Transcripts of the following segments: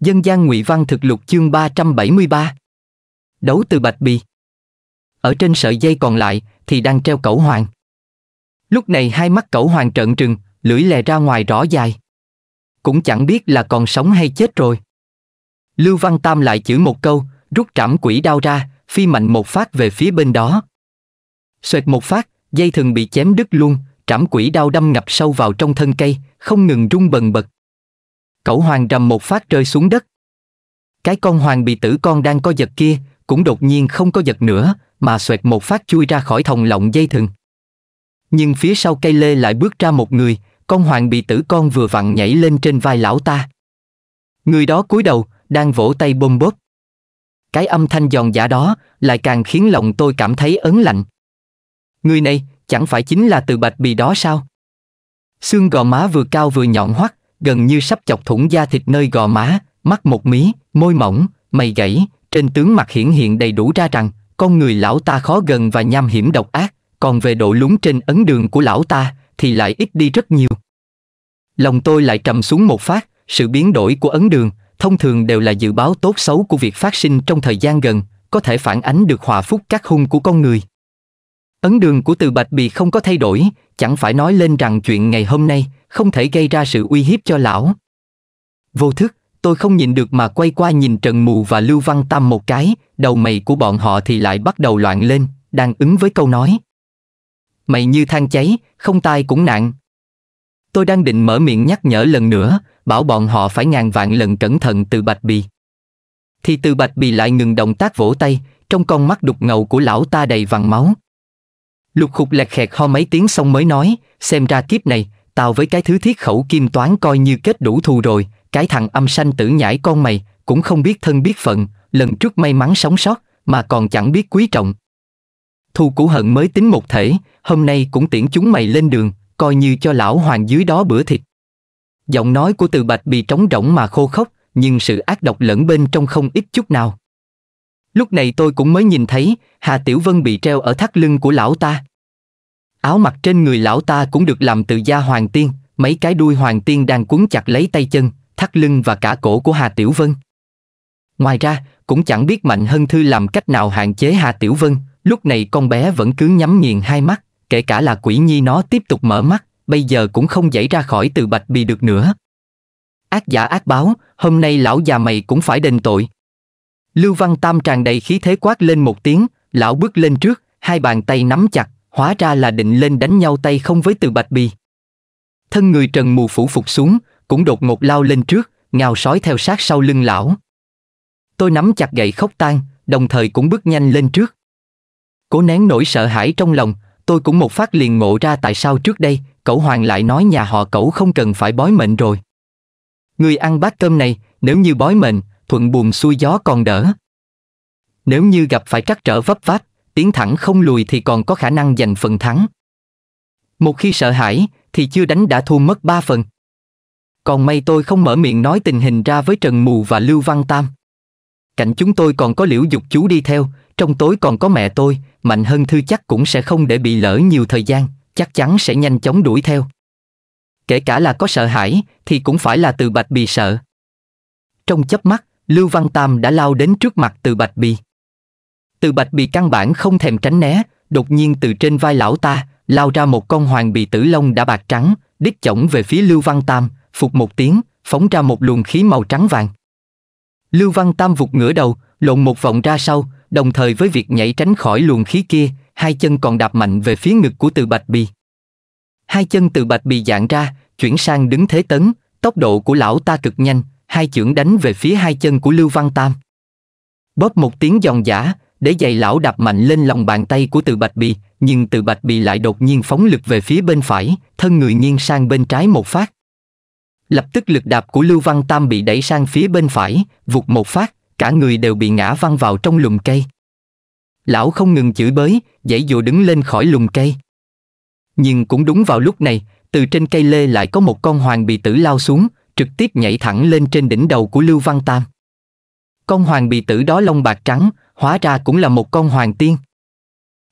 Dân gian ngụy Văn thực lục chương 373 Đấu từ Bạch Bì Ở trên sợi dây còn lại thì đang treo cẩu hoàng. Lúc này hai mắt cẩu hoàng trợn trừng, lưỡi lè ra ngoài rõ dài. Cũng chẳng biết là còn sống hay chết rồi. Lưu Văn Tam lại chửi một câu, rút trảm quỷ đao ra, phi mạnh một phát về phía bên đó. Xoẹt một phát, dây thừng bị chém đứt luôn, trảm quỷ đao đâm ngập sâu vào trong thân cây, không ngừng rung bần bật. Cẩu hoàng rầm một phát rơi xuống đất. Cái con hoàng bị tử con đang co giật kia, cũng đột nhiên không có giật nữa, mà xoẹt một phát chui ra khỏi thòng lọng dây thừng. Nhưng phía sau cây lê lại bước ra một người, con hoàng bị tử con vừa vặn nhảy lên trên vai lão ta. Người đó cúi đầu, đang vỗ tay bôm bóp. Cái âm thanh giòn giả đó lại càng khiến lòng tôi cảm thấy ấn lạnh. Người này chẳng phải chính là từ bạch bì đó sao? Xương gò má vừa cao vừa nhọn hoắt, gần như sắp chọc thủng da thịt nơi gò má, mắt một mí, môi mỏng, mày gãy, trên tướng mặt hiển hiện đầy đủ ra rằng, con người lão ta khó gần và nham hiểm độc ác, còn về độ lúng trên ấn đường của lão ta thì lại ít đi rất nhiều. Lòng tôi lại trầm xuống một phát, sự biến đổi của ấn đường thông thường đều là dự báo tốt xấu của việc phát sinh trong thời gian gần, có thể phản ánh được hòa phúc các hung của con người. Ấn đường của từ bạch bị không có thay đổi, chẳng phải nói lên rằng chuyện ngày hôm nay không thể gây ra sự uy hiếp cho lão. Vô thức, tôi không nhìn được mà quay qua nhìn Trần Mù và Lưu Văn Tam một cái, đầu mày của bọn họ thì lại bắt đầu loạn lên, đang ứng với câu nói. Mày như than cháy, không tai cũng nạn. Tôi đang định mở miệng nhắc nhở lần nữa, bảo bọn họ phải ngàn vạn lần cẩn thận từ Bạch Bì. Thì từ Bạch Bì lại ngừng động tác vỗ tay, trong con mắt đục ngầu của lão ta đầy vằn máu. Lục khục lẹt khẹt ho mấy tiếng xong mới nói, xem ra kiếp này, tao với cái thứ thiết khẩu kim toán coi như kết đủ thù rồi, cái thằng âm sanh tử nhãi con mày, cũng không biết thân biết phận, lần trước may mắn sống sót, mà còn chẳng biết quý trọng. Thù cũ hận mới tính một thể, hôm nay cũng tiễn chúng mày lên đường, coi như cho lão hoàng dưới đó bữa thịt. Giọng nói của từ bạch bị trống rỗng mà khô khốc, nhưng sự ác độc lẫn bên trong không ít chút nào. Lúc này tôi cũng mới nhìn thấy, Hà Tiểu Vân bị treo ở thắt lưng của lão ta. Áo mặc trên người lão ta cũng được làm từ da hoàng tiên, mấy cái đuôi hoàng tiên đang cuốn chặt lấy tay chân, thắt lưng và cả cổ của Hà Tiểu Vân. Ngoài ra, cũng chẳng biết Mạnh Hân Thư làm cách nào hạn chế Hà Tiểu Vân, lúc này con bé vẫn cứ nhắm nghiền hai mắt, kể cả là quỷ nhi nó tiếp tục mở mắt, bây giờ cũng không dậy ra khỏi từ bạch bì được nữa. Ác giả ác báo, hôm nay lão già mày cũng phải đền tội. Lưu Văn Tam tràn đầy khí thế quát lên một tiếng, lão bước lên trước, hai bàn tay nắm chặt, hóa ra là định lên đánh nhau tay không với từ bạch bì. Thân người trần mù phủ phục xuống, cũng đột ngột lao lên trước, ngào sói theo sát sau lưng lão. Tôi nắm chặt gậy khóc tan, đồng thời cũng bước nhanh lên trước. Cố nén nỗi sợ hãi trong lòng, tôi cũng một phát liền ngộ ra tại sao trước đây, cậu hoàng lại nói nhà họ cậu không cần phải bói mệnh rồi. Người ăn bát cơm này, nếu như bói mệnh, thuận buồm xuôi gió còn đỡ. Nếu như gặp phải trắc trở vấp váp, tiến thẳng không lùi thì còn có khả năng giành phần thắng. Một khi sợ hãi, thì chưa đánh đã thua mất ba phần. Còn may tôi không mở miệng nói tình hình ra với Trần Mù và Lưu Văn Tam. Cạnh chúng tôi còn có liễu dục chú đi theo, trong tối còn có mẹ tôi, Mạnh hơn Thư chắc cũng sẽ không để bị lỡ nhiều thời gian, chắc chắn sẽ nhanh chóng đuổi theo. Kể cả là có sợ hãi, thì cũng phải là từ bạch bì sợ. Trong chớp mắt, Lưu Văn Tam đã lao đến trước mặt từ bạch bì. Từ bạch bị căn bản không thèm tránh né, đột nhiên từ trên vai lão ta, lao ra một con hoàng bị tử lông đã bạc trắng, đích chổng về phía Lưu Văn Tam, phục một tiếng, phóng ra một luồng khí màu trắng vàng. Lưu Văn Tam vụt ngửa đầu, lộn một vòng ra sau, đồng thời với việc nhảy tránh khỏi luồng khí kia, hai chân còn đạp mạnh về phía ngực của từ bạch bì. Hai chân từ bạch bì dạng ra, chuyển sang đứng thế tấn, tốc độ của lão ta cực nhanh, hai chưởng đánh về phía hai chân của Lưu Văn Tam. Bóp một tiếng giòn giả, Đế giày lão đạp mạnh lên lòng bàn tay của từ bạch bì, nhưng từ bạch bì lại đột nhiên phóng lực về phía bên phải, thân người nghiêng sang bên trái một phát. Lập tức lực đạp của Lưu Văn Tam bị đẩy sang phía bên phải, vụt một phát, cả người đều bị ngã văng vào trong lùm cây. Lão không ngừng chửi bới, dãy dụ đứng lên khỏi lùm cây. Nhưng cũng đúng vào lúc này, từ trên cây lê lại có một con hoàng bị tử lao xuống, trực tiếp nhảy thẳng lên trên đỉnh đầu của Lưu Văn Tam. Con hoàng bì tử đó lông bạc trắng, hóa ra cũng là một con hoàng tiên.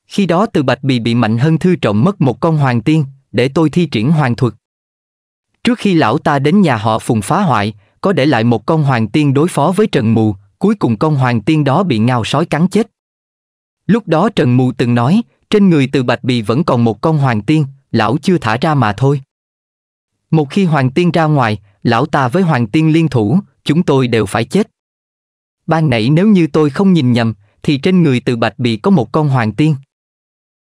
Khi đó từ bạch bì bị mạnh hơn thư trộm mất một con hoàng tiên, để tôi thi triển hoàng thuật. Trước khi lão ta đến nhà họ phùng phá hoại, có để lại một con hoàng tiên đối phó với Trần Mù, cuối cùng con hoàng tiên đó bị ngao sói cắn chết. Lúc đó Trần Mù từng nói, trên người từ bạch bì vẫn còn một con hoàng tiên, lão chưa thả ra mà thôi. Một khi hoàng tiên ra ngoài, lão ta với hoàng tiên liên thủ, chúng tôi đều phải chết. Ban nãy nếu như tôi không nhìn nhầm, thì trên người từ bạch bị có một con hoàng tiên.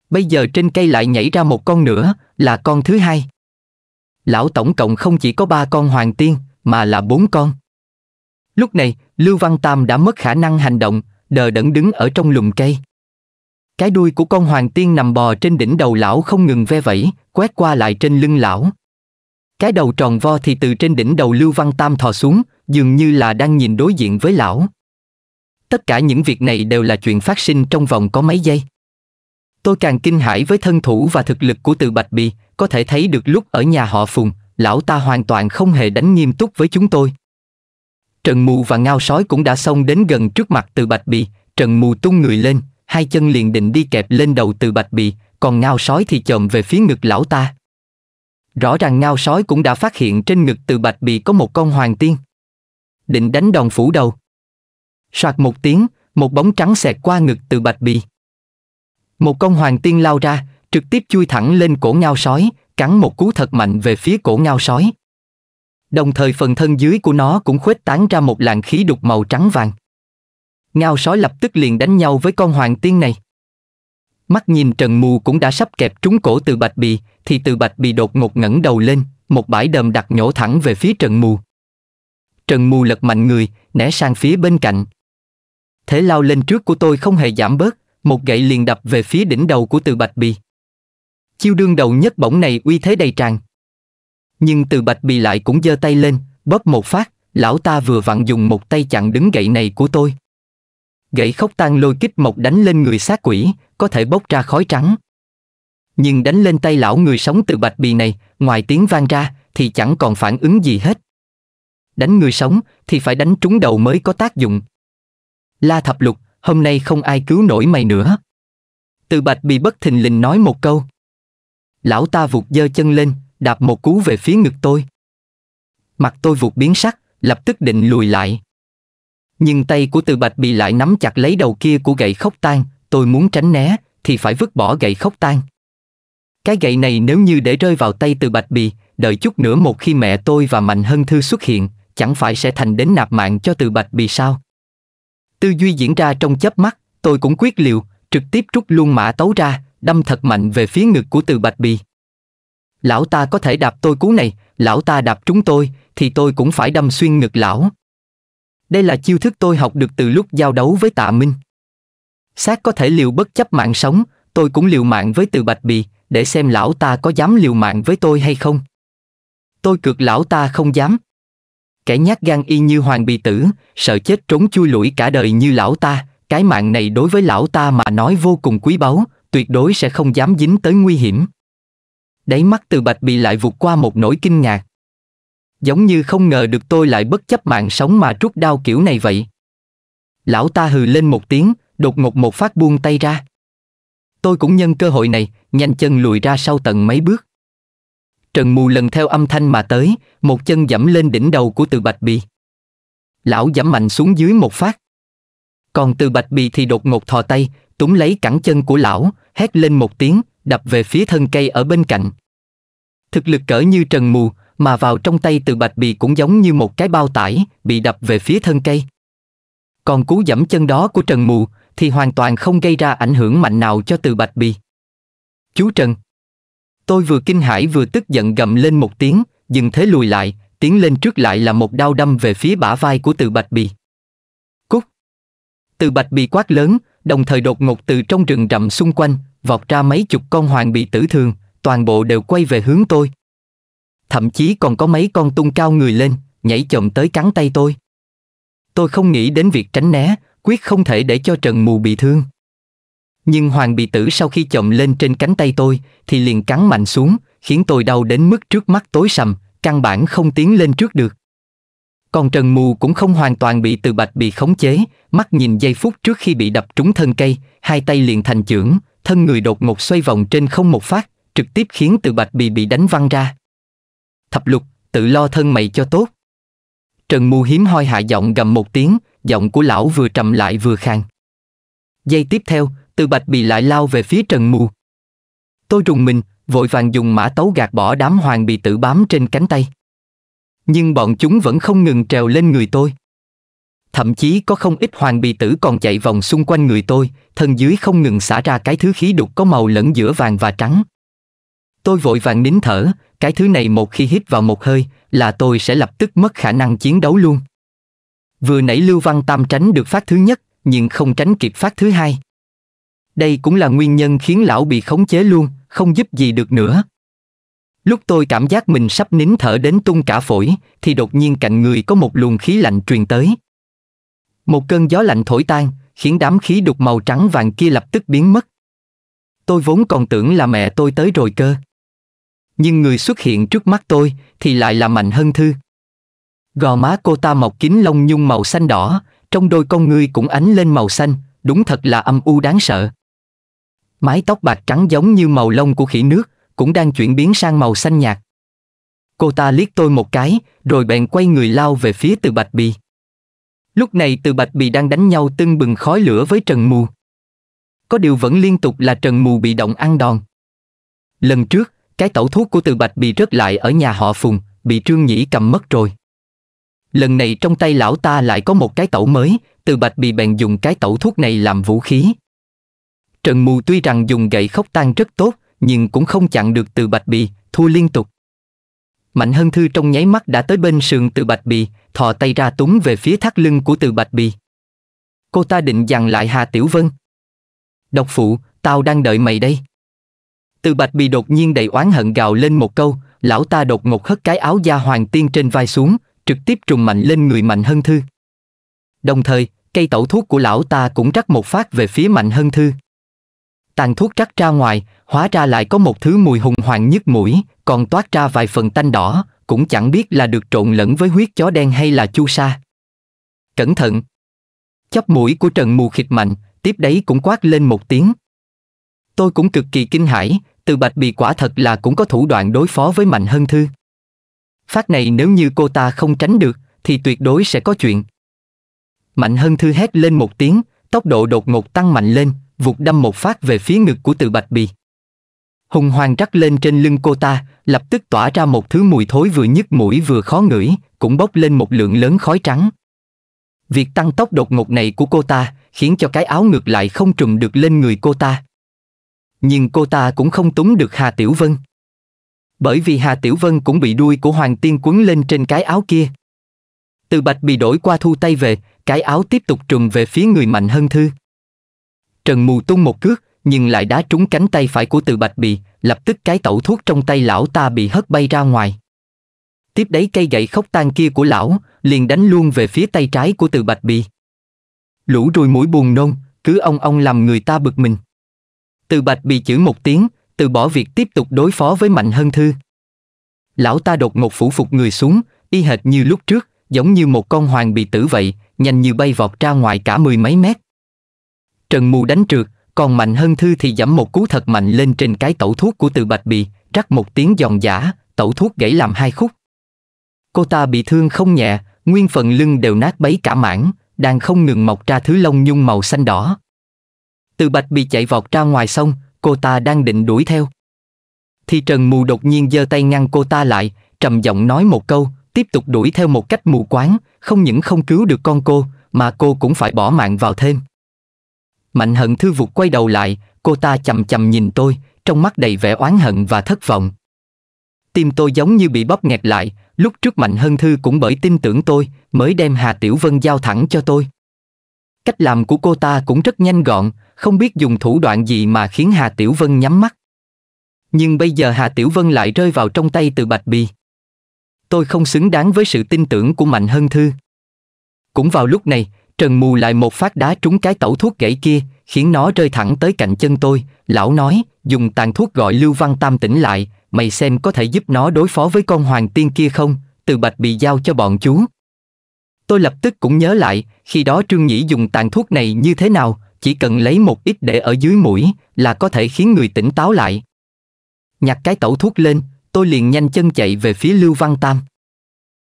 Bây giờ trên cây lại nhảy ra một con nữa, là con thứ hai. Lão tổng cộng không chỉ có ba con hoàng tiên, mà là bốn con. Lúc này, Lưu Văn Tam đã mất khả năng hành động, đờ đẫn đứng ở trong lùm cây. Cái đuôi của con hoàng tiên nằm bò trên đỉnh đầu lão không ngừng ve vẫy, quét qua lại trên lưng lão. Cái đầu tròn vo thì từ trên đỉnh đầu Lưu Văn Tam thò xuống, dường như là đang nhìn đối diện với lão. Tất cả những việc này đều là chuyện phát sinh trong vòng có mấy giây. Tôi càng kinh hãi với thân thủ và thực lực của từ Bạch Bì, có thể thấy được lúc ở nhà họ Phùng, lão ta hoàn toàn không hề đánh nghiêm túc với chúng tôi. Trần Mù và Ngao Sói cũng đã xông đến gần trước mặt từ Bạch Bì, Trần Mù tung người lên, hai chân liền định đi kẹp lên đầu từ Bạch Bì, còn Ngao Sói thì chồm về phía ngực lão ta. Rõ ràng Ngao Sói cũng đã phát hiện trên ngực từ Bạch Bì có một con hoàng tiên. Định đánh đòn phủ đầu. Soạt một tiếng, một bóng trắng xẹt qua ngực từ bạch bì. Một con hoàng tiên lao ra, trực tiếp chui thẳng lên cổ ngao sói, cắn một cú thật mạnh về phía cổ ngao sói. Đồng thời phần thân dưới của nó cũng khuếch tán ra một làn khí đục màu trắng vàng. Ngao sói lập tức liền đánh nhau với con hoàng tiên này. Mắt nhìn Trần Mù cũng đã sắp kẹp trúng cổ từ bạch bì, thì từ bạch bì đột ngột ngẩng đầu lên, một bãi đờm đặt nhổ thẳng về phía Trần Mù. Trần Mù lật mạnh người, né sang phía bên cạnh, Thế lao lên trước của tôi không hề giảm bớt, một gậy liền đập về phía đỉnh đầu của từ bạch bì. Chiêu đương đầu nhất bổng này uy thế đầy tràn. Nhưng từ bạch bì lại cũng giơ tay lên, bóp một phát, lão ta vừa vặn dùng một tay chặn đứng gậy này của tôi. Gậy khóc tan lôi kích mộc đánh lên người sát quỷ, có thể bốc ra khói trắng. Nhưng đánh lên tay lão người sống từ bạch bì này, ngoài tiếng vang ra, thì chẳng còn phản ứng gì hết. Đánh người sống thì phải đánh trúng đầu mới có tác dụng. La Thập Lục, hôm nay không ai cứu nổi mày nữa. Từ Bạch bị bất thình lình nói một câu. Lão ta vụt giơ chân lên, đạp một cú về phía ngực tôi. Mặt tôi vụt biến sắc, lập tức định lùi lại. Nhưng tay của Từ Bạch bị lại nắm chặt lấy đầu kia của gậy khóc tan, tôi muốn tránh né, thì phải vứt bỏ gậy khóc tan. Cái gậy này nếu như để rơi vào tay Từ Bạch Bì, đợi chút nữa một khi mẹ tôi và Mạnh Hân Thư xuất hiện, chẳng phải sẽ thành đến nạp mạng cho Từ Bạch Bì sao? Tư duy diễn ra trong chớp mắt, tôi cũng quyết liệu, trực tiếp rút luôn mã tấu ra, đâm thật mạnh về phía ngực của từ bạch bì. Lão ta có thể đạp tôi cú này, lão ta đạp trúng tôi, thì tôi cũng phải đâm xuyên ngực lão. Đây là chiêu thức tôi học được từ lúc giao đấu với tạ Minh. Xác có thể liều bất chấp mạng sống, tôi cũng liều mạng với từ bạch bì, để xem lão ta có dám liều mạng với tôi hay không. Tôi cược lão ta không dám, kẻ nhát gan y như hoàng bì tử, sợ chết trốn chui lủi cả đời như lão ta, cái mạng này đối với lão ta mà nói vô cùng quý báu, tuyệt đối sẽ không dám dính tới nguy hiểm. Đáy mắt từ bạch bị lại vụt qua một nỗi kinh ngạc. Giống như không ngờ được tôi lại bất chấp mạng sống mà trút đau kiểu này vậy. Lão ta hừ lên một tiếng, đột ngột một phát buông tay ra. Tôi cũng nhân cơ hội này, nhanh chân lùi ra sau tận mấy bước. Trần Mù lần theo âm thanh mà tới, một chân dẫm lên đỉnh đầu của Từ Bạch Bì. Lão dẫm mạnh xuống dưới một phát. Còn Từ Bạch Bì thì đột ngột thò tay, túm lấy cẳng chân của lão, hét lên một tiếng, đập về phía thân cây ở bên cạnh. Thực lực cỡ như Trần Mù, mà vào trong tay Từ Bạch Bì cũng giống như một cái bao tải, bị đập về phía thân cây. Còn cú dẫm chân đó của Trần Mù thì hoàn toàn không gây ra ảnh hưởng mạnh nào cho Từ Bạch Bì. Chú Trần Tôi vừa kinh hãi vừa tức giận gầm lên một tiếng, dừng thế lùi lại, tiến lên trước lại là một đao đâm về phía bả vai của từ bạch bì. Cút! Từ bạch bì quát lớn, đồng thời đột ngột từ trong rừng rậm xung quanh, vọt ra mấy chục con hoàng bị tử thường, toàn bộ đều quay về hướng tôi. Thậm chí còn có mấy con tung cao người lên, nhảy chậm tới cắn tay tôi. Tôi không nghĩ đến việc tránh né, quyết không thể để cho Trần Mù bị thương. Nhưng hoàng bị tử sau khi chộm lên trên cánh tay tôi thì liền cắn mạnh xuống, khiến tôi đau đến mức trước mắt tối sầm, căn bản không tiến lên trước được. Còn Trần Mù cũng không hoàn toàn bị từ bạch bị khống chế, mắt nhìn giây phút trước khi bị đập trúng thân cây, hai tay liền thành chưởng, thân người đột ngột xoay vòng trên không một phát, trực tiếp khiến từ bạch bị bị đánh văng ra. Thập lục, tự lo thân mày cho tốt. Trần Mù hiếm hoi hạ giọng gầm một tiếng, giọng của lão vừa trầm lại vừa khang Giây tiếp theo, từ bạch bì lại lao về phía trần mù. Tôi rùng mình, vội vàng dùng mã tấu gạt bỏ đám hoàng bì tự bám trên cánh tay. Nhưng bọn chúng vẫn không ngừng trèo lên người tôi. Thậm chí có không ít hoàng bì tử còn chạy vòng xung quanh người tôi, thân dưới không ngừng xả ra cái thứ khí đục có màu lẫn giữa vàng và trắng. Tôi vội vàng nín thở, cái thứ này một khi hít vào một hơi là tôi sẽ lập tức mất khả năng chiến đấu luôn. Vừa nãy Lưu Văn Tam tránh được phát thứ nhất, nhưng không tránh kịp phát thứ hai. Đây cũng là nguyên nhân khiến lão bị khống chế luôn, không giúp gì được nữa. Lúc tôi cảm giác mình sắp nín thở đến tung cả phổi, thì đột nhiên cạnh người có một luồng khí lạnh truyền tới. Một cơn gió lạnh thổi tan, khiến đám khí đục màu trắng vàng kia lập tức biến mất. Tôi vốn còn tưởng là mẹ tôi tới rồi cơ. Nhưng người xuất hiện trước mắt tôi thì lại là Mạnh Hân Thư. Gò má cô ta mọc kín lông nhung màu xanh đỏ, trong đôi con ngươi cũng ánh lên màu xanh, đúng thật là âm u đáng sợ. Mái tóc bạc trắng giống như màu lông của khỉ nước, cũng đang chuyển biến sang màu xanh nhạt. Cô ta liếc tôi một cái, rồi bèn quay người lao về phía từ Bạch Bì. Lúc này từ Bạch Bì đang đánh nhau tưng bừng khói lửa với Trần Mù. Có điều vẫn liên tục là Trần Mù bị động ăn đòn. Lần trước, cái tẩu thuốc của từ Bạch Bì rớt lại ở nhà họ Phùng, bị Trương Nhĩ cầm mất rồi. Lần này trong tay lão ta lại có một cái tẩu mới, từ Bạch Bì bèn dùng cái tẩu thuốc này làm vũ khí. Trần Mù tuy rằng dùng gậy khóc tan rất tốt, nhưng cũng không chặn được từ Bạch Bì, thua liên tục. Mạnh Hân Thư trong nháy mắt đã tới bên sườn từ Bạch Bì, thò tay ra túng về phía thắt lưng của từ Bạch Bì. Cô ta định dằn lại Hà Tiểu Vân. Độc phụ, tao đang đợi mày đây. Từ Bạch Bì đột nhiên đầy oán hận gào lên một câu, lão ta đột ngột hất cái áo da hoàng tiên trên vai xuống, trực tiếp trùng mạnh lên người Mạnh Hân Thư. Đồng thời, cây tẩu thuốc của lão ta cũng rắc một phát về phía Mạnh Hân Thư tàn thuốc rắc ra ngoài, hóa ra lại có một thứ mùi hùng hoàng nhất mũi, còn toát ra vài phần tanh đỏ, cũng chẳng biết là được trộn lẫn với huyết chó đen hay là chu sa. Cẩn thận! Chóp mũi của Trần Mù khịt mạnh, tiếp đấy cũng quát lên một tiếng. Tôi cũng cực kỳ kinh hãi, từ bạch bị quả thật là cũng có thủ đoạn đối phó với Mạnh hơn Thư. Phát này nếu như cô ta không tránh được, thì tuyệt đối sẽ có chuyện. Mạnh hơn Thư hét lên một tiếng, tốc độ đột ngột tăng mạnh lên, vụt đâm một phát về phía ngực của từ bạch bì. Hùng hoàng rắc lên trên lưng cô ta, lập tức tỏa ra một thứ mùi thối vừa nhức mũi vừa khó ngửi, cũng bốc lên một lượng lớn khói trắng. Việc tăng tốc đột ngột này của cô ta khiến cho cái áo ngược lại không trùm được lên người cô ta. Nhưng cô ta cũng không túng được Hà Tiểu Vân. Bởi vì Hà Tiểu Vân cũng bị đuôi của Hoàng Tiên quấn lên trên cái áo kia. Từ bạch bị đổi qua thu tay về, cái áo tiếp tục trùm về phía người mạnh hơn thư. Trần Mù tung một cước, nhưng lại đá trúng cánh tay phải của Từ Bạch Bì, lập tức cái tẩu thuốc trong tay lão ta bị hất bay ra ngoài. Tiếp đấy cây gậy khóc tan kia của lão, liền đánh luôn về phía tay trái của Từ Bạch Bì. Lũ rồi mũi buồn nôn, cứ ong ong làm người ta bực mình. Từ Bạch Bì chửi một tiếng, từ bỏ việc tiếp tục đối phó với Mạnh Hân Thư. Lão ta đột ngột phủ phục người xuống, y hệt như lúc trước, giống như một con hoàng bị tử vậy, nhanh như bay vọt ra ngoài cả mười mấy mét. Trần Mù đánh trượt, còn Mạnh hơn Thư thì giẫm một cú thật mạnh lên trên cái tẩu thuốc của từ Bạch Bì, rắc một tiếng giòn giả, tẩu thuốc gãy làm hai khúc. Cô ta bị thương không nhẹ, nguyên phần lưng đều nát bấy cả mảng, đang không ngừng mọc ra thứ lông nhung màu xanh đỏ. Từ Bạch Bì chạy vọt ra ngoài sông, cô ta đang định đuổi theo. Thì Trần Mù đột nhiên giơ tay ngăn cô ta lại, trầm giọng nói một câu, tiếp tục đuổi theo một cách mù quáng, không những không cứu được con cô, mà cô cũng phải bỏ mạng vào thêm. Mạnh hận thư vụt quay đầu lại, cô ta chầm chầm nhìn tôi, trong mắt đầy vẻ oán hận và thất vọng. Tim tôi giống như bị bóp nghẹt lại, lúc trước Mạnh Hân Thư cũng bởi tin tưởng tôi, mới đem Hà Tiểu Vân giao thẳng cho tôi. Cách làm của cô ta cũng rất nhanh gọn, không biết dùng thủ đoạn gì mà khiến Hà Tiểu Vân nhắm mắt. Nhưng bây giờ Hà Tiểu Vân lại rơi vào trong tay từ Bạch Bì. Tôi không xứng đáng với sự tin tưởng của Mạnh Hân Thư. Cũng vào lúc này, Trần Mù lại một phát đá trúng cái tẩu thuốc gãy kia, khiến nó rơi thẳng tới cạnh chân tôi. Lão nói, dùng tàn thuốc gọi Lưu Văn Tam tỉnh lại, mày xem có thể giúp nó đối phó với con hoàng tiên kia không, từ bạch bị giao cho bọn chú. Tôi lập tức cũng nhớ lại, khi đó Trương Nhĩ dùng tàn thuốc này như thế nào, chỉ cần lấy một ít để ở dưới mũi là có thể khiến người tỉnh táo lại. Nhặt cái tẩu thuốc lên, tôi liền nhanh chân chạy về phía Lưu Văn Tam.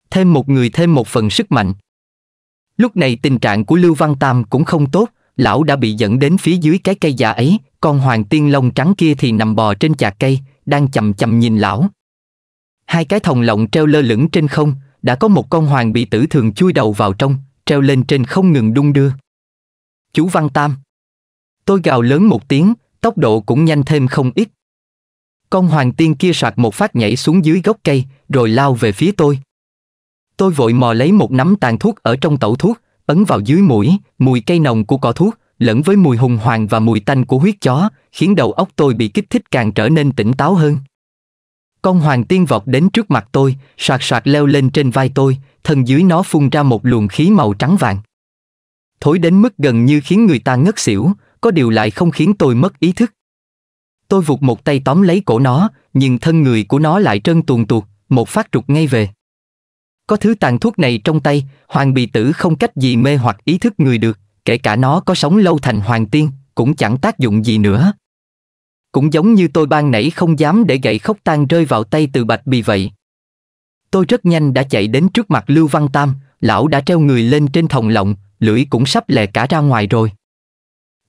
Thêm một người thêm một phần sức mạnh, Lúc này tình trạng của Lưu Văn Tam cũng không tốt, lão đã bị dẫn đến phía dưới cái cây già ấy, con hoàng tiên Long trắng kia thì nằm bò trên chạc cây, đang chậm chậm nhìn lão. Hai cái thòng lọng treo lơ lửng trên không, đã có một con hoàng bị tử thường chui đầu vào trong, treo lên trên không ngừng đung đưa. Chú Văn Tam. Tôi gào lớn một tiếng, tốc độ cũng nhanh thêm không ít. Con hoàng tiên kia soạt một phát nhảy xuống dưới gốc cây, rồi lao về phía tôi. Tôi vội mò lấy một nắm tàn thuốc ở trong tẩu thuốc, ấn vào dưới mũi, mùi cây nồng của cỏ thuốc, lẫn với mùi hùng hoàng và mùi tanh của huyết chó, khiến đầu óc tôi bị kích thích càng trở nên tỉnh táo hơn. Con hoàng tiên vọt đến trước mặt tôi, soạt soạt leo lên trên vai tôi, thân dưới nó phun ra một luồng khí màu trắng vàng. Thối đến mức gần như khiến người ta ngất xỉu, có điều lại không khiến tôi mất ý thức. Tôi vụt một tay tóm lấy cổ nó, nhưng thân người của nó lại trơn tuồn tuột, một phát trục ngay về. Có thứ tàn thuốc này trong tay, hoàng bì tử không cách gì mê hoặc ý thức người được, kể cả nó có sống lâu thành hoàng tiên, cũng chẳng tác dụng gì nữa. Cũng giống như tôi ban nãy không dám để gậy khóc tan rơi vào tay từ bạch bì vậy. Tôi rất nhanh đã chạy đến trước mặt Lưu Văn Tam, lão đã treo người lên trên thòng lọng, lưỡi cũng sắp lè cả ra ngoài rồi.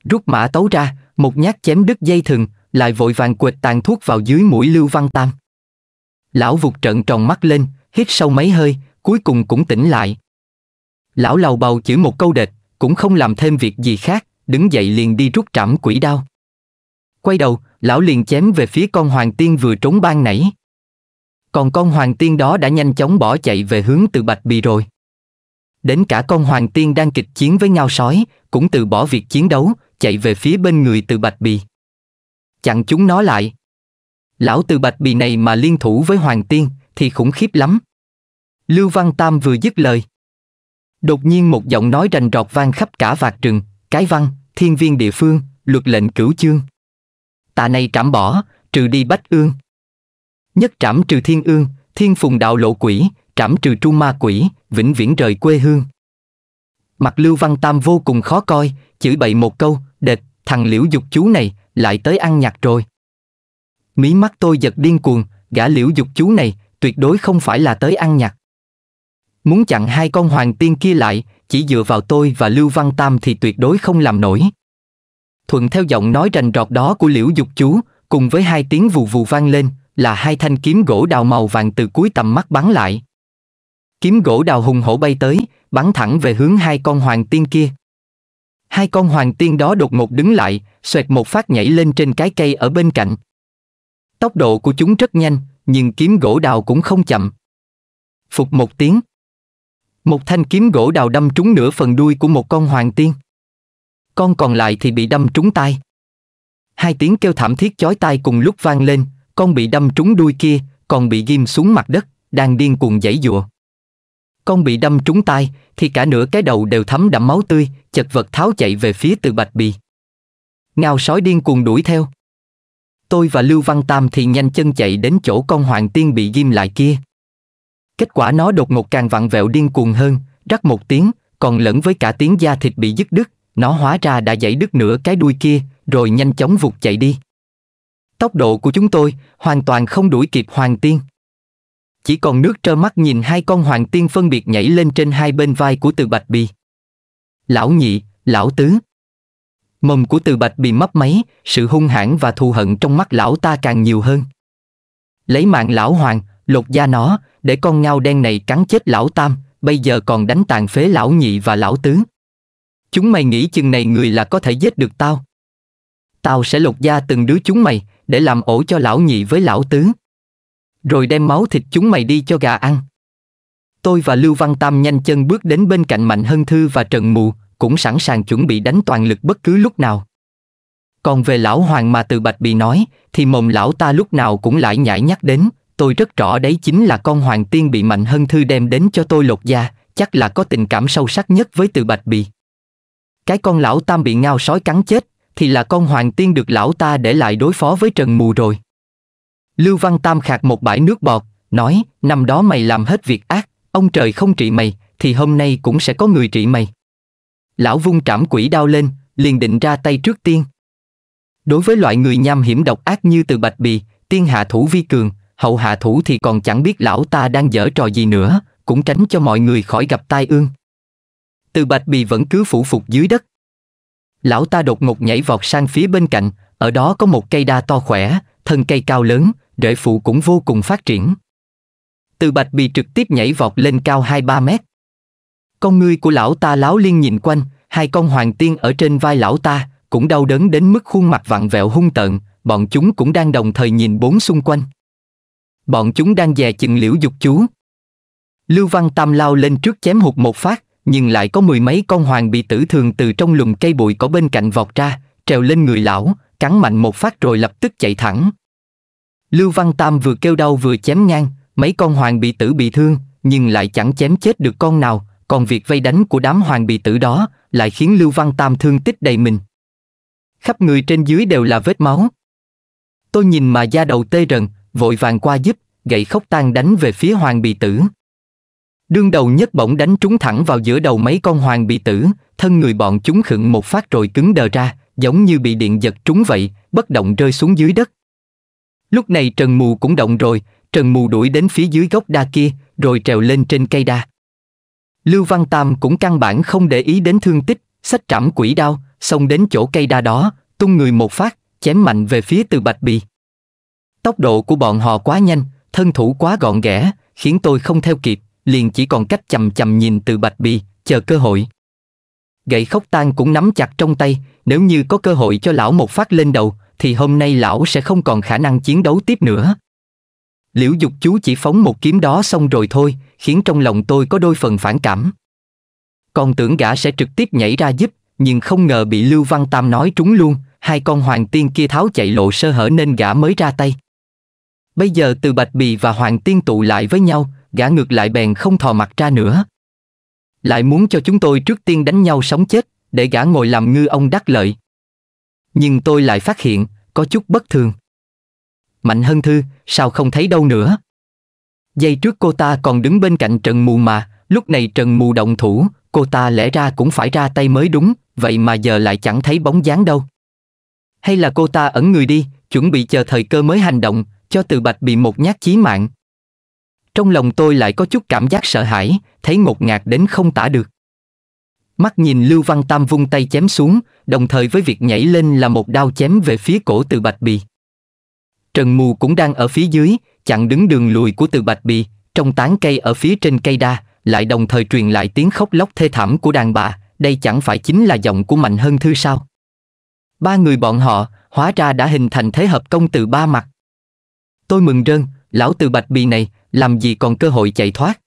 Rút mã tấu ra, một nhát chém đứt dây thừng, lại vội vàng quệt tàn thuốc vào dưới mũi Lưu Văn Tam. Lão vụt trận tròn mắt lên, hít sâu mấy hơi, cuối cùng cũng tỉnh lại. Lão lầu bầu chữ một câu đệt, cũng không làm thêm việc gì khác, đứng dậy liền đi rút trảm quỷ đao. Quay đầu, lão liền chém về phía con hoàng tiên vừa trốn ban nãy. Còn con hoàng tiên đó đã nhanh chóng bỏ chạy về hướng từ bạch bì rồi. Đến cả con hoàng tiên đang kịch chiến với ngao sói, cũng từ bỏ việc chiến đấu, chạy về phía bên người từ bạch bì. Chặn chúng nó lại. Lão từ bạch bì này mà liên thủ với hoàng tiên thì khủng khiếp lắm. Lưu Văn Tam vừa dứt lời. Đột nhiên một giọng nói rành rọt vang khắp cả vạt rừng, cái văn, thiên viên địa phương, luật lệnh cửu chương. Tạ này trảm bỏ, trừ đi bách ương. Nhất trảm trừ thiên ương, thiên phùng đạo lộ quỷ, trảm trừ tru ma quỷ, vĩnh viễn rời quê hương. Mặt Lưu Văn Tam vô cùng khó coi, chửi bậy một câu, đệt, thằng liễu dục chú này, lại tới ăn nhặt rồi. Mí mắt tôi giật điên cuồng, gã liễu dục chú này, tuyệt đối không phải là tới ăn nhặt. Muốn chặn hai con hoàng tiên kia lại, chỉ dựa vào tôi và Lưu Văn Tam thì tuyệt đối không làm nổi. Thuận theo giọng nói rành rọt đó của Liễu Dục Chú, cùng với hai tiếng vù vù vang lên, là hai thanh kiếm gỗ đào màu vàng từ cuối tầm mắt bắn lại. Kiếm gỗ đào hùng hổ bay tới, bắn thẳng về hướng hai con hoàng tiên kia. Hai con hoàng tiên đó đột ngột đứng lại, xoẹt một phát nhảy lên trên cái cây ở bên cạnh. Tốc độ của chúng rất nhanh, nhưng kiếm gỗ đào cũng không chậm. Phục một tiếng, một thanh kiếm gỗ đào đâm trúng nửa phần đuôi của một con hoàng tiên. Con còn lại thì bị đâm trúng tai. Hai tiếng kêu thảm thiết chói tai cùng lúc vang lên, con bị đâm trúng đuôi kia, còn bị ghim xuống mặt đất, đang điên cuồng giãy giụa. Con bị đâm trúng tai, thì cả nửa cái đầu đều thấm đẫm máu tươi, chật vật tháo chạy về phía từ bạch bì. Ngao sói điên cuồng đuổi theo. Tôi và Lưu Văn Tam thì nhanh chân chạy đến chỗ con hoàng tiên bị ghim lại kia. Kết quả nó đột ngột càng vặn vẹo điên cuồng hơn, rắc một tiếng, còn lẫn với cả tiếng da thịt bị dứt đứt, nó hóa ra đã dãy đứt nửa cái đuôi kia, rồi nhanh chóng vụt chạy đi. Tốc độ của chúng tôi hoàn toàn không đuổi kịp Hoàng Tiên. Chỉ còn nước trơ mắt nhìn hai con Hoàng Tiên phân biệt nhảy lên trên hai bên vai của Từ Bạch Bì. Lão nhị, lão tứ. Mồm của Từ Bạch Bì mấp máy, sự hung hãn và thù hận trong mắt lão ta càng nhiều hơn. Lấy mạng lão Hoàng, lột da nó, để con ngao đen này cắn chết lão tam, bây giờ còn đánh tàn phế lão nhị và lão tứ. Chúng mày nghĩ chừng này người là có thể giết được tao. Tao sẽ lột da từng đứa chúng mày, để làm ổ cho lão nhị với lão tứ. Rồi đem máu thịt chúng mày đi cho gà ăn. Tôi và Lưu Văn Tam nhanh chân bước đến bên cạnh Mạnh Hân Thư và Trần Mù, cũng sẵn sàng chuẩn bị đánh toàn lực bất cứ lúc nào. Còn về lão hoàng mà từ bạch bị nói, thì mồm lão ta lúc nào cũng lại nhảy nhắc đến, tôi rất rõ đấy chính là con hoàng tiên bị mạnh hân thư đem đến cho tôi lột da, chắc là có tình cảm sâu sắc nhất với từ bạch bì. Cái con lão tam bị ngao sói cắn chết, thì là con hoàng tiên được lão ta để lại đối phó với trần mù rồi. Lưu Văn Tam khạc một bãi nước bọt, nói, năm đó mày làm hết việc ác, ông trời không trị mày, thì hôm nay cũng sẽ có người trị mày. Lão vung trảm quỷ đao lên, liền định ra tay trước tiên. Đối với loại người nham hiểm độc ác như từ Bạch Bì, tiên hạ thủ vi cường, hậu hạ thủ thì còn chẳng biết lão ta đang dở trò gì nữa, cũng tránh cho mọi người khỏi gặp tai ương. Từ bạch bì vẫn cứ phủ phục dưới đất. Lão ta đột ngột nhảy vọt sang phía bên cạnh, ở đó có một cây đa to khỏe, thân cây cao lớn, rễ phụ cũng vô cùng phát triển. Từ bạch bì trực tiếp nhảy vọt lên cao 2-3 mét. Con ngươi của lão ta láo liên nhìn quanh, hai con hoàng tiên ở trên vai lão ta, cũng đau đớn đến mức khuôn mặt vặn vẹo hung tợn, bọn chúng cũng đang đồng thời nhìn bốn xung quanh bọn chúng đang dè chừng liễu dục chú. Lưu Văn Tam lao lên trước chém hụt một phát, nhưng lại có mười mấy con hoàng bị tử thường từ trong lùm cây bụi có bên cạnh vọt ra, trèo lên người lão, cắn mạnh một phát rồi lập tức chạy thẳng. Lưu Văn Tam vừa kêu đau vừa chém ngang, mấy con hoàng bị tử bị thương, nhưng lại chẳng chém chết được con nào, còn việc vây đánh của đám hoàng bị tử đó lại khiến Lưu Văn Tam thương tích đầy mình. Khắp người trên dưới đều là vết máu. Tôi nhìn mà da đầu tê rần, vội vàng qua giúp, gậy khóc tan đánh về phía hoàng bì tử. Đương đầu nhất bỗng đánh trúng thẳng vào giữa đầu mấy con hoàng bì tử, thân người bọn chúng khựng một phát rồi cứng đờ ra, giống như bị điện giật trúng vậy, bất động rơi xuống dưới đất. Lúc này Trần Mù cũng động rồi, Trần Mù đuổi đến phía dưới gốc đa kia, rồi trèo lên trên cây đa. Lưu Văn Tam cũng căn bản không để ý đến thương tích, sách trảm quỷ đao, xông đến chỗ cây đa đó, tung người một phát, chém mạnh về phía từ bạch bì. Tốc độ của bọn họ quá nhanh, thân thủ quá gọn ghẽ, khiến tôi không theo kịp, liền chỉ còn cách chầm chầm nhìn từ bạch bì, chờ cơ hội. Gậy khóc tan cũng nắm chặt trong tay, nếu như có cơ hội cho lão một phát lên đầu, thì hôm nay lão sẽ không còn khả năng chiến đấu tiếp nữa. Liễu dục chú chỉ phóng một kiếm đó xong rồi thôi, khiến trong lòng tôi có đôi phần phản cảm. Còn tưởng gã sẽ trực tiếp nhảy ra giúp, nhưng không ngờ bị Lưu Văn Tam nói trúng luôn, hai con hoàng tiên kia tháo chạy lộ sơ hở nên gã mới ra tay. Bây giờ từ Bạch Bì và Hoàng Tiên tụ lại với nhau, gã ngược lại bèn không thò mặt ra nữa. Lại muốn cho chúng tôi trước tiên đánh nhau sống chết, để gã ngồi làm ngư ông đắc lợi. Nhưng tôi lại phát hiện, có chút bất thường. Mạnh hơn Thư, sao không thấy đâu nữa? Giây trước cô ta còn đứng bên cạnh Trần Mù mà, lúc này Trần Mù động thủ, cô ta lẽ ra cũng phải ra tay mới đúng, vậy mà giờ lại chẳng thấy bóng dáng đâu. Hay là cô ta ẩn người đi, chuẩn bị chờ thời cơ mới hành động, cho từ bạch bị một nhát chí mạng. Trong lòng tôi lại có chút cảm giác sợ hãi, thấy ngột ngạt đến không tả được. Mắt nhìn Lưu Văn Tam vung tay chém xuống, đồng thời với việc nhảy lên là một đao chém về phía cổ từ bạch bì. Trần Mù cũng đang ở phía dưới, chặn đứng đường lùi của từ bạch bì, trong tán cây ở phía trên cây đa, lại đồng thời truyền lại tiếng khóc lóc thê thảm của đàn bà, đây chẳng phải chính là giọng của Mạnh Hân Thư sao? Ba người bọn họ, hóa ra đã hình thành thế hợp công từ ba mặt. Tôi mừng rơn, lão từ bạch bì này, làm gì còn cơ hội chạy thoát.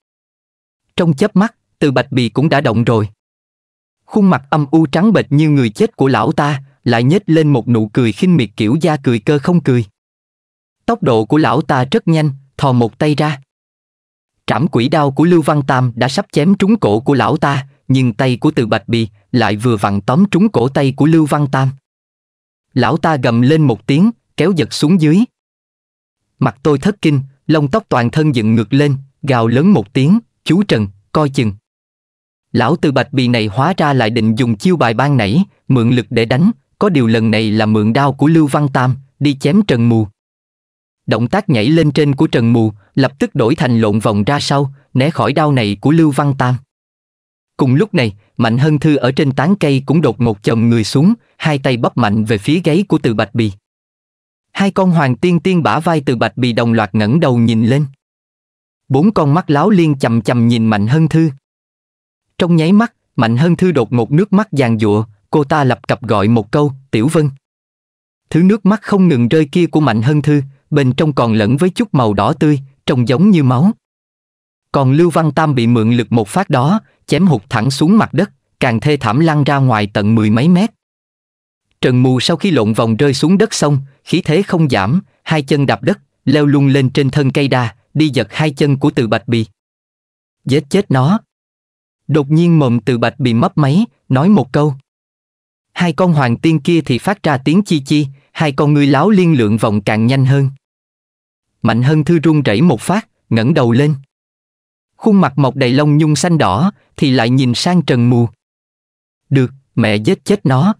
Trong chớp mắt, từ bạch bì cũng đã động rồi. Khuôn mặt âm u trắng bệch như người chết của lão ta, lại nhếch lên một nụ cười khinh miệt kiểu da cười cơ không cười. Tốc độ của lão ta rất nhanh, thò một tay ra. Trảm quỷ đao của Lưu Văn Tam đã sắp chém trúng cổ của lão ta, nhưng tay của từ bạch bì lại vừa vặn tóm trúng cổ tay của Lưu Văn Tam. Lão ta gầm lên một tiếng, kéo giật xuống dưới. Mặt tôi thất kinh, lông tóc toàn thân dựng ngược lên, gào lớn một tiếng, chú Trần, coi chừng. Lão từ bạch bì này hóa ra lại định dùng chiêu bài ban nãy, mượn lực để đánh, có điều lần này là mượn đao của Lưu Văn Tam, đi chém Trần Mù. Động tác nhảy lên trên của Trần Mù, lập tức đổi thành lộn vòng ra sau, né khỏi đao này của Lưu Văn Tam. Cùng lúc này, Mạnh Hân Thư ở trên tán cây cũng đột ngột chồng người xuống, hai tay bắp mạnh về phía gáy của từ bạch bì. Hai con hoàng tiên tiên bả vai từ bạch bị đồng loạt ngẩng đầu nhìn lên. Bốn con mắt láo liên chầm chầm nhìn Mạnh Hân Thư. Trong nháy mắt, Mạnh Hân Thư đột ngột nước mắt giàn giụa, cô ta lập cập gọi một câu, Tiểu Vân. Thứ nước mắt không ngừng rơi kia của Mạnh Hân Thư, bên trong còn lẫn với chút màu đỏ tươi, trông giống như máu. Còn Lưu Văn Tam bị mượn lực một phát đó, chém hụt thẳng xuống mặt đất, càng thê thảm lăn ra ngoài tận mười mấy mét. Trần Mù sau khi lộn vòng rơi xuống đất xong, khí thế không giảm, hai chân đạp đất, leo lung lên trên thân cây đa, đi giật hai chân của từ bạch bì. Giết chết nó. Đột nhiên mồm từ bạch bị mấp máy, nói một câu. Hai con hoàng tiên kia thì phát ra tiếng chi chi, hai con ngươi láo liên lượng vòng càng nhanh hơn. Mạnh hơn thư run rẩy một phát, ngẩng đầu lên. Khuôn mặt mọc đầy lông nhung xanh đỏ, thì lại nhìn sang trần mù. Được, mẹ giết chết nó.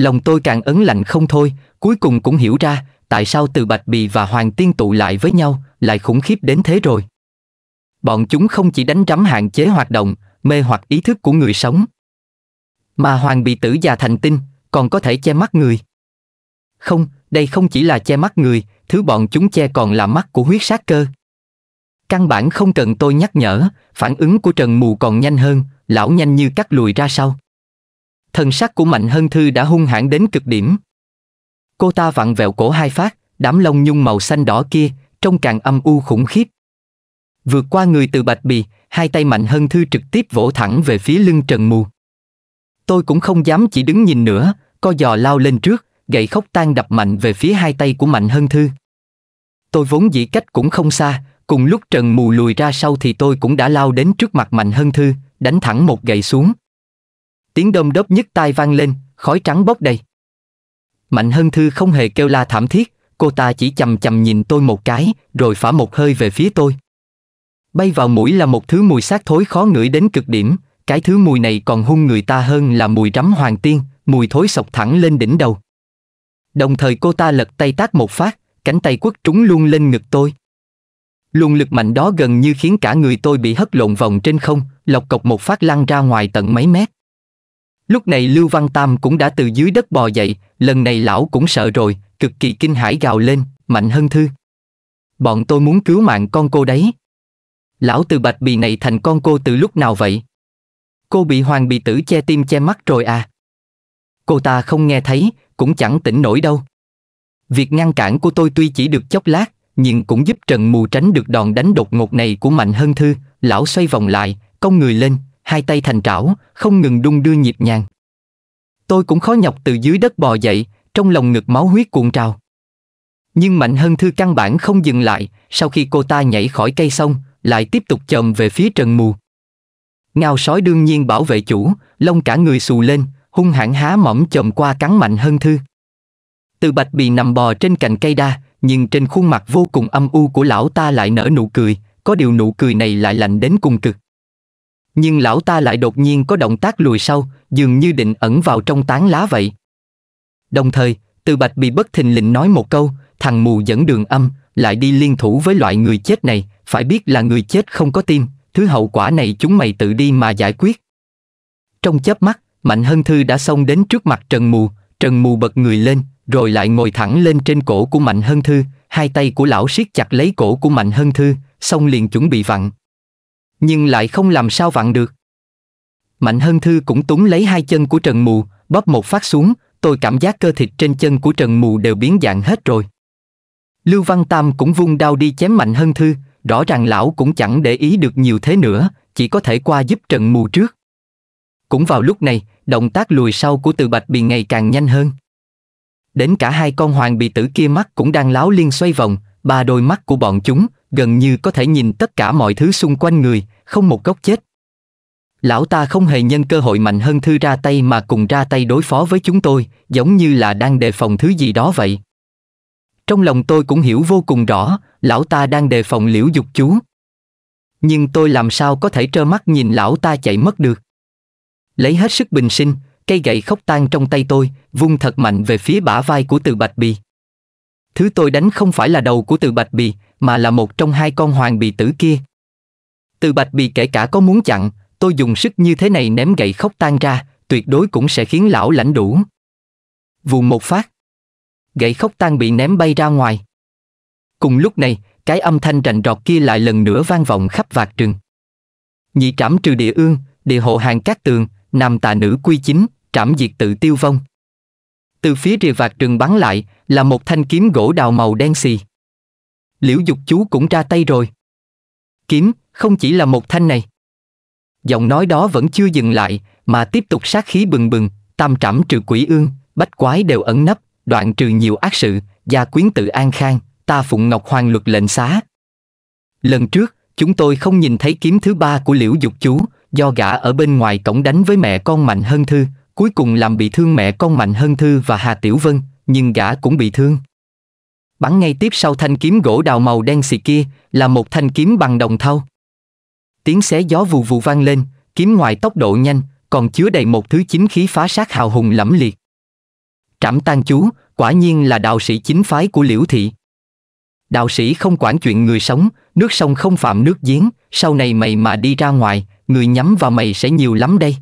Lòng tôi càng ấn lạnh không thôi, cuối cùng cũng hiểu ra tại sao từ Bạch Bì và Hoàng Tiên tụ lại với nhau lại khủng khiếp đến thế rồi. Bọn chúng không chỉ đánh rắm hạn chế hoạt động, mê hoặc ý thức của người sống, mà Hoàng Bì tử già thành tinh còn có thể che mắt người. Không, đây không chỉ là che mắt người, thứ bọn chúng che còn là mắt của huyết sát cơ. Căn bản không cần tôi nhắc nhở, phản ứng của Trần Mù còn nhanh hơn, lão nhanh như cắt lùi ra sau thần sắc của Mạnh Hân Thư đã hung hãn đến cực điểm. Cô ta vặn vẹo cổ hai phát, đám lông nhung màu xanh đỏ kia, trông càng âm u khủng khiếp. Vượt qua người từ bạch bì, hai tay Mạnh Hân Thư trực tiếp vỗ thẳng về phía lưng Trần Mù. Tôi cũng không dám chỉ đứng nhìn nữa, co giò lao lên trước, gậy khóc tan đập mạnh về phía hai tay của Mạnh Hân Thư. Tôi vốn dĩ cách cũng không xa, cùng lúc Trần Mù lùi ra sau thì tôi cũng đã lao đến trước mặt Mạnh Hân Thư, đánh thẳng một gậy xuống, tiếng đôm đớp nhức tai vang lên, khói trắng bốc đầy. Mạnh Hân Thư không hề kêu la thảm thiết, cô ta chỉ chầm chầm nhìn tôi một cái, rồi phả một hơi về phía tôi. Bay vào mũi là một thứ mùi xác thối khó ngửi đến cực điểm, cái thứ mùi này còn hung người ta hơn là mùi rắm hoàng tiên, mùi thối sọc thẳng lên đỉnh đầu. Đồng thời cô ta lật tay tác một phát, cánh tay quất trúng luôn lên ngực tôi. Luồng lực mạnh đó gần như khiến cả người tôi bị hất lộn vòng trên không, lọc cọc một phát lăn ra ngoài tận mấy mét. Lúc này Lưu Văn Tam cũng đã từ dưới đất bò dậy, lần này lão cũng sợ rồi, cực kỳ kinh hãi gào lên, mạnh hân thư. Bọn tôi muốn cứu mạng con cô đấy. Lão từ bạch bì này thành con cô từ lúc nào vậy? Cô bị hoàng bị tử che tim che mắt rồi à? Cô ta không nghe thấy, cũng chẳng tỉnh nổi đâu. Việc ngăn cản của tôi tuy chỉ được chốc lát, nhưng cũng giúp Trần Mù tránh được đòn đánh đột ngột này của Mạnh Hân Thư. Lão xoay vòng lại, cong người lên, hai tay thành trảo, không ngừng đung đưa nhịp nhàng. Tôi cũng khó nhọc từ dưới đất bò dậy, trong lòng ngực máu huyết cuộn trào. Nhưng Mạnh Hân Thư căn bản không dừng lại, sau khi cô ta nhảy khỏi cây xong, lại tiếp tục chồm về phía trần mù. Ngao sói đương nhiên bảo vệ chủ, lông cả người xù lên, hung hãn há mõm chồm qua cắn Mạnh Hân Thư. Từ bạch bì nằm bò trên cành cây đa, nhưng trên khuôn mặt vô cùng âm u của lão ta lại nở nụ cười, có điều nụ cười này lại lạnh đến cùng cực. Nhưng lão ta lại đột nhiên có động tác lùi sau, dường như định ẩn vào trong tán lá vậy. Đồng thời, từ bạch bị bất thình lình nói một câu, thằng mù dẫn đường âm, lại đi liên thủ với loại người chết này, phải biết là người chết không có tim, thứ hậu quả này chúng mày tự đi mà giải quyết. Trong chớp mắt, Mạnh Hân Thư đã xông đến trước mặt Trần Mù, Trần Mù bật người lên, rồi lại ngồi thẳng lên trên cổ của Mạnh Hân Thư, hai tay của lão siết chặt lấy cổ của Mạnh Hân Thư, xong liền chuẩn bị vặn nhưng lại không làm sao vặn được. Mạnh hơn Thư cũng túng lấy hai chân của Trần Mù, bóp một phát xuống, tôi cảm giác cơ thịt trên chân của Trần Mù đều biến dạng hết rồi. Lưu Văn Tam cũng vung đao đi chém Mạnh hơn Thư, rõ ràng lão cũng chẳng để ý được nhiều thế nữa, chỉ có thể qua giúp Trần Mù trước. Cũng vào lúc này, động tác lùi sau của Từ Bạch bị ngày càng nhanh hơn. Đến cả hai con hoàng bị tử kia mắt cũng đang láo liên xoay vòng, ba đôi mắt của bọn chúng, gần như có thể nhìn tất cả mọi thứ xung quanh người, không một góc chết. Lão ta không hề nhân cơ hội mạnh hơn thư ra tay mà cùng ra tay đối phó với chúng tôi, giống như là đang đề phòng thứ gì đó vậy. Trong lòng tôi cũng hiểu vô cùng rõ, lão ta đang đề phòng liễu dục chú. Nhưng tôi làm sao có thể trơ mắt nhìn lão ta chạy mất được. Lấy hết sức bình sinh, cây gậy khóc tan trong tay tôi, vung thật mạnh về phía bả vai của từ bạch bì. Thứ tôi đánh không phải là đầu của từ bạch bì, mà là một trong hai con hoàng bì tử kia. Từ bạch bì kể cả có muốn chặn, tôi dùng sức như thế này ném gậy khóc tan ra, tuyệt đối cũng sẽ khiến lão lãnh đủ. Vùng một phát. Gậy khóc tan bị ném bay ra ngoài. Cùng lúc này, cái âm thanh rành rọt kia lại lần nữa vang vọng khắp vạt trường. Nhị trảm trừ địa ương, địa hộ hàng các tường, nam tà nữ quy chính, trảm diệt tự tiêu vong từ phía rìa vạt rừng bắn lại, là một thanh kiếm gỗ đào màu đen xì. Liễu dục chú cũng ra tay rồi. Kiếm, không chỉ là một thanh này. Giọng nói đó vẫn chưa dừng lại, mà tiếp tục sát khí bừng bừng, tam trảm trừ quỷ ương, bách quái đều ẩn nấp, đoạn trừ nhiều ác sự, gia quyến tự an khang, ta phụng ngọc hoàng luật lệnh xá. Lần trước, chúng tôi không nhìn thấy kiếm thứ ba của liễu dục chú, do gã ở bên ngoài cổng đánh với mẹ con mạnh hơn thư, cuối cùng làm bị thương mẹ con Mạnh Hân Thư và Hà Tiểu Vân, nhưng gã cũng bị thương. Bắn ngay tiếp sau thanh kiếm gỗ đào màu đen xì kia là một thanh kiếm bằng đồng thau. Tiếng xé gió vù vù vang lên, kiếm ngoài tốc độ nhanh, còn chứa đầy một thứ chính khí phá sát hào hùng lẫm liệt. Trảm tan chú, quả nhiên là đạo sĩ chính phái của Liễu Thị. Đạo sĩ không quản chuyện người sống, nước sông không phạm nước giếng, sau này mày mà đi ra ngoài, người nhắm vào mày sẽ nhiều lắm đây.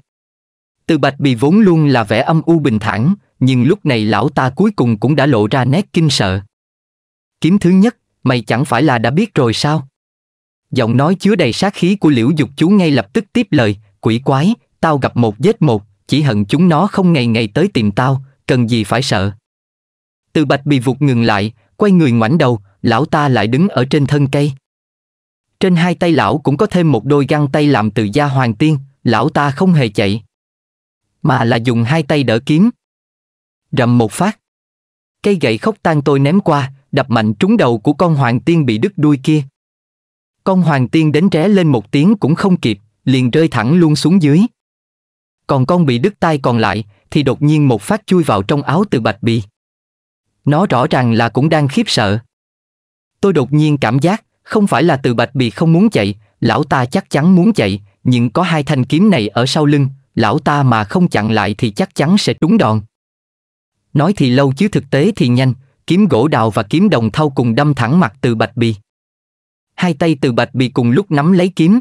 Từ bạch bì vốn luôn là vẻ âm u bình thản, nhưng lúc này lão ta cuối cùng cũng đã lộ ra nét kinh sợ. Kiếm thứ nhất, mày chẳng phải là đã biết rồi sao? Giọng nói chứa đầy sát khí của liễu dục chú ngay lập tức tiếp lời, quỷ quái, tao gặp một vết một, chỉ hận chúng nó không ngày ngày tới tìm tao, cần gì phải sợ. Từ bạch bị vụt ngừng lại, quay người ngoảnh đầu, lão ta lại đứng ở trên thân cây. Trên hai tay lão cũng có thêm một đôi găng tay làm từ da hoàng tiên, lão ta không hề chạy mà là dùng hai tay đỡ kiếm. Rầm một phát. Cây gậy khóc tan tôi ném qua, đập mạnh trúng đầu của con hoàng tiên bị đứt đuôi kia. Con hoàng tiên đến tré lên một tiếng cũng không kịp, liền rơi thẳng luôn xuống dưới. Còn con bị đứt tay còn lại thì đột nhiên một phát chui vào trong áo từ bạch bì. Nó rõ ràng là cũng đang khiếp sợ. Tôi đột nhiên cảm giác không phải là từ bạch bì không muốn chạy, lão ta chắc chắn muốn chạy, nhưng có hai thanh kiếm này ở sau lưng, lão ta mà không chặn lại thì chắc chắn sẽ trúng đòn. Nói thì lâu chứ thực tế thì nhanh, kiếm gỗ đào và kiếm đồng thau cùng đâm thẳng mặt từ bạch bì. Hai tay từ bạch bì cùng lúc nắm lấy kiếm.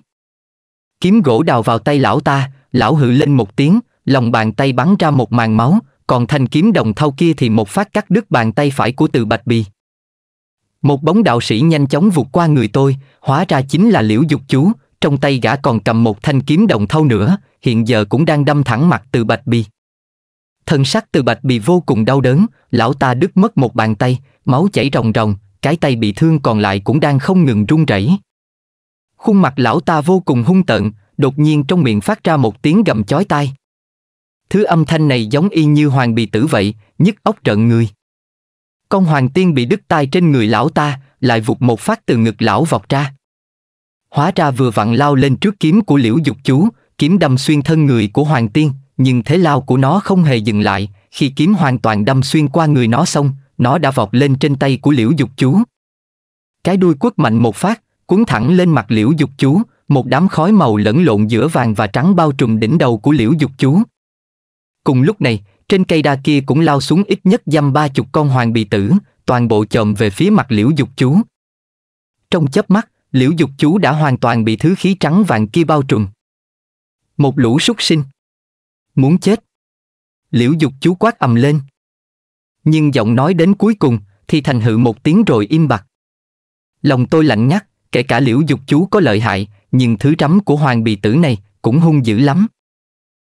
Kiếm gỗ đào vào tay lão ta, lão hự lên một tiếng, lòng bàn tay bắn ra một màn máu, còn thanh kiếm đồng thau kia thì một phát cắt đứt bàn tay phải của từ bạch bì. Một bóng đạo sĩ nhanh chóng vụt qua người tôi, hóa ra chính là liễu dục chú, trong tay gã còn cầm một thanh kiếm đồng thau nữa, hiện giờ cũng đang đâm thẳng mặt từ bạch bì. thân sắc từ bạch bì vô cùng đau đớn, lão ta đứt mất một bàn tay, máu chảy ròng ròng, cái tay bị thương còn lại cũng đang không ngừng run rẩy. Khuôn mặt lão ta vô cùng hung tợn, đột nhiên trong miệng phát ra một tiếng gầm chói tai. Thứ âm thanh này giống y như hoàng bì tử vậy, nhức óc trợn người. Con hoàng tiên bị đứt tai trên người lão ta, lại vụt một phát từ ngực lão vọt ra. Hóa ra vừa vặn lao lên trước kiếm của liễu dục chú, kiếm đâm xuyên thân người của Hoàng Tiên, nhưng thế lao của nó không hề dừng lại, khi kiếm hoàn toàn đâm xuyên qua người nó xong, nó đã vọt lên trên tay của Liễu Dục Chú. Cái đuôi quất mạnh một phát, cuốn thẳng lên mặt Liễu Dục Chú, một đám khói màu lẫn lộn giữa vàng và trắng bao trùm đỉnh đầu của Liễu Dục Chú. Cùng lúc này, trên cây đa kia cũng lao xuống ít nhất dăm ba chục con hoàng bì tử, toàn bộ chồm về phía mặt Liễu Dục Chú. Trong chớp mắt, Liễu Dục Chú đã hoàn toàn bị thứ khí trắng vàng kia bao trùm. Một lũ súc sinh. Muốn chết. Liễu dục chú quát ầm lên. Nhưng giọng nói đến cuối cùng thì thành hự một tiếng rồi im bặt. Lòng tôi lạnh nhắc, kể cả liễu dục chú có lợi hại, nhưng thứ rắm của hoàng bì tử này cũng hung dữ lắm.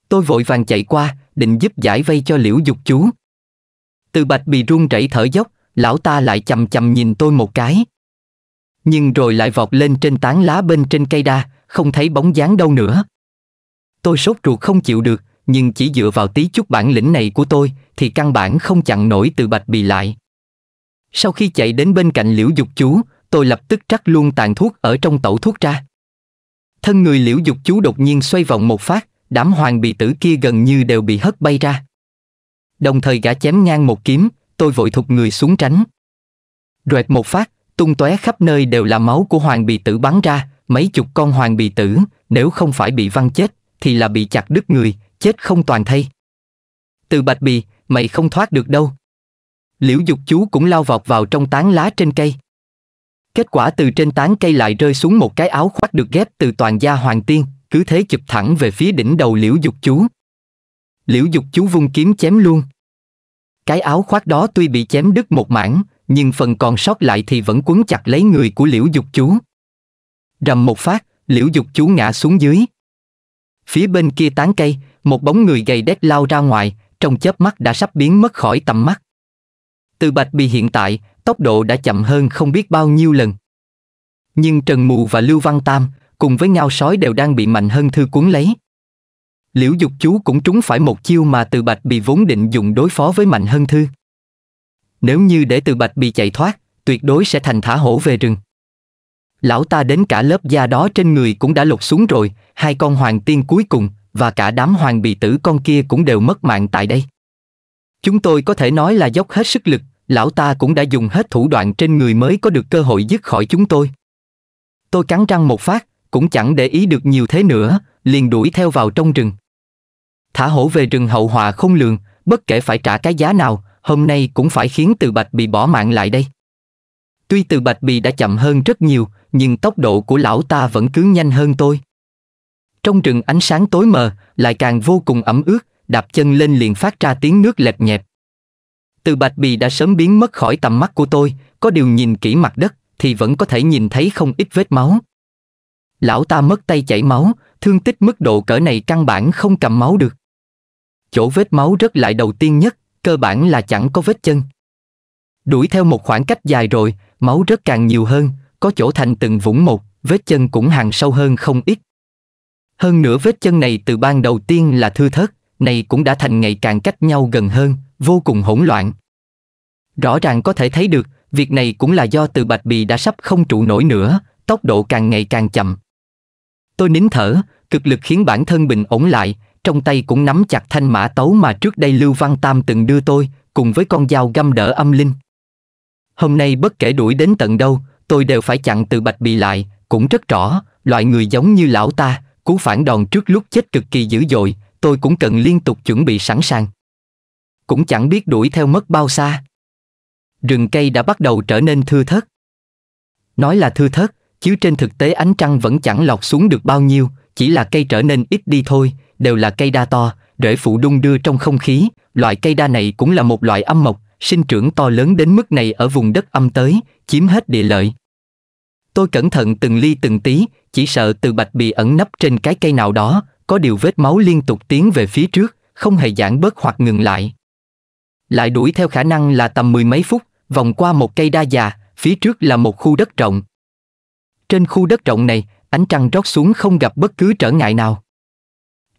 Tôi vội vàng chạy qua, định giúp giải vây cho liễu dục chú. Từ bạch bì run rẩy thở dốc, lão ta lại chầm chầm nhìn tôi một cái. Nhưng rồi lại vọt lên trên tán lá bên trên cây đa, không thấy bóng dáng đâu nữa. Tôi sốt ruột không chịu được, nhưng chỉ dựa vào tí chút bản lĩnh này của tôi thì căn bản không chặn nổi từ bạch bì lại. Sau khi chạy đến bên cạnh liễu dục chú, tôi lập tức trắc luôn tàn thuốc ở trong tẩu thuốc ra. Thân người liễu dục chú đột nhiên xoay vòng một phát, đám hoàng bị tử kia gần như đều bị hất bay ra. Đồng thời gã chém ngang một kiếm, tôi vội thụt người xuống tránh. Rệt một phát, tung tóe khắp nơi đều là máu của hoàng bị tử bắn ra, mấy chục con hoàng bị tử, nếu không phải bị văng chết thì là bị chặt đứt người, chết không toàn thây. Từ bạch bì, mày không thoát được đâu. Liễu dục chú cũng lao vọt vào trong tán lá trên cây. Kết quả từ trên tán cây lại rơi xuống một cái áo khoác được ghép từ toàn da hoàng tiên, cứ thế chụp thẳng về phía đỉnh đầu liễu dục chú. Liễu dục chú vung kiếm chém luôn. Cái áo khoác đó tuy bị chém đứt một mảng, nhưng phần còn sót lại thì vẫn quấn chặt lấy người của liễu dục chú. Rầm một phát, liễu dục chú ngã xuống dưới. Phía bên kia tán cây, một bóng người gầy đét lao ra ngoài, trong chớp mắt đã sắp biến mất khỏi tầm mắt. Từ Bạch bị hiện tại, tốc độ đã chậm hơn không biết bao nhiêu lần. Nhưng Trần Mù và Lưu Văn Tam, cùng với ngao sói đều đang bị mạnh hơn thư cuốn lấy. Liễu Dục Chú cũng trúng phải một chiêu mà Từ Bạch bị vốn định dùng đối phó với mạnh hơn thư. Nếu như để Từ Bạch bị chạy thoát, tuyệt đối sẽ thành thả hổ về rừng. Lão ta đến cả lớp da đó trên người cũng đã lột xuống rồi, hai con hoàng tiên cuối cùng và cả đám hoàng bị tử con kia cũng đều mất mạng tại đây. Chúng tôi có thể nói là dốc hết sức lực, lão ta cũng đã dùng hết thủ đoạn trên người mới có được cơ hội dứt khỏi chúng tôi. Tôi cắn răng một phát, cũng chẳng để ý được nhiều thế nữa, liền đuổi theo vào trong rừng. Thả hổ về rừng hậu hòa không lường, bất kể phải trả cái giá nào, hôm nay cũng phải khiến từ bạch bị bỏ mạng lại đây. Tuy từ bạch bì đã chậm hơn rất nhiều, nhưng tốc độ của lão ta vẫn cứ nhanh hơn tôi. Trong rừng ánh sáng tối mờ, lại càng vô cùng ẩm ướt, đạp chân lên liền phát ra tiếng nước lẹp nhẹp. Từ bạch bì đã sớm biến mất khỏi tầm mắt của tôi, có điều nhìn kỹ mặt đất thì vẫn có thể nhìn thấy không ít vết máu. Lão ta mất tay chảy máu, thương tích mức độ cỡ này căn bản không cầm máu được. Chỗ vết máu rất lại đầu tiên nhất, cơ bản là chẳng có vết chân. Đuổi theo một khoảng cách dài rồi, máu rất càng nhiều hơn, có chỗ thành từng vũng một, vết chân cũng hàng sâu hơn không ít. Hơn nữa vết chân này từ ban đầu tiên là thư thớt, này cũng đã thành ngày càng cách nhau gần hơn, vô cùng hỗn loạn. Rõ ràng có thể thấy được, việc này cũng là do từ bạch bì đã sắp không trụ nổi nữa, tốc độ càng ngày càng chậm. Tôi nín thở, cực lực khiến bản thân bình ổn lại, trong tay cũng nắm chặt thanh mã tấu mà trước đây Lưu Văn Tam từng đưa tôi, cùng với con dao găm đỡ âm linh. Hôm nay bất kể đuổi đến tận đâu, tôi đều phải chặn từ bạch bì lại, cũng rất rõ, loại người giống như lão ta, cú phản đòn trước lúc chết cực kỳ dữ dội, tôi cũng cần liên tục chuẩn bị sẵn sàng. Cũng chẳng biết đuổi theo mất bao xa. Rừng cây đã bắt đầu trở nên thưa thớt. Nói là thưa thớt, chứ trên thực tế ánh trăng vẫn chẳng lọt xuống được bao nhiêu, chỉ là cây trở nên ít đi thôi, đều là cây đa to, rễ phụ đung đưa trong không khí, loại cây đa này cũng là một loại âm mộc, sinh trưởng to lớn đến mức này ở vùng đất âm tới, chiếm hết địa lợi. Tôi cẩn thận từng ly từng tí, chỉ sợ từ bạch bị ẩn nấp trên cái cây nào đó, có điều vết máu liên tục tiến về phía trước, không hề giãn bớt hoặc ngừng lại. Lại đuổi theo khả năng là tầm mười mấy phút, vòng qua một cây đa già, phía trước là một khu đất rộng. Trên khu đất rộng này, ánh trăng rót xuống không gặp bất cứ trở ngại nào.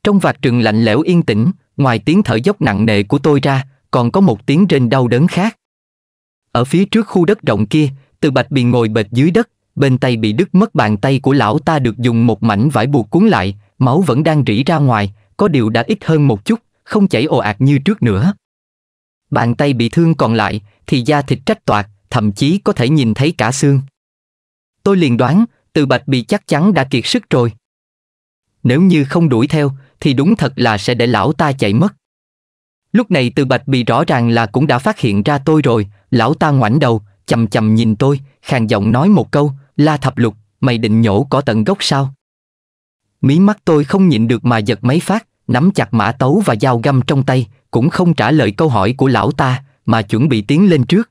Trong vạt trường lạnh lẽo yên tĩnh, ngoài tiếng thở dốc nặng nề của tôi ra, còn có một tiếng rên đau đớn khác. Ở phía trước khu đất rộng kia, từ bạch bị ngồi bệt dưới đất, bên tay bị đứt mất bàn tay của lão ta được dùng một mảnh vải buộc cuốn lại, máu vẫn đang rỉ ra ngoài, có điều đã ít hơn một chút, không chảy ồ ạt như trước nữa. Bàn tay bị thương còn lại, thì da thịt trách toạc, thậm chí có thể nhìn thấy cả xương. Tôi liền đoán, từ bạch bị chắc chắn đã kiệt sức rồi. Nếu như không đuổi theo, thì đúng thật là sẽ để lão ta chạy mất. Lúc này từ bạch bị rõ ràng là cũng đã phát hiện ra tôi rồi, lão ta ngoảnh đầu, chầm chầm nhìn tôi, khàn giọng nói một câu, la thập lục, mày định nhổ cỏ tận gốc sao? Mí mắt tôi không nhịn được mà giật mấy phát, nắm chặt mã tấu và dao găm trong tay, cũng không trả lời câu hỏi của lão ta, mà chuẩn bị tiến lên trước.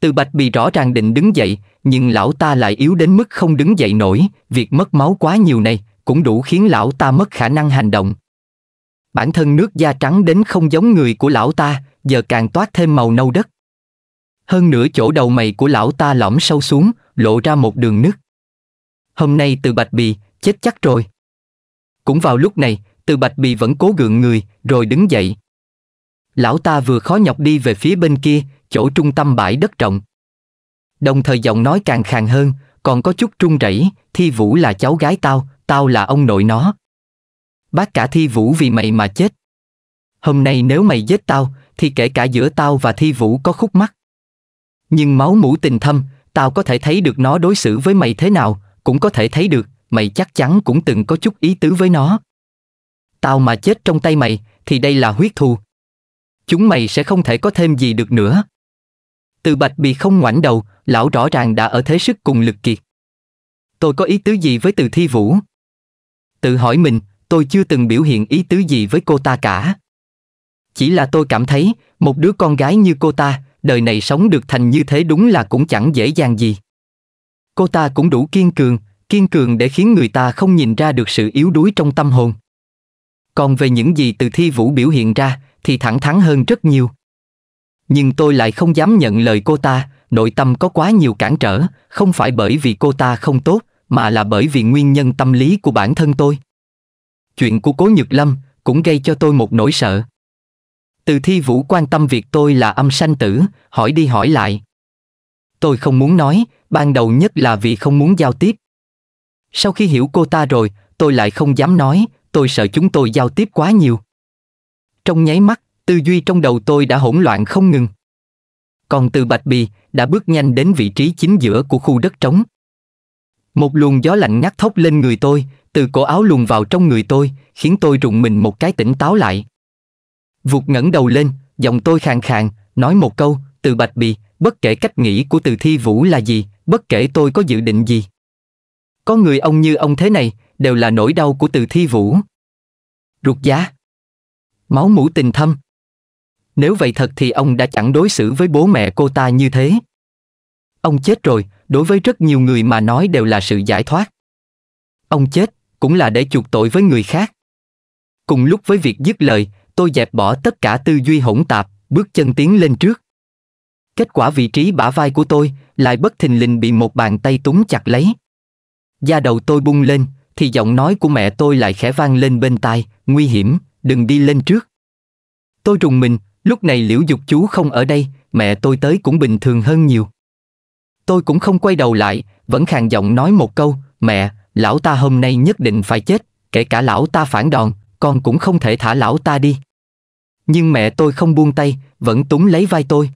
Từ bạch bị rõ ràng định đứng dậy, nhưng lão ta lại yếu đến mức không đứng dậy nổi, việc mất máu quá nhiều này cũng đủ khiến lão ta mất khả năng hành động bản thân nước da trắng đến không giống người của lão ta, giờ càng toát thêm màu nâu đất. Hơn nửa chỗ đầu mày của lão ta lõm sâu xuống, lộ ra một đường nứt. Hôm nay từ bạch bì, chết chắc rồi. Cũng vào lúc này, từ bạch bì vẫn cố gượng người, rồi đứng dậy. Lão ta vừa khó nhọc đi về phía bên kia, chỗ trung tâm bãi đất rộng. Đồng thời giọng nói càng khàn hơn, còn có chút trung rẩy, Thi Vũ là cháu gái tao, tao là ông nội nó bác cả thi vũ vì mày mà chết. Hôm nay nếu mày giết tao, thì kể cả giữa tao và thi vũ có khúc mắc. Nhưng máu mũ tình thâm, tao có thể thấy được nó đối xử với mày thế nào, cũng có thể thấy được, mày chắc chắn cũng từng có chút ý tứ với nó. Tao mà chết trong tay mày, thì đây là huyết thù. Chúng mày sẽ không thể có thêm gì được nữa. Từ bạch bị không ngoảnh đầu, lão rõ ràng đã ở thế sức cùng lực kiệt. Tôi có ý tứ gì với từ thi vũ? Tự hỏi mình, tôi chưa từng biểu hiện ý tứ gì với cô ta cả. Chỉ là tôi cảm thấy, một đứa con gái như cô ta, đời này sống được thành như thế đúng là cũng chẳng dễ dàng gì. Cô ta cũng đủ kiên cường, kiên cường để khiến người ta không nhìn ra được sự yếu đuối trong tâm hồn. Còn về những gì từ thi vũ biểu hiện ra, thì thẳng thắn hơn rất nhiều. Nhưng tôi lại không dám nhận lời cô ta, nội tâm có quá nhiều cản trở, không phải bởi vì cô ta không tốt, mà là bởi vì nguyên nhân tâm lý của bản thân tôi chuyện của Cố Nhược Lâm cũng gây cho tôi một nỗi sợ. Từ thi vũ quan tâm việc tôi là âm sanh tử, hỏi đi hỏi lại. Tôi không muốn nói, ban đầu nhất là vì không muốn giao tiếp. Sau khi hiểu cô ta rồi, tôi lại không dám nói, tôi sợ chúng tôi giao tiếp quá nhiều. Trong nháy mắt, tư duy trong đầu tôi đã hỗn loạn không ngừng. Còn từ Bạch Bì đã bước nhanh đến vị trí chính giữa của khu đất trống. Một luồng gió lạnh ngắt thốc lên người tôi, từ cổ áo luồn vào trong người tôi, khiến tôi rùng mình một cái tỉnh táo lại. Vụt ngẩng đầu lên, giọng tôi khàn khàn, nói một câu, từ bạch bì, bất kể cách nghĩ của từ thi vũ là gì, bất kể tôi có dự định gì. Có người ông như ông thế này, đều là nỗi đau của từ thi vũ. Ruột giá. Máu mũ tình thâm. Nếu vậy thật thì ông đã chẳng đối xử với bố mẹ cô ta như thế. Ông chết rồi, đối với rất nhiều người mà nói đều là sự giải thoát. Ông chết, cũng là để chuộc tội với người khác. Cùng lúc với việc dứt lời, tôi dẹp bỏ tất cả tư duy hỗn tạp, bước chân tiến lên trước. Kết quả vị trí bả vai của tôi lại bất thình lình bị một bàn tay túng chặt lấy. Da đầu tôi bung lên, thì giọng nói của mẹ tôi lại khẽ vang lên bên tai, nguy hiểm, đừng đi lên trước. Tôi rùng mình, lúc này liễu dục chú không ở đây, mẹ tôi tới cũng bình thường hơn nhiều. Tôi cũng không quay đầu lại, vẫn khàn giọng nói một câu, mẹ, lão ta hôm nay nhất định phải chết, kể cả lão ta phản đòn, con cũng không thể thả lão ta đi. Nhưng mẹ tôi không buông tay, vẫn túng lấy vai tôi.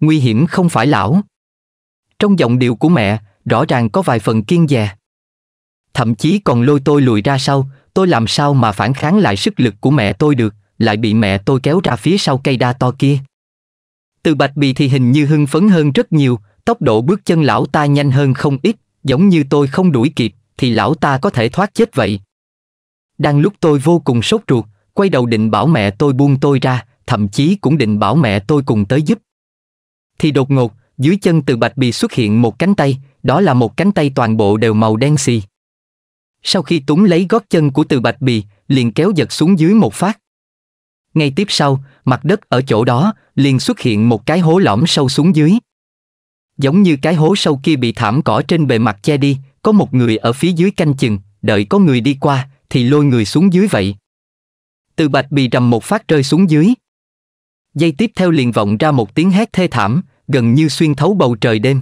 Nguy hiểm không phải lão. Trong giọng điệu của mẹ, rõ ràng có vài phần kiên dè. Thậm chí còn lôi tôi lùi ra sau, tôi làm sao mà phản kháng lại sức lực của mẹ tôi được, lại bị mẹ tôi kéo ra phía sau cây đa to kia. Từ bạch bì thì hình như hưng phấn hơn rất nhiều, Tốc độ bước chân lão ta nhanh hơn không ít, giống như tôi không đuổi kịp, thì lão ta có thể thoát chết vậy. Đang lúc tôi vô cùng sốt ruột, quay đầu định bảo mẹ tôi buông tôi ra, thậm chí cũng định bảo mẹ tôi cùng tới giúp. Thì đột ngột, dưới chân từ bạch bì xuất hiện một cánh tay, đó là một cánh tay toàn bộ đều màu đen xì. Sau khi túng lấy gót chân của từ bạch bì, liền kéo giật xuống dưới một phát. Ngay tiếp sau, mặt đất ở chỗ đó liền xuất hiện một cái hố lõm sâu xuống dưới. Giống như cái hố sâu kia bị thảm cỏ trên bề mặt che đi, có một người ở phía dưới canh chừng, đợi có người đi qua, thì lôi người xuống dưới vậy. Từ bạch bị rầm một phát rơi xuống dưới. Dây tiếp theo liền vọng ra một tiếng hét thê thảm, gần như xuyên thấu bầu trời đêm.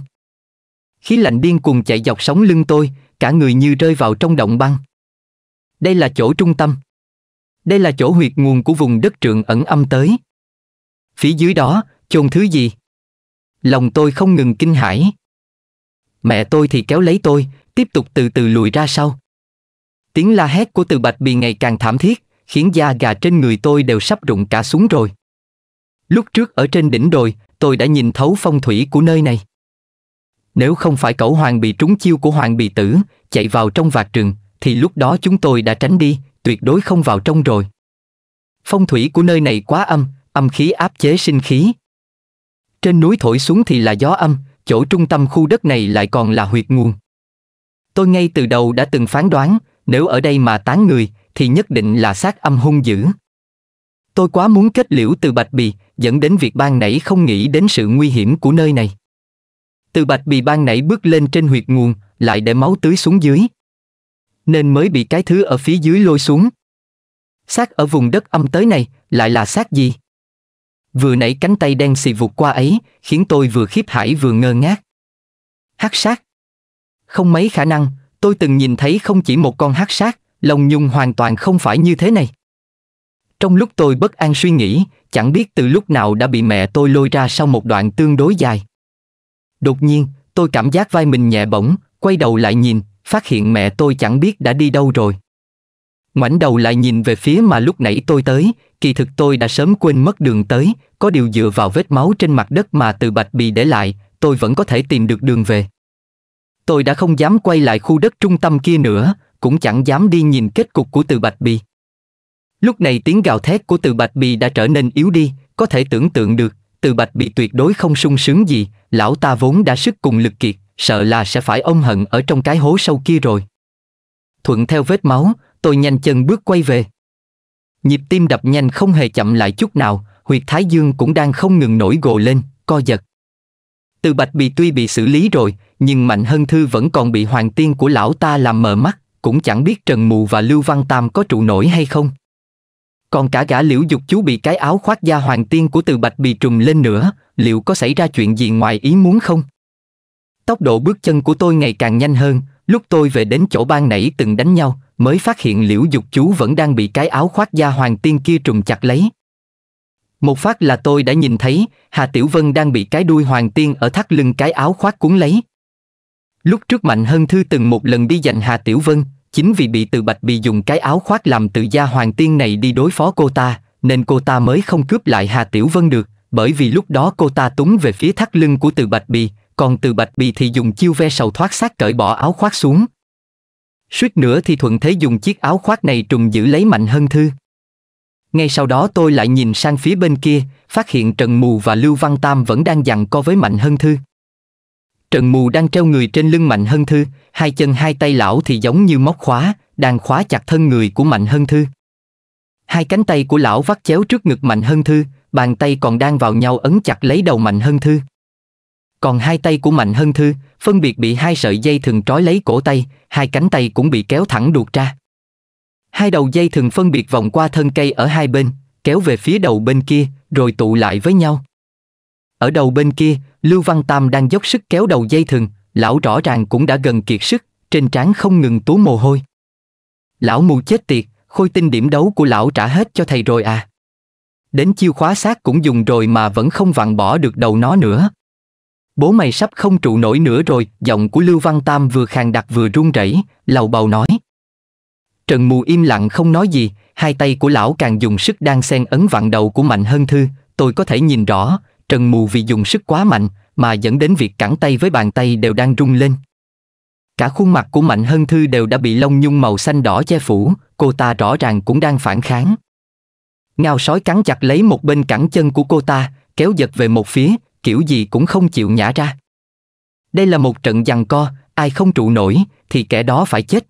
Khí lạnh điên cuồng chạy dọc sóng lưng tôi, cả người như rơi vào trong động băng. Đây là chỗ trung tâm. Đây là chỗ huyệt nguồn của vùng đất trượng ẩn âm tới. Phía dưới đó, chôn thứ gì? Lòng tôi không ngừng kinh hãi. Mẹ tôi thì kéo lấy tôi, tiếp tục từ từ lùi ra sau. Tiếng la hét của từ bạch bì ngày càng thảm thiết, khiến da gà trên người tôi đều sắp rụng cả xuống rồi. Lúc trước ở trên đỉnh đồi, tôi đã nhìn thấu phong thủy của nơi này. Nếu không phải Cẩu hoàng bị trúng chiêu của hoàng Bì tử, chạy vào trong vạt trường, thì lúc đó chúng tôi đã tránh đi, tuyệt đối không vào trong rồi. Phong thủy của nơi này quá âm, âm khí áp chế sinh khí. Trên núi thổi xuống thì là gió âm, chỗ trung tâm khu đất này lại còn là huyệt nguồn. Tôi ngay từ đầu đã từng phán đoán, nếu ở đây mà tán người, thì nhất định là sát âm hung dữ. Tôi quá muốn kết liễu từ Bạch Bì, dẫn đến việc ban nãy không nghĩ đến sự nguy hiểm của nơi này. Từ Bạch Bì ban nãy bước lên trên huyệt nguồn, lại để máu tưới xuống dưới. Nên mới bị cái thứ ở phía dưới lôi xuống. sát ở vùng đất âm tới này, lại là sát gì? Vừa nãy cánh tay đen xì vụt qua ấy, khiến tôi vừa khiếp hãi vừa ngơ ngác. Hắc sát. Không mấy khả năng, tôi từng nhìn thấy không chỉ một con hắc sát, lòng nhung hoàn toàn không phải như thế này. Trong lúc tôi bất an suy nghĩ, chẳng biết từ lúc nào đã bị mẹ tôi lôi ra sau một đoạn tương đối dài. Đột nhiên, tôi cảm giác vai mình nhẹ bỗng, quay đầu lại nhìn, phát hiện mẹ tôi chẳng biết đã đi đâu rồi. Ngoảnh đầu lại nhìn về phía mà lúc nãy tôi tới, Kỳ thực tôi đã sớm quên mất đường tới, có điều dựa vào vết máu trên mặt đất mà từ Bạch Bì để lại, tôi vẫn có thể tìm được đường về. Tôi đã không dám quay lại khu đất trung tâm kia nữa, cũng chẳng dám đi nhìn kết cục của từ Bạch Bì. Lúc này tiếng gào thét của từ Bạch Bì đã trở nên yếu đi, có thể tưởng tượng được, từ Bạch Bì tuyệt đối không sung sướng gì, lão ta vốn đã sức cùng lực kiệt, sợ là sẽ phải ôm hận ở trong cái hố sâu kia rồi. Thuận theo vết máu, tôi nhanh chân bước quay về. Nhịp tim đập nhanh không hề chậm lại chút nào, huyệt thái dương cũng đang không ngừng nổi gồ lên, co giật. Từ bạch bì tuy bị xử lý rồi, nhưng Mạnh Hân Thư vẫn còn bị hoàng tiên của lão ta làm mờ mắt, cũng chẳng biết Trần Mù và Lưu Văn Tam có trụ nổi hay không. Còn cả gã liễu dục chú bị cái áo khoác da hoàng tiên của từ bạch bị trùm lên nữa, liệu có xảy ra chuyện gì ngoài ý muốn không? Tốc độ bước chân của tôi ngày càng nhanh hơn, Lúc tôi về đến chỗ ban nãy từng đánh nhau, mới phát hiện liễu dục chú vẫn đang bị cái áo khoác da hoàng tiên kia trùng chặt lấy. Một phát là tôi đã nhìn thấy, Hà Tiểu Vân đang bị cái đuôi hoàng tiên ở thắt lưng cái áo khoác cuốn lấy. Lúc trước Mạnh Hân Thư từng một lần đi giành Hà Tiểu Vân, chính vì bị từ bạch bị dùng cái áo khoác làm từ da hoàng tiên này đi đối phó cô ta, nên cô ta mới không cướp lại Hà Tiểu Vân được, bởi vì lúc đó cô ta túng về phía thắt lưng của từ bạch bì, còn từ bạch bì thì dùng chiêu ve sầu thoát xác cởi bỏ áo khoác xuống. Suýt nữa thì thuận thế dùng chiếc áo khoác này trùng giữ lấy mạnh hân thư. Ngay sau đó tôi lại nhìn sang phía bên kia, phát hiện Trần Mù và Lưu Văn Tam vẫn đang giằng co với Mạnh Hân Thư. Trần Mù đang treo người trên lưng Mạnh Hân Thư, hai chân hai tay lão thì giống như móc khóa, đang khóa chặt thân người của Mạnh Hân Thư. Hai cánh tay của lão vắt chéo trước ngực Mạnh Hân Thư, bàn tay còn đang vào nhau ấn chặt lấy đầu Mạnh Hân Thư. Còn hai tay của Mạnh Hân Thư, phân biệt bị hai sợi dây thừng trói lấy cổ tay, hai cánh tay cũng bị kéo thẳng đuột ra. Hai đầu dây thừng phân biệt vòng qua thân cây ở hai bên, kéo về phía đầu bên kia, rồi tụ lại với nhau. Ở đầu bên kia, Lưu Văn Tam đang dốc sức kéo đầu dây thừng, lão rõ ràng cũng đã gần kiệt sức, trên trán không ngừng tú mồ hôi. Lão mù chết tiệt, khôi tinh điểm đấu của lão trả hết cho thầy rồi à. Đến chiêu khóa xác cũng dùng rồi mà vẫn không vặn bỏ được đầu nó nữa. Bố mày sắp không trụ nổi nữa rồi, giọng của Lưu Văn Tam vừa khàn đặc vừa run rẩy, lầu bầu nói. Trần Mù im lặng không nói gì, hai tay của lão càng dùng sức đang xen ấn vặn đầu của Mạnh Hân Thư, tôi có thể nhìn rõ, Trần Mù vì dùng sức quá mạnh mà dẫn đến việc cẳng tay với bàn tay đều đang rung lên. Cả khuôn mặt của Mạnh Hân Thư đều đã bị lông nhung màu xanh đỏ che phủ, cô ta rõ ràng cũng đang phản kháng. Ngao sói cắn chặt lấy một bên cẳng chân của cô ta, kéo giật về một phía, kiểu gì cũng không chịu nhả ra. Đây là một trận giằng co, ai không trụ nổi thì kẻ đó phải chết.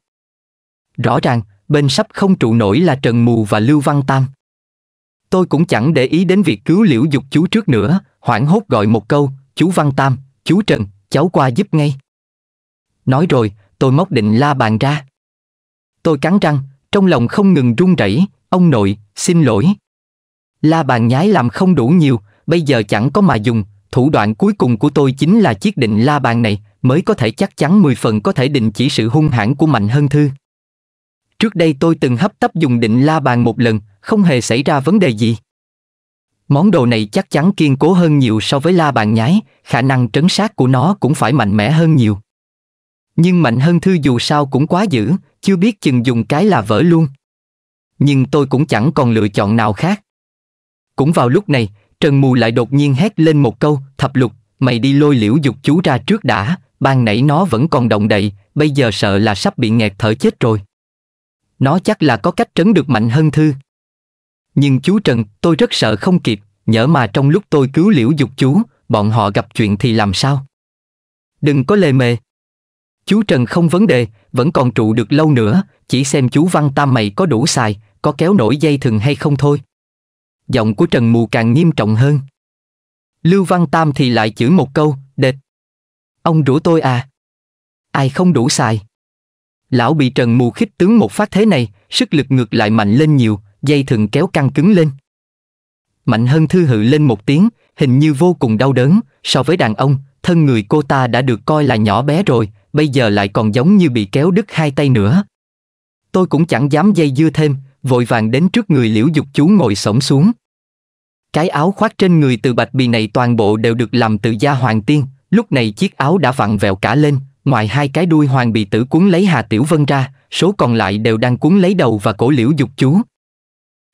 Rõ ràng, bên sắp không trụ nổi là Trần Mù và Lưu Văn Tam. Tôi cũng chẳng để ý đến việc cứu liễu dục chú trước nữa, hoảng hốt gọi một câu, chú Văn Tam, chú Trần, cháu qua giúp ngay. Nói rồi, tôi móc định la bàn ra. Tôi cắn răng, trong lòng không ngừng run rẩy, ông nội, xin lỗi. La bàn nhái làm không đủ nhiều, bây giờ chẳng có mà dùng, Thủ đoạn cuối cùng của tôi chính là chiếc định la bàn này, mới có thể chắc chắn 10 phần có thể định chỉ sự hung hãn của Mạnh Hân Thư. Trước đây tôi từng hấp tấp dùng định la bàn một lần, không hề xảy ra vấn đề gì. Món đồ này chắc chắn kiên cố hơn nhiều so với la bàn nhái, khả năng trấn sát của nó cũng phải mạnh mẽ hơn nhiều. Nhưng Mạnh Hân Thư dù sao cũng quá dữ, chưa biết chừng dùng cái là vỡ luôn. Nhưng tôi cũng chẳng còn lựa chọn nào khác. Cũng vào lúc này, Trần Mù lại đột nhiên hét lên một câu, thập lục, mày đi lôi liễu dục chú ra trước đã, ban nãy nó vẫn còn động đậy, bây giờ sợ là sắp bị nghẹt thở chết rồi. Nó chắc là có cách trấn được mạnh hơn thư. Nhưng chú Trần, tôi rất sợ không kịp, nhỡ mà trong lúc tôi cứu liễu dục chú, bọn họ gặp chuyện thì làm sao? Đừng có lề mề. Chú Trần không vấn đề, vẫn còn trụ được lâu nữa, chỉ xem chú Văn Tam mày có đủ xài, có kéo nổi dây thừng hay không thôi. Giọng của Trần Mù càng nghiêm trọng hơn. Lưu Văn Tam thì lại chửi một câu, đệt. Ông rủ tôi à? Ai không đủ xài? Lão bị Trần Mù khích tướng một phát thế này, sức lực ngược lại mạnh lên nhiều, dây thừng kéo căng cứng lên. Mạnh hơn thư hự lên một tiếng, hình như vô cùng đau đớn, so với đàn ông, thân người cô ta đã được coi là nhỏ bé rồi, bây giờ lại còn giống như bị kéo đứt hai tay nữa. Tôi cũng chẳng dám dây dưa thêm, vội vàng đến trước người liễu dục chú ngồi sổng xuống. Cái áo khoác trên người từ bạch bì này toàn bộ đều được làm từ da hoàng tiên, lúc này chiếc áo đã vặn vẹo cả lên, ngoài hai cái đuôi hoàng bì tử cuốn lấy Hà Tiểu Vân ra, số còn lại đều đang cuốn lấy đầu và cổ liễu dục chú.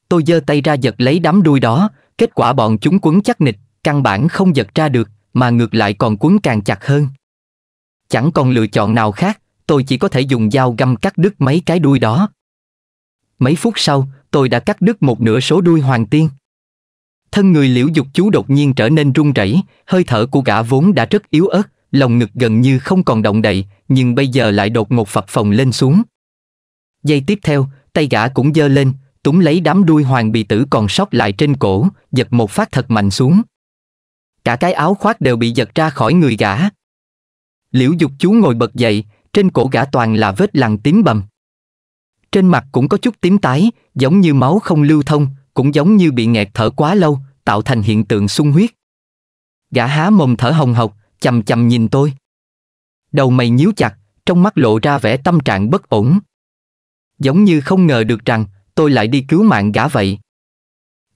Tôi giơ tay ra giật lấy đám đuôi đó, kết quả bọn chúng cuốn chắc nịch, căn bản không giật ra được, mà ngược lại còn cuốn càng chặt hơn. Chẳng còn lựa chọn nào khác, tôi chỉ có thể dùng dao găm cắt đứt mấy cái đuôi đó. Mấy phút sau, tôi đã cắt đứt một nửa số đuôi hoàng tiên. Thân người liễu dục chú đột nhiên trở nên run rẩy, hơi thở của gã vốn đã rất yếu ớt, lòng ngực gần như không còn động đậy, nhưng bây giờ lại đột ngột phập phồng lên xuống. Giây tiếp theo, tay gã cũng giơ lên, túm lấy đám đuôi hoàng bị tử còn sót lại trên cổ, giật một phát thật mạnh xuống. Cả cái áo khoác đều bị giật ra khỏi người gã. Liễu dục chú ngồi bật dậy, trên cổ gã toàn là vết lằn tím bầm. Trên mặt cũng có chút tím tái, giống như máu không lưu thông, cũng giống như bị nghẹt thở quá lâu, tạo thành hiện tượng sung huyết. Gã há mồm thở hồng hộc, chầm chầm nhìn tôi. Đầu mày nhíu chặt, trong mắt lộ ra vẻ tâm trạng bất ổn. Giống như không ngờ được rằng tôi lại đi cứu mạng gã vậy.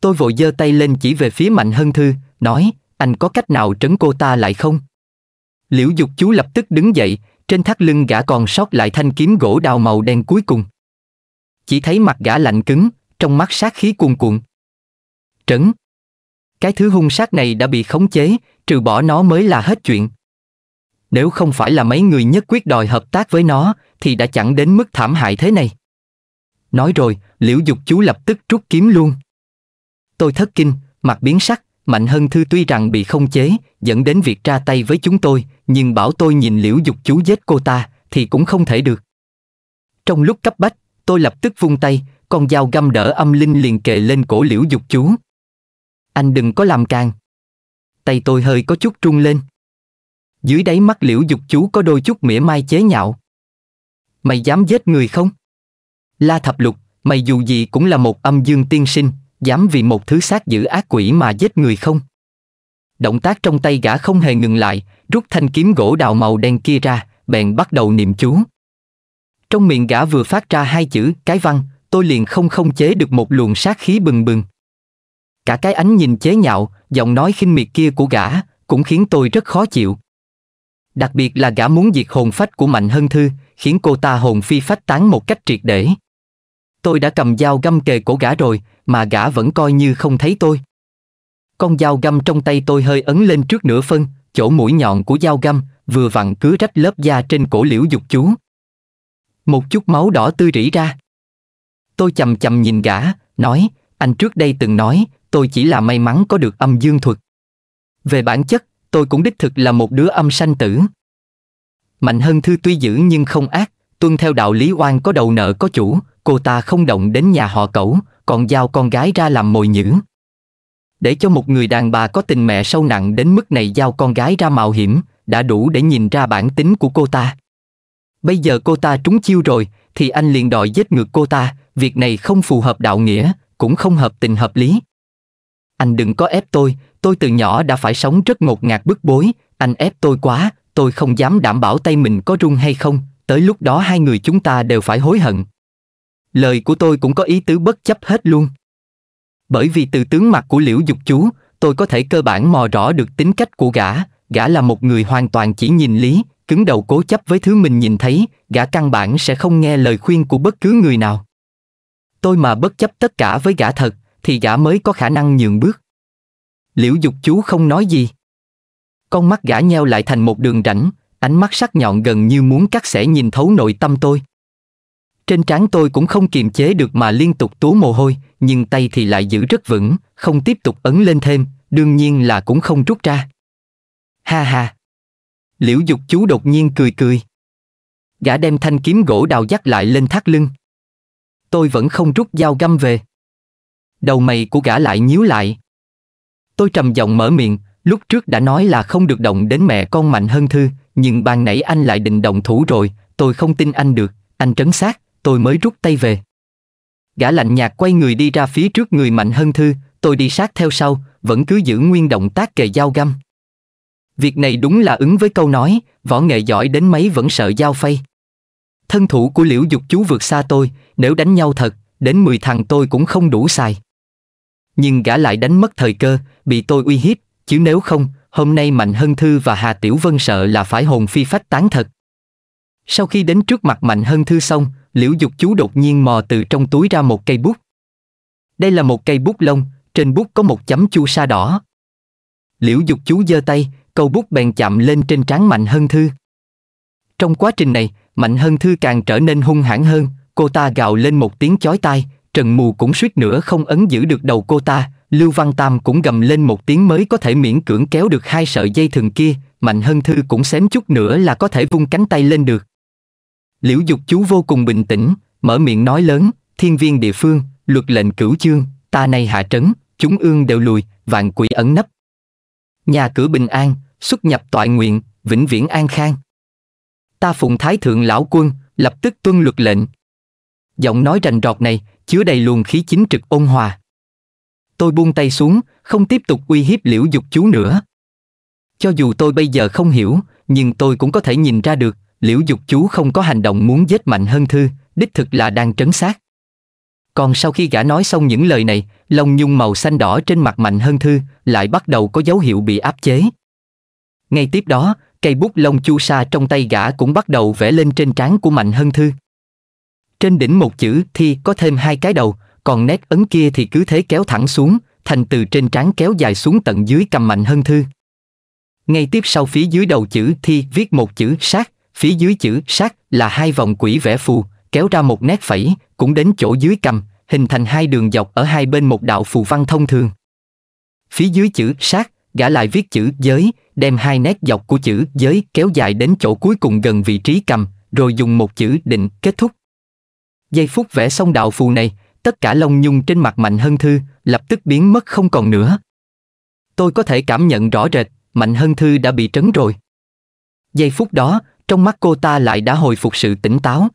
Tôi vội giơ tay lên chỉ về phía Mạnh Hân Thư, nói, anh có cách nào trấn cô ta lại không? Liễu dục chú lập tức đứng dậy, trên thắt lưng gã còn sót lại thanh kiếm gỗ đào màu đen cuối cùng chỉ thấy mặt gã lạnh cứng, trong mắt sát khí cuồn cuộn. Trấn. Cái thứ hung sát này đã bị khống chế, trừ bỏ nó mới là hết chuyện. Nếu không phải là mấy người nhất quyết đòi hợp tác với nó, thì đã chẳng đến mức thảm hại thế này. Nói rồi, liễu dục chú lập tức rút kiếm luôn. Tôi thất kinh, mặt biến sắc, Mạnh hơn Thư tuy rằng bị khống chế, dẫn đến việc ra tay với chúng tôi, nhưng bảo tôi nhìn liễu dục chú giết cô ta, thì cũng không thể được. Trong lúc cấp bách, tôi lập tức vung tay, con dao găm đỡ âm linh liền kề lên cổ liễu dục chú. Anh đừng có làm càng. Tay tôi hơi có chút trung lên. Dưới đáy mắt liễu dục chú có đôi chút mỉa mai chế nhạo. Mày dám giết người không? La thập lục, mày dù gì cũng là một âm dương tiên sinh, dám vì một thứ xác giữ ác quỷ mà giết người không? Động tác trong tay gã không hề ngừng lại, rút thanh kiếm gỗ đào màu đen kia ra, bèn bắt đầu niệm chú. Trong miệng gã vừa phát ra hai chữ cái văn, tôi liền không không chế được một luồng sát khí bừng bừng. Cả cái ánh nhìn chế nhạo, giọng nói khinh miệt kia của gã, cũng khiến tôi rất khó chịu. Đặc biệt là gã muốn diệt hồn phách của Mạnh Hân Thư, khiến cô ta hồn phi phách tán một cách triệt để. Tôi đã cầm dao găm kề cổ gã rồi, mà gã vẫn coi như không thấy tôi. Con dao găm trong tay tôi hơi ấn lên trước nửa phân, chỗ mũi nhọn của dao găm, vừa vặn cứ rách lớp da trên cổ liễu dục chú. Một chút máu đỏ tươi rỉ ra. Tôi chầm chầm nhìn gã, nói, anh trước đây từng nói, tôi chỉ là may mắn có được âm dương thuật. Về bản chất, tôi cũng đích thực là một đứa âm sanh tử. Mạnh hơn Thư tuy dữ nhưng không ác, tuân theo đạo lý oan có đầu nợ có chủ, cô ta không động đến nhà họ cẩu, còn giao con gái ra làm mồi nhữ. Để cho một người đàn bà có tình mẹ sâu nặng đến mức này giao con gái ra mạo hiểm, đã đủ để nhìn ra bản tính của cô ta bây giờ cô ta trúng chiêu rồi, thì anh liền đòi giết ngược cô ta, việc này không phù hợp đạo nghĩa, cũng không hợp tình hợp lý. Anh đừng có ép tôi, tôi từ nhỏ đã phải sống rất ngột ngạt bức bối, anh ép tôi quá, tôi không dám đảm bảo tay mình có run hay không, tới lúc đó hai người chúng ta đều phải hối hận. Lời của tôi cũng có ý tứ bất chấp hết luôn. Bởi vì từ tướng mặt của Liễu Dục Chú, tôi có thể cơ bản mò rõ được tính cách của gã, gã là một người hoàn toàn chỉ nhìn lý, cứng đầu cố chấp với thứ mình nhìn thấy, gã căn bản sẽ không nghe lời khuyên của bất cứ người nào. Tôi mà bất chấp tất cả với gã thật, thì gã mới có khả năng nhường bước. Liễu dục chú không nói gì. Con mắt gã nheo lại thành một đường rảnh, ánh mắt sắc nhọn gần như muốn cắt xẻ nhìn thấu nội tâm tôi. Trên trán tôi cũng không kiềm chế được mà liên tục túa mồ hôi, nhưng tay thì lại giữ rất vững, không tiếp tục ấn lên thêm, đương nhiên là cũng không rút ra. Ha ha, Liễu Dục Chú đột nhiên cười cười. Gã đem thanh kiếm gỗ đào dắt lại lên thắt lưng. Tôi vẫn không rút dao găm về. Đầu mày của gã lại nhíu lại. Tôi trầm giọng mở miệng, lúc trước đã nói là không được động đến mẹ con mạnh hơn thư, nhưng ban nãy anh lại định động thủ rồi, tôi không tin anh được, anh trấn sát, tôi mới rút tay về. Gã lạnh nhạt quay người đi ra phía trước người mạnh hơn thư, tôi đi sát theo sau, vẫn cứ giữ nguyên động tác kề dao găm. Việc này đúng là ứng với câu nói, võ nghệ giỏi đến mấy vẫn sợ giao phay. Thân thủ của liễu dục chú vượt xa tôi, nếu đánh nhau thật, đến 10 thằng tôi cũng không đủ xài. Nhưng gã lại đánh mất thời cơ, bị tôi uy hiếp, chứ nếu không, hôm nay Mạnh Hân Thư và Hà Tiểu Vân sợ là phải hồn phi phách tán thật. Sau khi đến trước mặt Mạnh Hân Thư xong, liễu dục chú đột nhiên mò từ trong túi ra một cây bút. Đây là một cây bút lông, trên bút có một chấm chu sa đỏ. Liễu dục chú giơ tay, câu bút bèn chạm lên trên trán Mạnh Hân Thư. Trong quá trình này, Mạnh Hân Thư càng trở nên hung hãn hơn, cô ta gào lên một tiếng chói tai, Trần Mù cũng suýt nữa không ấn giữ được đầu cô ta, Lưu Văn Tam cũng gầm lên một tiếng mới có thể miễn cưỡng kéo được hai sợi dây thừng kia, Mạnh Hân Thư cũng xém chút nữa là có thể vung cánh tay lên được. Liễu Dục chú vô cùng bình tĩnh, mở miệng nói lớn, thiên viên địa phương, luật lệnh cửu chương, ta nay hạ trấn, chúng ương đều lùi, vạn quỷ ẩn nấp. Nhà cửa bình an, xuất nhập toại nguyện, vĩnh viễn an khang. Ta phụng thái thượng lão quân, lập tức tuân luật lệnh. Giọng nói rành rọt này chứa đầy luồng khí chính trực ôn hòa. Tôi buông tay xuống, không tiếp tục uy hiếp liễu dục chú nữa. Cho dù tôi bây giờ không hiểu, nhưng tôi cũng có thể nhìn ra được, liễu dục chú không có hành động muốn giết mạnh hơn thư, đích thực là đang trấn sát. Còn sau khi gã nói xong những lời này, lông nhung màu xanh đỏ trên mặt mạnh hơn thư lại bắt đầu có dấu hiệu bị áp chế. Ngay tiếp đó, cây bút lông chu sa trong tay gã cũng bắt đầu vẽ lên trên trán của Mạnh Hân Thư. Trên đỉnh một chữ thì có thêm hai cái đầu, còn nét ấn kia thì cứ thế kéo thẳng xuống, thành từ trên trán kéo dài xuống tận dưới cầm Mạnh Hân Thư. Ngay tiếp sau phía dưới đầu chữ thì viết một chữ sát, phía dưới chữ sát là hai vòng quỷ vẽ phù, kéo ra một nét phẩy, cũng đến chỗ dưới cầm, hình thành hai đường dọc ở hai bên một đạo phù văn thông thường. Phía dưới chữ sát, gã lại viết chữ giới, đem hai nét dọc của chữ giới kéo dài đến chỗ cuối cùng gần vị trí cầm, rồi dùng một chữ định kết thúc. Giây phút vẽ xong đạo phù này, tất cả lông nhung trên mặt Mạnh Hân Thư lập tức biến mất không còn nữa. Tôi có thể cảm nhận rõ rệt, Mạnh Hân Thư đã bị trấn rồi. Giây phút đó, trong mắt cô ta lại đã hồi phục sự tỉnh táo.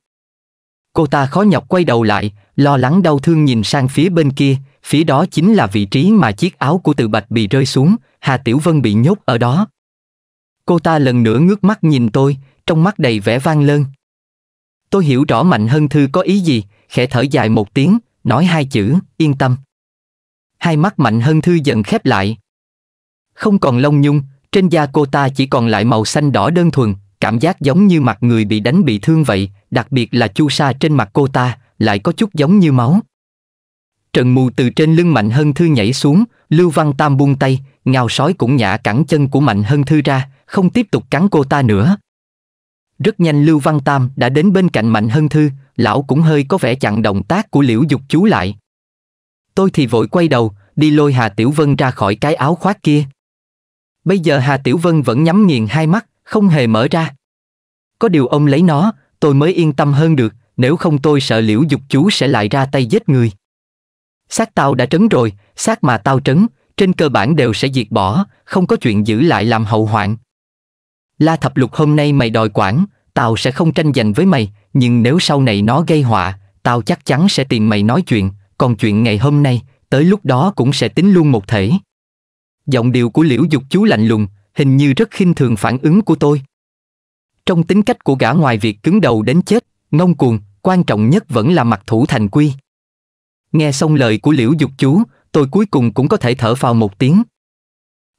Cô ta khó nhọc quay đầu lại, lo lắng đau thương nhìn sang phía bên kia, phía đó chính là vị trí mà chiếc áo của từ bạch bị rơi xuống, Hà Tiểu Vân bị nhốt ở đó. Cô ta lần nữa ngước mắt nhìn tôi, trong mắt đầy vẻ vang lơn. Tôi hiểu rõ Mạnh Hân Thư có ý gì, khẽ thở dài một tiếng, nói hai chữ, yên tâm. Hai mắt Mạnh Hân Thư dần khép lại. Không còn lông nhung, trên da cô ta chỉ còn lại màu xanh đỏ đơn thuần, cảm giác giống như mặt người bị đánh bị thương vậy, đặc biệt là chu sa trên mặt cô ta, lại có chút giống như máu. Trần mù từ trên lưng Mạnh Hân Thư nhảy xuống, Lưu Văn Tam buông tay, ngào sói cũng nhả cẳng chân của Mạnh Hân Thư ra, không tiếp tục cắn cô ta nữa. Rất nhanh Lưu Văn Tam đã đến bên cạnh Mạnh Hân Thư, lão cũng hơi có vẻ chặn động tác của liễu dục chú lại. Tôi thì vội quay đầu, đi lôi Hà Tiểu Vân ra khỏi cái áo khoác kia. Bây giờ Hà Tiểu Vân vẫn nhắm nghiền hai mắt, không hề mở ra. Có điều ông lấy nó, tôi mới yên tâm hơn được, nếu không tôi sợ liễu dục chú sẽ lại ra tay giết người xác tao đã trấn rồi, xác mà tao trấn, trên cơ bản đều sẽ diệt bỏ, không có chuyện giữ lại làm hậu hoạn. La thập lục hôm nay mày đòi quản, tao sẽ không tranh giành với mày, nhưng nếu sau này nó gây họa, tao chắc chắn sẽ tìm mày nói chuyện, còn chuyện ngày hôm nay, tới lúc đó cũng sẽ tính luôn một thể. Giọng điệu của liễu dục chú lạnh lùng, hình như rất khinh thường phản ứng của tôi. Trong tính cách của gã ngoài việc cứng đầu đến chết, ngông cuồng, quan trọng nhất vẫn là mặt thủ thành quy. Nghe xong lời của liễu dục chú, tôi cuối cùng cũng có thể thở vào một tiếng.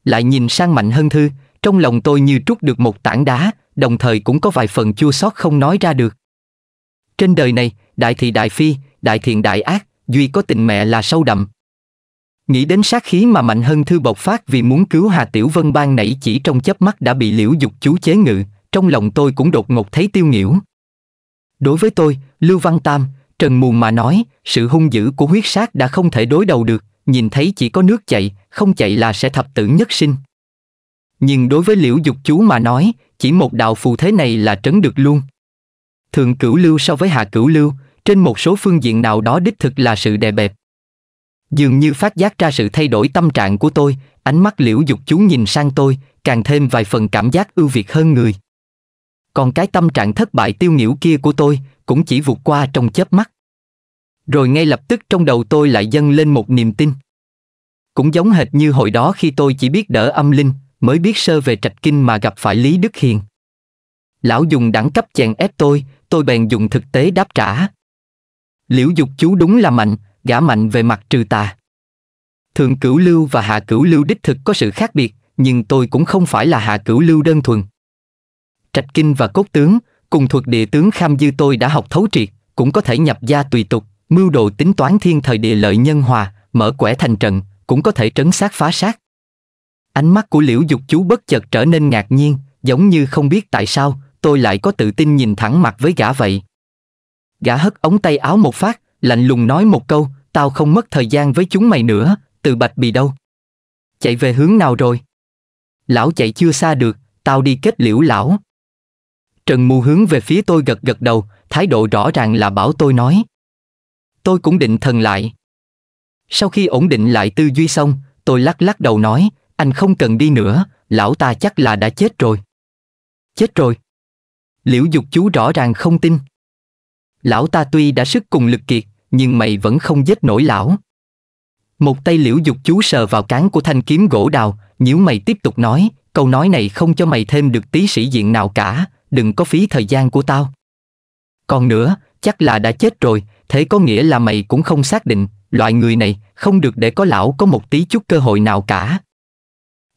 Lại nhìn sang Mạnh Hân Thư, trong lòng tôi như trút được một tảng đá, đồng thời cũng có vài phần chua xót không nói ra được. Trên đời này, đại thị đại phi, đại thiện đại ác, duy có tình mẹ là sâu đậm. Nghĩ đến sát khí mà Mạnh Hân Thư bộc phát vì muốn cứu Hà Tiểu Vân ban nảy chỉ trong chớp mắt đã bị liễu dục chú chế ngự, trong lòng tôi cũng đột ngột thấy tiêu nghỉu. Đối với tôi, Lưu Văn Tam, Trần Mùn mà nói, sự hung dữ của huyết sát đã không thể đối đầu được, nhìn thấy chỉ có nước chạy, không chạy là sẽ thập tử nhất sinh. Nhưng đối với liễu dục chú mà nói, chỉ một đạo phù thế này là trấn được luôn. Thượng cửu lưu so với hạ cửu lưu, trên một số phương diện nào đó đích thực là sự đè bẹp. Dường như phát giác ra sự thay đổi tâm trạng của tôi, ánh mắt liễu dục chú nhìn sang tôi, càng thêm vài phần cảm giác ưu việt hơn người. Còn cái tâm trạng thất bại tiêu nghỉu kia của tôi, cũng chỉ vụt qua trong chớp mắt. Rồi ngay lập tức trong đầu tôi lại dâng lên một niềm tin. Cũng giống hệt như hồi đó khi tôi chỉ biết đỡ âm linh, mới biết sơ về trạch kinh mà gặp phải Lý Đức Hiền. Lão dùng đẳng cấp chèn ép tôi, tôi bèn dùng thực tế đáp trả. Liễu dục chú đúng là mạnh, gã mạnh về mặt trừ tà. Thượng cửu lưu và hạ cửu lưu đích thực có sự khác biệt, nhưng tôi cũng không phải là hạ cửu lưu đơn thuần. Trạch kinh và cốt tướng, cùng thuật địa tướng kham dư tôi đã học thấu triệt, cũng có thể nhập gia tùy tục, mưu đồ tính toán thiên thời địa lợi nhân hòa, mở quẻ thành trận, cũng có thể trấn sát phá sát. Ánh mắt của liễu dục chú bất chợt trở nên ngạc nhiên, giống như không biết tại sao, tôi lại có tự tin nhìn thẳng mặt với gã vậy. Gã hất ống tay áo một phát, lạnh lùng nói một câu, tao không mất thời gian với chúng mày nữa, từ bạch bì đâu. Chạy về hướng nào rồi? Lão chạy chưa xa được, tao đi kết liễu lão. Trần Mù hướng về phía tôi gật gật đầu, thái độ rõ ràng là bảo tôi nói. Tôi cũng định thần lại. Sau khi ổn định lại tư duy xong, tôi lắc lắc đầu nói, anh không cần đi nữa, lão ta chắc là đã chết rồi. Chết rồi. Liễu dục chú rõ ràng không tin. Lão ta tuy đã sức cùng lực kiệt, nhưng mày vẫn không giết nổi lão. Một tay liễu dục chú sờ vào cán của thanh kiếm gỗ đào, nhíu mày tiếp tục nói, câu nói này không cho mày thêm được tí sĩ diện nào cả, đừng có phí thời gian của tao. Còn nữa, chắc là đã chết rồi, thế có nghĩa là mày cũng không xác định, loại người này không được để có lão có một tí chút cơ hội nào cả.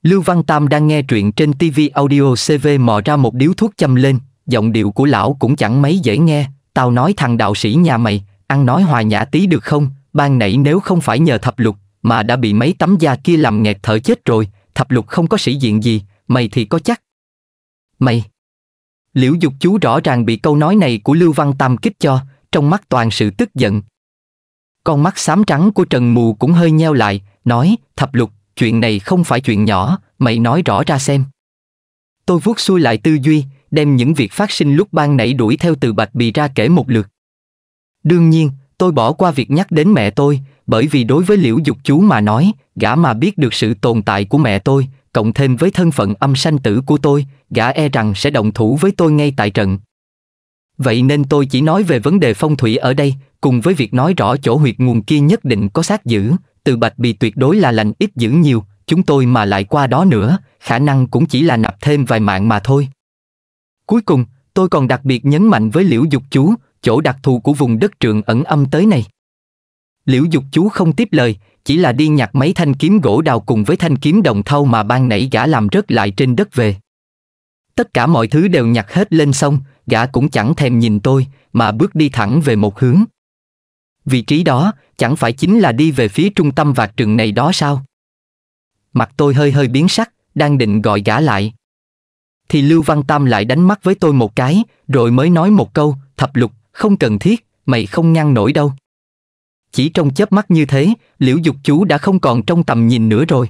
Lưu Văn Tam đang nghe truyện trên TV Audio CV mò ra một điếu thuốc châm lên, giọng điệu của lão cũng chẳng mấy dễ nghe, tao nói thằng đạo sĩ nhà mày, ăn nói hòa nhã tí được không, ban nãy nếu không phải nhờ thập lục, mà đã bị mấy tấm da kia làm nghẹt thở chết rồi, thập lục không có sĩ diện gì, mày thì có chắc. Mày, Liễu Dục Chú rõ ràng bị câu nói này của Lưu Văn Tam kích cho, trong mắt toàn sự tức giận. Con mắt xám trắng của Trần Mù cũng hơi nheo lại, nói, thập lục, chuyện này không phải chuyện nhỏ, mày nói rõ ra xem. Tôi vuốt xuôi lại tư duy, đem những việc phát sinh lúc ban nãy đuổi theo từ Bạch bị ra kể một lượt. Đương nhiên, tôi bỏ qua việc nhắc đến mẹ tôi, bởi vì đối với liễu dục chú mà nói, gã mà biết được sự tồn tại của mẹ tôi, cộng thêm với thân phận âm sanh tử của tôi, gã e rằng sẽ động thủ với tôi ngay tại trận. Vậy nên tôi chỉ nói về vấn đề phong thủy ở đây, cùng với việc nói rõ chỗ huyệt nguồn kia nhất định có sát giữ, từ bạch bị tuyệt đối là lành ít giữ nhiều, chúng tôi mà lại qua đó nữa, khả năng cũng chỉ là nạp thêm vài mạng mà thôi. Cuối cùng, tôi còn đặc biệt nhấn mạnh với liễu dục chú, chỗ đặc thù của vùng đất trường ẩn âm tới này. Liễu dục chú không tiếp lời, chỉ là đi nhặt mấy thanh kiếm gỗ đào cùng với thanh kiếm đồng thau mà ban nãy gã làm rớt lại trên đất về. Tất cả mọi thứ đều nhặt hết lên xong, gã cũng chẳng thèm nhìn tôi, mà bước đi thẳng về một hướng. Vị trí đó, chẳng phải chính là đi về phía trung tâm vạt trường này đó sao? Mặt tôi hơi hơi biến sắc, đang định gọi gã lại. Thì Lưu Văn Tam lại đánh mắt với tôi một cái, rồi mới nói một câu, thập lục, không cần thiết, mày không ngăn nổi đâu. Chỉ trong chớp mắt như thế, liễu dục chú đã không còn trong tầm nhìn nữa rồi.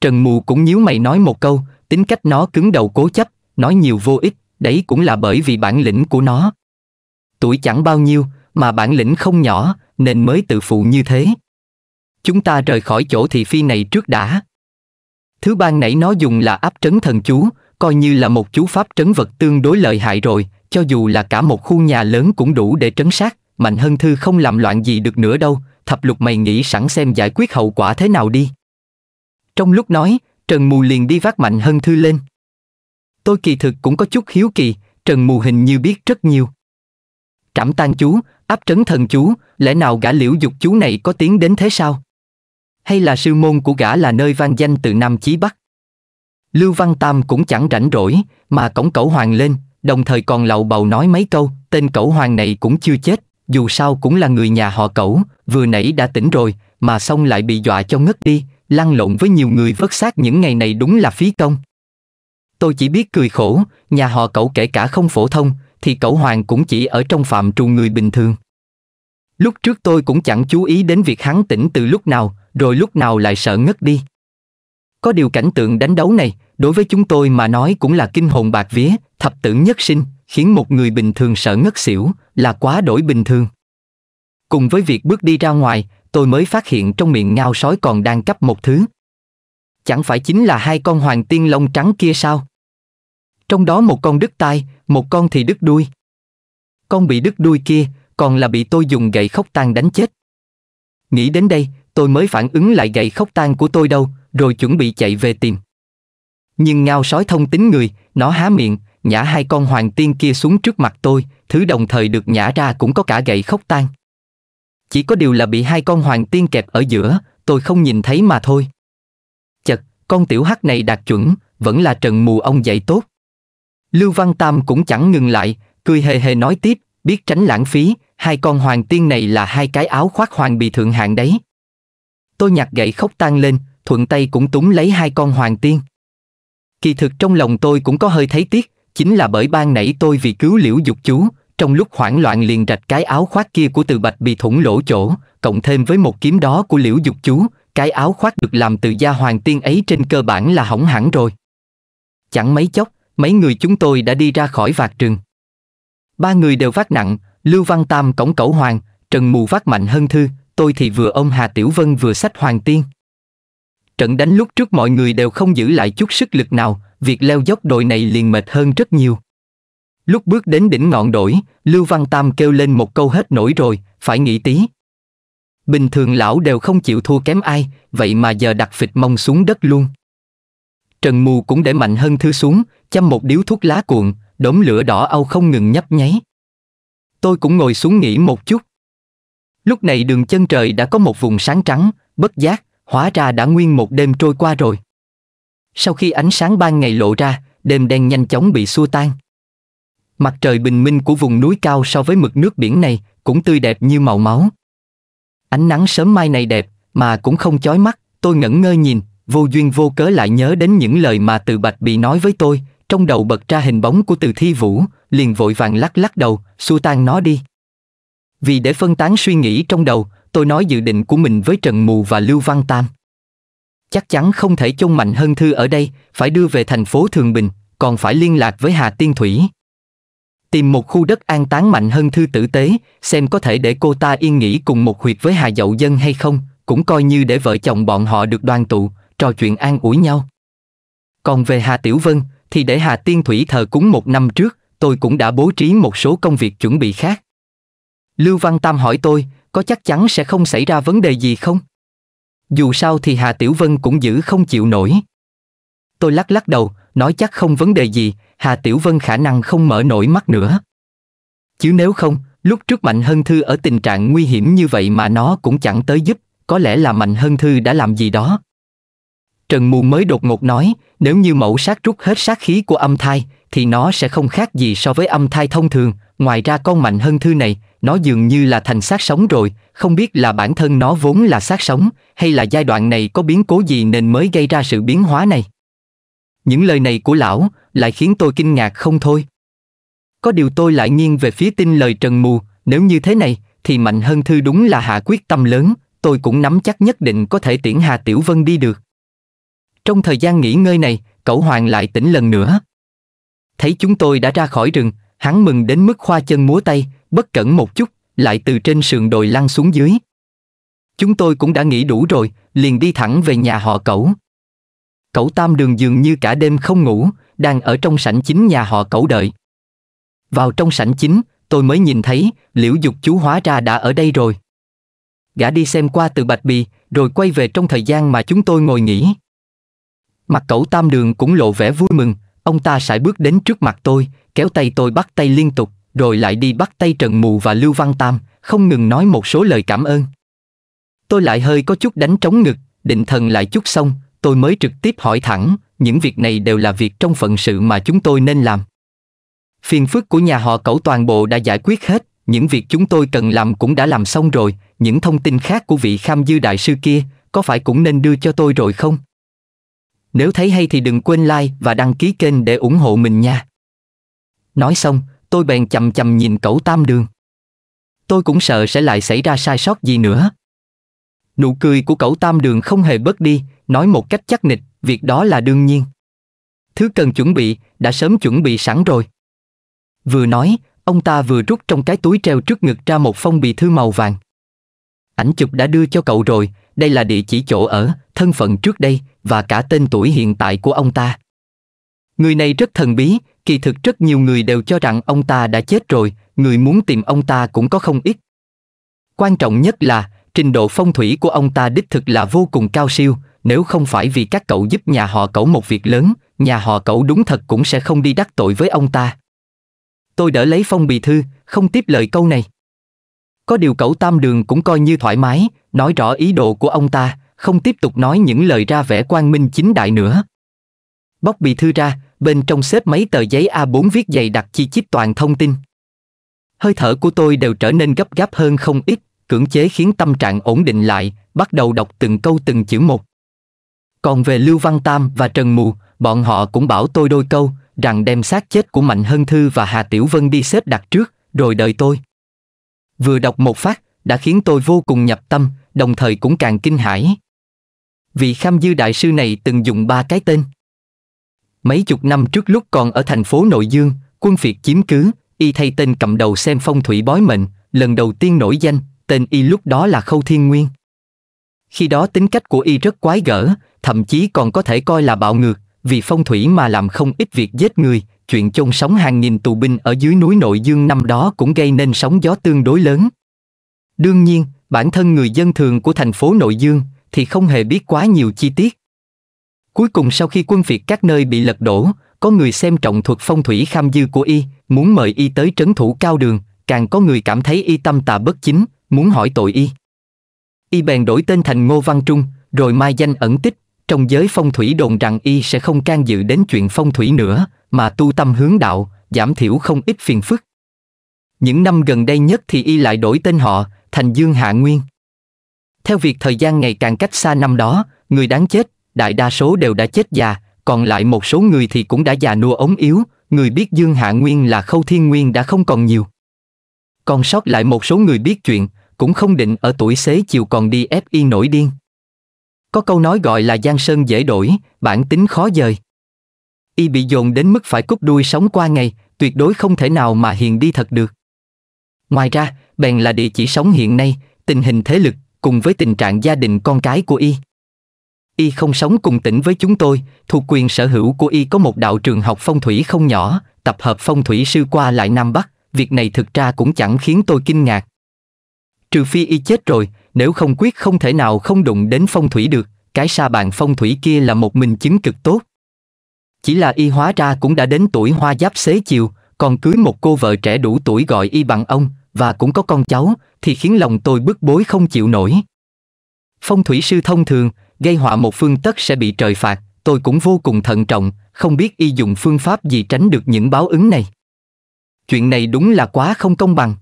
Trần Mù cũng nhíu mày nói một câu, tính cách nó cứng đầu cố chấp, nói nhiều vô ích, đấy cũng là bởi vì bản lĩnh của nó. Tuổi chẳng bao nhiêu, mà bản lĩnh không nhỏ, nên mới tự phụ như thế. Chúng ta rời khỏi chỗ thị phi này trước đã. Thứ ban nãy nó dùng là áp trấn thần chú, coi như là một chú pháp trấn vật tương đối lợi hại rồi, cho dù là cả một khu nhà lớn cũng đủ để trấn sát, Mạnh hơn Thư không làm loạn gì được nữa đâu, thập lục mày nghĩ sẵn xem giải quyết hậu quả thế nào đi. Trong lúc nói, Trần Mù liền đi vác Mạnh hơn Thư lên. Tôi kỳ thực cũng có chút hiếu kỳ, Trần Mù hình như biết rất nhiều. Trảm tan chú, áp trấn thần chú, lẽ nào gã liễu dục chú này có tiếng đến thế sao? Hay là sư môn của gã là nơi vang danh từ Nam Chí Bắc? Lưu Văn Tam cũng chẳng rảnh rỗi, mà cổng cẩu hoàng lên, đồng thời còn lầu bầu nói mấy câu, tên cẩu hoàng này cũng chưa chết, dù sao cũng là người nhà họ cẩu, vừa nãy đã tỉnh rồi, mà xong lại bị dọa cho ngất đi, lăn lộn với nhiều người vớt xác những ngày này đúng là phí công. Tôi chỉ biết cười khổ, nhà họ cẩu kể cả không phổ thông, thì cẩu hoàng cũng chỉ ở trong phạm trù người bình thường. Lúc trước tôi cũng chẳng chú ý đến việc hắn tỉnh từ lúc nào, rồi lúc nào lại sợ ngất đi. Có điều cảnh tượng đánh đấu này, đối với chúng tôi mà nói cũng là kinh hồn bạc vía, thập tử nhất sinh, khiến một người bình thường sợ ngất xỉu là quá đổi bình thường. Cùng với việc bước đi ra ngoài, tôi mới phát hiện trong miệng ngao sói còn đang cắp một thứ. Chẳng phải chính là hai con hoàng tiên lông trắng kia sao? Trong đó một con đứt tai, một con thì đứt đuôi. Con bị đứt đuôi kia, còn là bị tôi dùng gậy khóc tan đánh chết. Nghĩ đến đây, tôi mới phản ứng lại gậy khóc tan của tôi đâu, rồi chuẩn bị chạy về tìm. Nhưng ngao sói thông tính người, nó há miệng, nhả hai con hoàng tiên kia xuống trước mặt tôi, thứ đồng thời được nhả ra cũng có cả gậy khóc tan. Chỉ có điều là bị hai con hoàng tiên kẹp ở giữa, tôi không nhìn thấy mà thôi. Chật, con tiểu hắc này đạt chuẩn, vẫn là trần mù ông dạy tốt. Lưu Văn Tam cũng chẳng ngừng lại, cười hề hề nói tiếp, biết tránh lãng phí, hai con hoàng tiên này là hai cái áo khoác hoàng bị thượng hạng đấy. Tôi nhặt gậy khóc tan lên, thuận tay cũng túng lấy hai con hoàng tiên. Kỳ thực trong lòng tôi cũng có hơi thấy tiếc, chính là bởi ban nãy tôi vì cứu liễu dục chú, trong lúc hoảng loạn liền rạch cái áo khoác kia của từ bạch bị thủng lỗ chỗ, cộng thêm với một kiếm đó của liễu dục chú, cái áo khoác được làm từ da hoàng tiên ấy trên cơ bản là hỏng hẳn rồi. Chẳng mấy chốc, mấy người chúng tôi đã đi ra khỏi vạt trường. Ba người đều vác nặng, Lưu Văn Tam cổng cẩu hoàng, Trần Mù vác mạnh hơn thư, tôi thì vừa ông Hà Tiểu Vân vừa sách hoàng tiên. Trận đánh lúc trước mọi người đều không giữ lại chút sức lực nào, việc leo dốc đội này liền mệt hơn rất nhiều. Lúc bước đến đỉnh ngọn đồi, Lưu Văn Tam kêu lên một câu hết nổi rồi, phải nghỉ tí. Bình thường lão đều không chịu thua kém ai, vậy mà giờ đặt phịch mông xuống đất luôn. Trần Mù cũng để mạnh hơn thư xuống, chăm một điếu thuốc lá cuộn, đốm lửa đỏ âu không ngừng nhấp nháy. Tôi cũng ngồi xuống nghỉ một chút. Lúc này đường chân trời đã có một vùng sáng trắng, bất giác, hóa ra đã nguyên một đêm trôi qua rồi. Sau khi ánh sáng ban ngày lộ ra, đêm đen nhanh chóng bị xua tan. Mặt trời bình minh của vùng núi cao so với mực nước biển này cũng tươi đẹp như màu máu. Ánh nắng sớm mai này đẹp, mà cũng không chói mắt, tôi ngẩn ngơ nhìn, vô duyên vô cớ lại nhớ đến những lời mà từ bạch bị nói với tôi, trong đầu bật ra hình bóng của từ thi vũ, liền vội vàng lắc lắc đầu, xua tan nó đi. Vì để phân tán suy nghĩ trong đầu, tôi nói dự định của mình với Trần Mù và Lưu Văn Tam. Chắc chắn không thể chôn mạnh hơn thư ở đây, phải đưa về thành phố Thường Bình, còn phải liên lạc với Hà Tiên Thủy. Tìm một khu đất an táng mạnh hơn thư tử tế, xem có thể để cô ta yên nghỉ cùng một huyệt với Hà Dậu Dân hay không, cũng coi như để vợ chồng bọn họ được đoàn tụ, trò chuyện an ủi nhau. Còn về Hà Tiểu Vân, thì để Hà Tiên Thủy thờ cúng một năm trước, tôi cũng đã bố trí một số công việc chuẩn bị khác. Lưu Văn Tam hỏi tôi, có chắc chắn sẽ không xảy ra vấn đề gì không? Dù sao thì Hà Tiểu Vân cũng giữ không chịu nổi. Tôi lắc lắc đầu, nói chắc không vấn đề gì, Hà Tiểu Vân khả năng không mở nổi mắt nữa. Chứ nếu không, lúc trước Mạnh Hân Thư ở tình trạng nguy hiểm như vậy mà nó cũng chẳng tới giúp, có lẽ là Mạnh Hân Thư đã làm gì đó. Trần Mù mới đột ngột nói, nếu như mẫu sát rút hết sát khí của âm thai, thì nó sẽ không khác gì so với âm thai thông thường, ngoài ra con Mạnh Hân Thư này, nó dường như là thành xác sống rồi, không biết là bản thân nó vốn là xác sống, hay là giai đoạn này có biến cố gì nên mới gây ra sự biến hóa này. Những lời này của lão lại khiến tôi kinh ngạc không thôi. Có điều tôi lại nghiêng về phía tin lời Trần Mù, nếu như thế này thì Mạnh Hân Thư đúng là hạ quyết tâm lớn, tôi cũng nắm chắc nhất định có thể tiễn Hà Tiểu Vân đi được. Trong thời gian nghỉ ngơi này, cậu Hoàng lại tỉnh lần nữa. Thấy chúng tôi đã ra khỏi rừng, hắn mừng đến mức khoa chân múa tay, bất cẩn một chút, lại từ trên sườn đồi lăn xuống dưới. Chúng tôi cũng đã nghĩ đủ rồi, liền đi thẳng về nhà họ cẩu. Cẩu tam đường dường như cả đêm không ngủ, đang ở trong sảnh chính nhà họ cẩu đợi. Vào trong sảnh chính, tôi mới nhìn thấy, liễu dục chú hóa ra đã ở đây rồi. Gã đi xem qua từ Bạch Bì, rồi quay về trong thời gian mà chúng tôi ngồi nghỉ. Mặt cẩu tam đường cũng lộ vẻ vui mừng, ông ta sải bước đến trước mặt tôi, kéo tay tôi bắt tay liên tục rồi lại đi bắt tay Trần Mù và Lưu Văn Tam, không ngừng nói một số lời cảm ơn. Tôi lại hơi có chút đánh trống ngực, định thần lại chút xong, tôi mới trực tiếp hỏi thẳng, những việc này đều là việc trong phận sự mà chúng tôi nên làm. Phiền phức của nhà họ cẩu toàn bộ đã giải quyết hết, những việc chúng tôi cần làm cũng đã làm xong rồi, những thông tin khác của vị kham dư đại sư kia, có phải cũng nên đưa cho tôi rồi không? Nếu thấy hay thì đừng quên like và đăng ký kênh để ủng hộ mình nha. Nói xong, tôi bèn chầm chầm nhìn cậu tam đường. Tôi cũng sợ sẽ lại xảy ra sai sót gì nữa. Nụ cười của cậu tam đường không hề bớt đi, nói một cách chắc nịch, việc đó là đương nhiên. Thứ cần chuẩn bị, đã sớm chuẩn bị sẵn rồi. Vừa nói, ông ta vừa rút trong cái túi treo trước ngực ra một phong bì thư màu vàng. Ảnh chụp đã đưa cho cậu rồi, đây là địa chỉ chỗ ở, thân phận trước đây và cả tên tuổi hiện tại của ông ta. Người này rất thần bí, kỳ thực rất nhiều người đều cho rằng ông ta đã chết rồi, người muốn tìm ông ta cũng có không ít. Quan trọng nhất là, trình độ phong thủy của ông ta đích thực là vô cùng cao siêu, nếu không phải vì các cậu giúp nhà họ cậu một việc lớn, nhà họ cậu đúng thật cũng sẽ không đi đắc tội với ông ta. Tôi đỡ lấy phong bì thư, không tiếp lời câu này. Có điều cậu tam đường cũng coi như thoải mái, nói rõ ý đồ của ông ta, không tiếp tục nói những lời ra vẻ quan minh chính đại nữa. Bóc bì thư ra, bên trong xếp mấy tờ giấy A4 viết dày đặc chi chít toàn thông tin. Hơi thở của tôi đều trở nên gấp gáp hơn không ít, cưỡng chế khiến tâm trạng ổn định lại, bắt đầu đọc từng câu từng chữ một. Còn về Lưu Văn Tam và Trần Mù, bọn họ cũng bảo tôi đôi câu, rằng đem xác chết của Mạnh Hân Thư và Hà Tiểu Vân đi xếp đặt trước, rồi đợi tôi. Vừa đọc một phát, đã khiến tôi vô cùng nhập tâm, đồng thời cũng càng kinh hãi. Vị kham dư đại sư này từng dùng ba cái tên. Mấy chục năm trước lúc còn ở thành phố Nội Dương, quân phiệt chiếm cứ, y thay tên cầm đầu xem phong thủy bói mệnh, lần đầu tiên nổi danh, tên y lúc đó là Khâu Thiên Nguyên. Khi đó tính cách của y rất quái gở, thậm chí còn có thể coi là bạo ngược, vì phong thủy mà làm không ít việc giết người, chuyện chôn sống hàng nghìn tù binh ở dưới núi Nội Dương năm đó cũng gây nên sóng gió tương đối lớn. Đương nhiên, bản thân người dân thường của thành phố Nội Dương thì không hề biết quá nhiều chi tiết, Cuối cùng sau khi quân Việt các nơi bị lật đổ, có người xem trọng thuật phong thủy kham dư của y, muốn mời y tới trấn thủ cao đường, càng có người cảm thấy y tâm tà bất chính, muốn hỏi tội y. Y bèn đổi tên thành Ngô Văn Trung, rồi mai danh ẩn tích, trong giới phong thủy đồn rằng y sẽ không can dự đến chuyện phong thủy nữa, mà tu tâm hướng đạo, giảm thiểu không ít phiền phức. Những năm gần đây nhất thì y lại đổi tên họ, thành Dương Hạ Nguyên. Theo việc thời gian ngày càng cách xa năm đó, người đáng chết, đại đa số đều đã chết già, còn lại một số người thì cũng đã già nua ống yếu, người biết Dương Hạ Nguyên là Khâu Thiên Nguyên đã không còn nhiều. Còn sót lại một số người biết chuyện, cũng không định ở tuổi xế chiều còn đi ép y nổi điên. Có câu nói gọi là giang sơn dễ đổi, bản tính khó dời. Y bị dồn đến mức phải cúp đuôi sống qua ngày, tuyệt đối không thể nào mà hiền đi thật được. Ngoài ra, bèn là địa chỉ sống hiện nay, tình hình thế lực, cùng với tình trạng gia đình con cái của y. Y không sống cùng tỉnh với chúng tôi, thuộc quyền sở hữu của Y có một đạo trường học phong thủy không nhỏ, tập hợp phong thủy sư qua lại Nam Bắc, việc này thực ra cũng chẳng khiến tôi kinh ngạc. Trừ phi Y chết rồi, nếu không quyết không thể nào không đụng đến phong thủy được, cái sa bàn phong thủy kia là một minh chứng cực tốt. Chỉ là Y hóa ra cũng đã đến tuổi hoa giáp xế chiều, còn cưới một cô vợ trẻ đủ tuổi gọi Y bằng ông, và cũng có con cháu, thì khiến lòng tôi bức bối không chịu nổi. Phong thủy sư thông thường, gây họa một phương tất sẽ bị trời phạt, tôi cũng vô cùng thận trọng, không biết y dùng phương pháp gì tránh được những báo ứng này. Chuyện này đúng là quá không công bằng.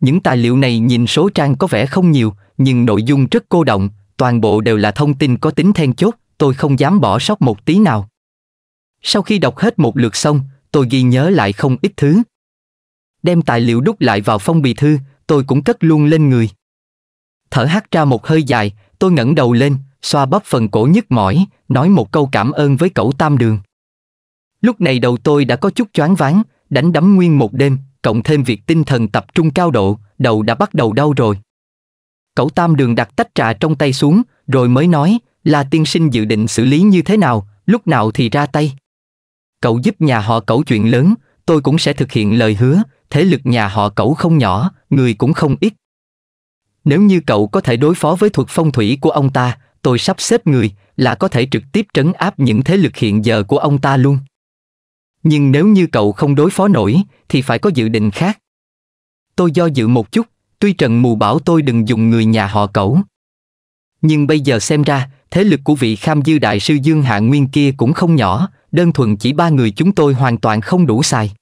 Những tài liệu này nhìn số trang có vẻ không nhiều, nhưng nội dung rất cô động, toàn bộ đều là thông tin có tính then chốt, tôi không dám bỏ sót một tí nào. Sau khi đọc hết một lượt xong, tôi ghi nhớ lại không ít thứ. Đem tài liệu đúc lại vào phong bì thư, tôi cũng cất luôn lên người. Thở hắt ra một hơi dài, tôi ngẩng đầu lên, xoa bắp phần cổ nhức mỏi, nói một câu cảm ơn với cậu Tam Đường. Lúc này đầu tôi đã có chút choáng váng, đánh đấm nguyên một đêm, cộng thêm việc tinh thần tập trung cao độ, đầu đã bắt đầu đau rồi. Cậu Tam Đường đặt tách trà trong tay xuống, rồi mới nói, là tiên sinh dự định xử lý như thế nào, lúc nào thì ra tay. Cậu giúp nhà họ cậu chuyện lớn, tôi cũng sẽ thực hiện lời hứa, thế lực nhà họ cậu không nhỏ, người cũng không ít. Nếu như cậu có thể đối phó với thuật phong thủy của ông ta, tôi sắp xếp người là có thể trực tiếp trấn áp những thế lực hiện giờ của ông ta luôn nhưng nếu như cậu không đối phó nổi thì phải có dự định khác tôi do dự một chút tuy trần mù bảo tôi đừng dùng người nhà họ cẩu nhưng bây giờ xem ra thế lực của vị kham dư đại sư dương hạ nguyên kia cũng không nhỏ đơn thuần chỉ ba người chúng tôi hoàn toàn không đủ xài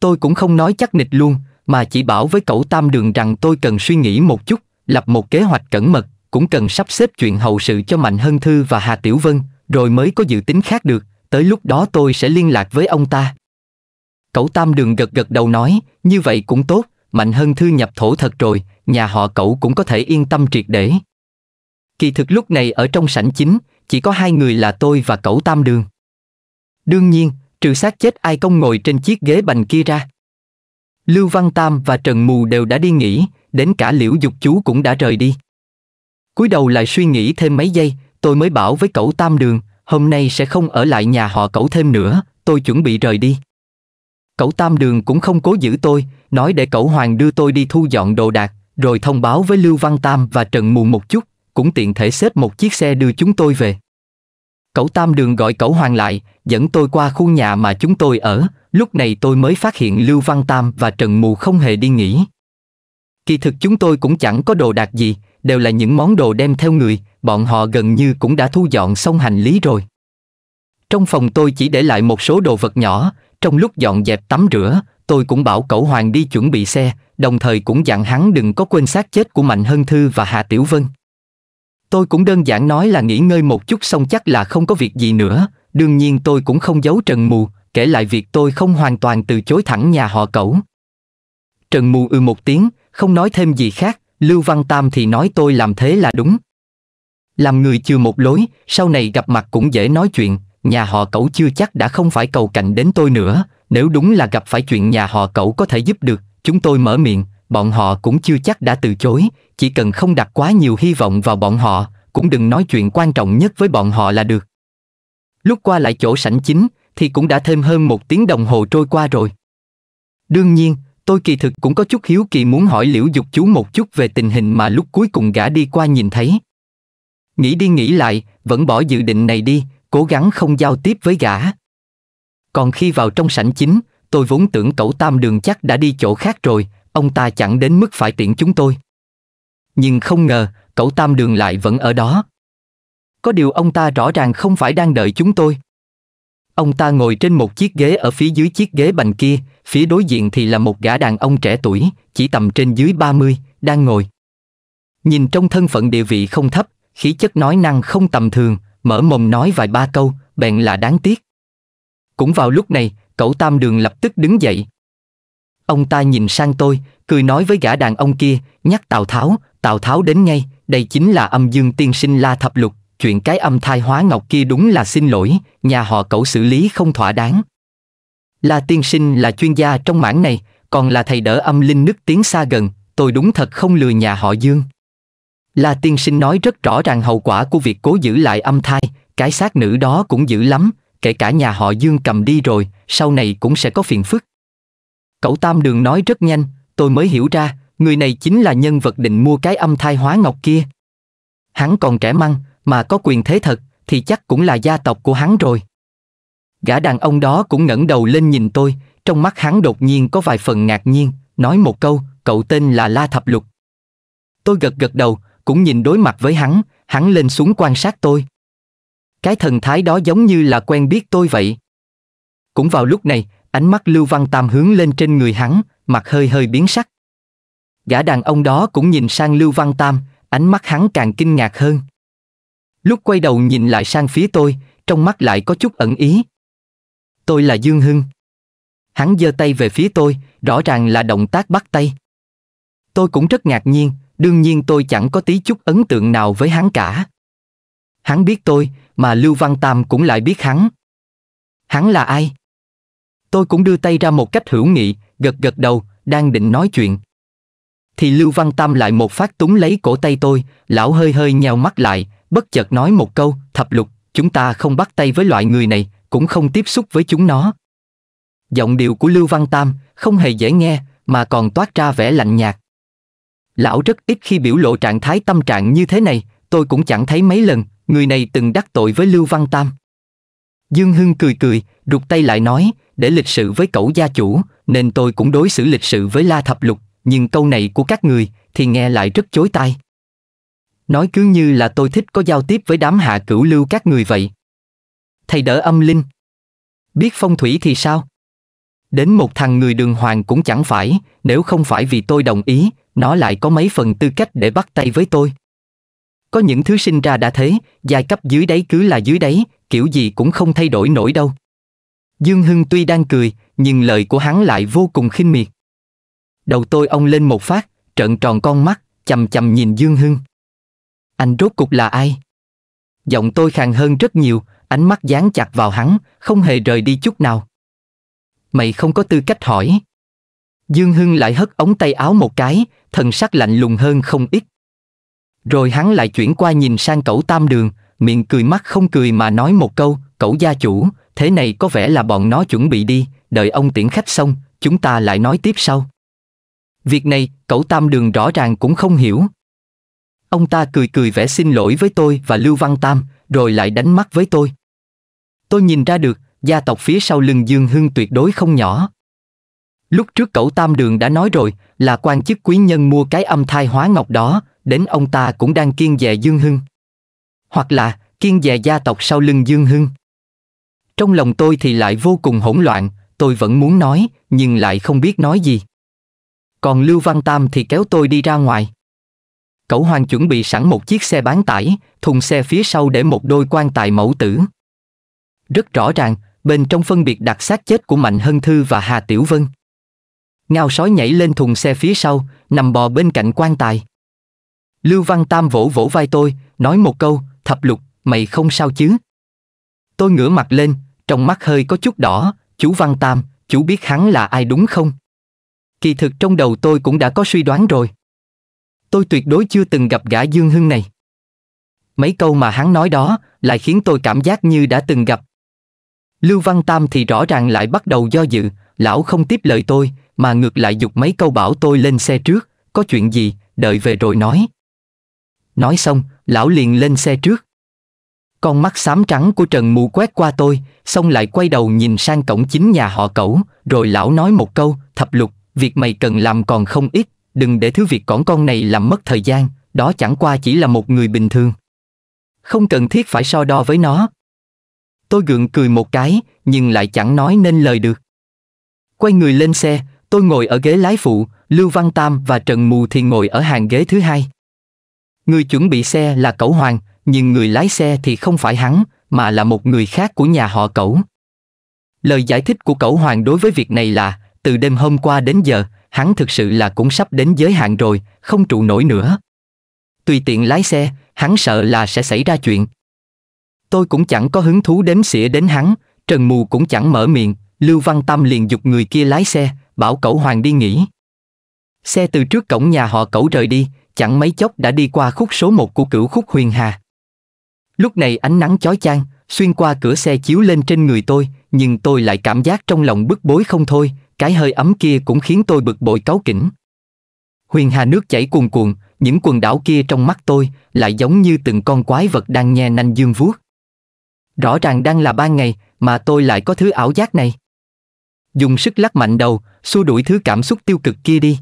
tôi cũng không nói chắc nịch luôn mà chỉ bảo với cậu tam đường rằng tôi cần suy nghĩ một chút lập một kế hoạch cẩn mật cũng cần sắp xếp chuyện hậu sự cho Mạnh Hân Thư và Hà Tiểu Vân, rồi mới có dự tính khác được, tới lúc đó tôi sẽ liên lạc với ông ta. Cậu Tam Đường gật gật đầu nói, như vậy cũng tốt, Mạnh Hân Thư nhập thổ thật rồi, nhà họ cậu cũng có thể yên tâm triệt để. Kỳ thực lúc này ở trong sảnh chính, chỉ có hai người là tôi và cậu Tam Đường. Đương nhiên, trừ xác chết ai công ngồi trên chiếc ghế bành kia ra. Lưu Văn Tam và Trần Mù đều đã đi nghỉ, đến cả liễu dục chú cũng đã rời đi cúi đầu lại suy nghĩ thêm mấy giây, tôi mới bảo với cậu Tam Đường, hôm nay sẽ không ở lại nhà họ cậu thêm nữa, tôi chuẩn bị rời đi. Cậu Tam Đường cũng không cố giữ tôi, nói để cậu Hoàng đưa tôi đi thu dọn đồ đạc, rồi thông báo với Lưu Văn Tam và Trần Mù một chút, cũng tiện thể xếp một chiếc xe đưa chúng tôi về. Cậu Tam Đường gọi cậu Hoàng lại, dẫn tôi qua khu nhà mà chúng tôi ở, lúc này tôi mới phát hiện Lưu Văn Tam và Trần Mù không hề đi nghỉ. Kỳ thực chúng tôi cũng chẳng có đồ đạc gì, đều là những món đồ đem theo người, bọn họ gần như cũng đã thu dọn xong hành lý rồi. Trong phòng tôi chỉ để lại một số đồ vật nhỏ, trong lúc dọn dẹp tắm rửa, tôi cũng bảo cậu Hoàng đi chuẩn bị xe, đồng thời cũng dặn hắn đừng có quên xác chết của Mạnh Hân Thư và Hà Tiểu Vân. Tôi cũng đơn giản nói là nghỉ ngơi một chút xong chắc là không có việc gì nữa, đương nhiên tôi cũng không giấu Trần Mù, kể lại việc tôi không hoàn toàn từ chối thẳng nhà họ cậu. Trần Mù ư ừ một tiếng, không nói thêm gì khác, Lưu Văn Tam thì nói tôi làm thế là đúng. Làm người chưa một lối, sau này gặp mặt cũng dễ nói chuyện, nhà họ cậu chưa chắc đã không phải cầu cạnh đến tôi nữa, nếu đúng là gặp phải chuyện nhà họ cậu có thể giúp được, chúng tôi mở miệng, bọn họ cũng chưa chắc đã từ chối, chỉ cần không đặt quá nhiều hy vọng vào bọn họ, cũng đừng nói chuyện quan trọng nhất với bọn họ là được. Lúc qua lại chỗ sảnh chính, thì cũng đã thêm hơn một tiếng đồng hồ trôi qua rồi. Đương nhiên, Tôi kỳ thực cũng có chút hiếu kỳ muốn hỏi liễu dục chú một chút về tình hình mà lúc cuối cùng gã đi qua nhìn thấy. Nghĩ đi nghĩ lại, vẫn bỏ dự định này đi, cố gắng không giao tiếp với gã. Còn khi vào trong sảnh chính, tôi vốn tưởng cậu tam đường chắc đã đi chỗ khác rồi, ông ta chẳng đến mức phải tiện chúng tôi. Nhưng không ngờ, cậu tam đường lại vẫn ở đó. Có điều ông ta rõ ràng không phải đang đợi chúng tôi. Ông ta ngồi trên một chiếc ghế ở phía dưới chiếc ghế bành kia, phía đối diện thì là một gã đàn ông trẻ tuổi, chỉ tầm trên dưới 30, đang ngồi. Nhìn trong thân phận địa vị không thấp, khí chất nói năng không tầm thường, mở mồm nói vài ba câu, bèn là đáng tiếc. Cũng vào lúc này, cậu Tam Đường lập tức đứng dậy. Ông ta nhìn sang tôi, cười nói với gã đàn ông kia, nhắc Tào Tháo, Tào Tháo đến ngay, đây chính là âm dương tiên sinh La Thập Lục, chuyện cái âm thai hóa ngọc kia đúng là xin lỗi, nhà họ cậu xử lý không thỏa đáng. La tiên sinh là chuyên gia trong mảng này, còn là thầy đỡ âm linh nức tiếng xa gần, tôi đúng thật không lừa nhà họ Dương. La tiên sinh nói rất rõ ràng hậu quả của việc cố giữ lại âm thai, cái xác nữ đó cũng giữ lắm, kể cả nhà họ Dương cầm đi rồi, sau này cũng sẽ có phiền phức. Cậu Tam Đường nói rất nhanh, tôi mới hiểu ra, người này chính là nhân vật định mua cái âm thai hóa ngọc kia. Hắn còn trẻ măng, mà có quyền thế thật, thì chắc cũng là gia tộc của hắn rồi. Gã đàn ông đó cũng ngẩng đầu lên nhìn tôi, trong mắt hắn đột nhiên có vài phần ngạc nhiên, nói một câu, cậu tên là La Thập Lục. Tôi gật gật đầu, cũng nhìn đối mặt với hắn, hắn lên xuống quan sát tôi. Cái thần thái đó giống như là quen biết tôi vậy. Cũng vào lúc này, ánh mắt Lưu Văn Tam hướng lên trên người hắn, mặt hơi hơi biến sắc. Gã đàn ông đó cũng nhìn sang Lưu Văn Tam, ánh mắt hắn càng kinh ngạc hơn. Lúc quay đầu nhìn lại sang phía tôi, trong mắt lại có chút ẩn ý. Tôi là Dương Hưng. Hắn giơ tay về phía tôi, rõ ràng là động tác bắt tay. Tôi cũng rất ngạc nhiên, đương nhiên tôi chẳng có tí chút ấn tượng nào với hắn cả. Hắn biết tôi, mà Lưu Văn Tam cũng lại biết hắn. Hắn là ai? Tôi cũng đưa tay ra một cách hữu nghị, gật gật đầu, đang định nói chuyện. Thì Lưu Văn Tam lại một phát túng lấy cổ tay tôi, lão hơi hơi nheo mắt lại, bất chợt nói một câu, thập lục, chúng ta không bắt tay với loại người này, cũng không tiếp xúc với chúng nó. Giọng điệu của Lưu Văn Tam không hề dễ nghe, mà còn toát ra vẻ lạnh nhạt. Lão rất ít khi biểu lộ trạng thái tâm trạng như thế này, tôi cũng chẳng thấy mấy lần, người này từng đắc tội với Lưu Văn Tam. Dương Hưng cười cười, rụt tay lại nói, để lịch sự với cậu gia chủ, nên tôi cũng đối xử lịch sự với La Thập Lục, nhưng câu này của các người thì nghe lại rất chối tai. Nói cứ như là tôi thích có giao tiếp với đám hạ cửu lưu các người vậy. Thầy đỡ âm linh. Biết phong thủy thì sao? Đến một thằng người đường hoàng cũng chẳng phải, nếu không phải vì tôi đồng ý, nó lại có mấy phần tư cách để bắt tay với tôi. Có những thứ sinh ra đã thế, giai cấp dưới đáy cứ là dưới đáy, kiểu gì cũng không thay đổi nổi đâu. Dương Hưng tuy đang cười, nhưng lời của hắn lại vô cùng khinh miệt. Đầu tôi ông lên một phát, trợn tròn con mắt, chầm chầm nhìn Dương Hưng. Anh rốt cục là ai? Giọng tôi khàn hơn rất nhiều, ánh mắt dán chặt vào hắn, không hề rời đi chút nào. Mày không có tư cách hỏi. Dương Hưng lại hất ống tay áo một cái, thần sắc lạnh lùng hơn không ít. Rồi hắn lại chuyển qua nhìn sang cậu Tam Đường, miệng cười mắt không cười mà nói một câu, cậu gia chủ, thế này có vẻ là bọn nó chuẩn bị đi, đợi ông tiễn khách xong, chúng ta lại nói tiếp sau. Việc này, cậu Tam Đường rõ ràng cũng không hiểu, Ông ta cười cười vẻ xin lỗi với tôi và Lưu Văn Tam, rồi lại đánh mắt với tôi. Tôi nhìn ra được, gia tộc phía sau lưng Dương Hưng tuyệt đối không nhỏ. Lúc trước cậu Tam Đường đã nói rồi, là quan chức quý nhân mua cái âm thai hóa ngọc đó, đến ông ta cũng đang kiên dè Dương Hưng. Hoặc là, kiên dè gia tộc sau lưng Dương Hưng. Trong lòng tôi thì lại vô cùng hỗn loạn, tôi vẫn muốn nói, nhưng lại không biết nói gì. Còn Lưu Văn Tam thì kéo tôi đi ra ngoài cẩu hoàng chuẩn bị sẵn một chiếc xe bán tải, thùng xe phía sau để một đôi quan tài mẫu tử. Rất rõ ràng, bên trong phân biệt đặt xác chết của Mạnh Hân Thư và Hà Tiểu Vân. Ngao sói nhảy lên thùng xe phía sau, nằm bò bên cạnh quan tài. Lưu Văn Tam vỗ vỗ vai tôi, nói một câu, thập lục, mày không sao chứ? Tôi ngửa mặt lên, trong mắt hơi có chút đỏ, chú Văn Tam, chú biết hắn là ai đúng không? Kỳ thực trong đầu tôi cũng đã có suy đoán rồi tôi tuyệt đối chưa từng gặp gã Dương Hưng này. Mấy câu mà hắn nói đó lại khiến tôi cảm giác như đã từng gặp. Lưu Văn Tam thì rõ ràng lại bắt đầu do dự, lão không tiếp lời tôi, mà ngược lại dục mấy câu bảo tôi lên xe trước, có chuyện gì, đợi về rồi nói. Nói xong, lão liền lên xe trước. Con mắt xám trắng của Trần Mù quét qua tôi, xong lại quay đầu nhìn sang cổng chính nhà họ cẩu, rồi lão nói một câu, thập lục, việc mày cần làm còn không ít, đừng để thứ việc cỏn con này làm mất thời gian, đó chẳng qua chỉ là một người bình thường. Không cần thiết phải so đo với nó. Tôi gượng cười một cái, nhưng lại chẳng nói nên lời được. Quay người lên xe, tôi ngồi ở ghế lái phụ, Lưu Văn Tam và Trần Mù thì ngồi ở hàng ghế thứ hai. Người chuẩn bị xe là Cẩu Hoàng, nhưng người lái xe thì không phải hắn, mà là một người khác của nhà họ Cẩu. Lời giải thích của Cẩu Hoàng đối với việc này là từ đêm hôm qua đến giờ, hắn thực sự là cũng sắp đến giới hạn rồi, không trụ nổi nữa. Tùy tiện lái xe, hắn sợ là sẽ xảy ra chuyện. Tôi cũng chẳng có hứng thú đếm xỉa đến hắn, Trần Mù cũng chẳng mở miệng, Lưu Văn Tâm liền dục người kia lái xe, bảo cậu Hoàng đi nghỉ. Xe từ trước cổng nhà họ cậu rời đi, chẳng mấy chốc đã đi qua khúc số một của cửu khúc huyền hà. Lúc này ánh nắng chói chang, xuyên qua cửa xe chiếu lên trên người tôi, nhưng tôi lại cảm giác trong lòng bức bối không thôi, cái hơi ấm kia cũng khiến tôi bực bội cáu kỉnh. Huyền hà nước chảy cuồn cuộn, những quần đảo kia trong mắt tôi lại giống như từng con quái vật đang nhe nanh dương vuốt. Rõ ràng đang là ban ngày mà tôi lại có thứ ảo giác này. Dùng sức lắc mạnh đầu, xua đuổi thứ cảm xúc tiêu cực kia đi.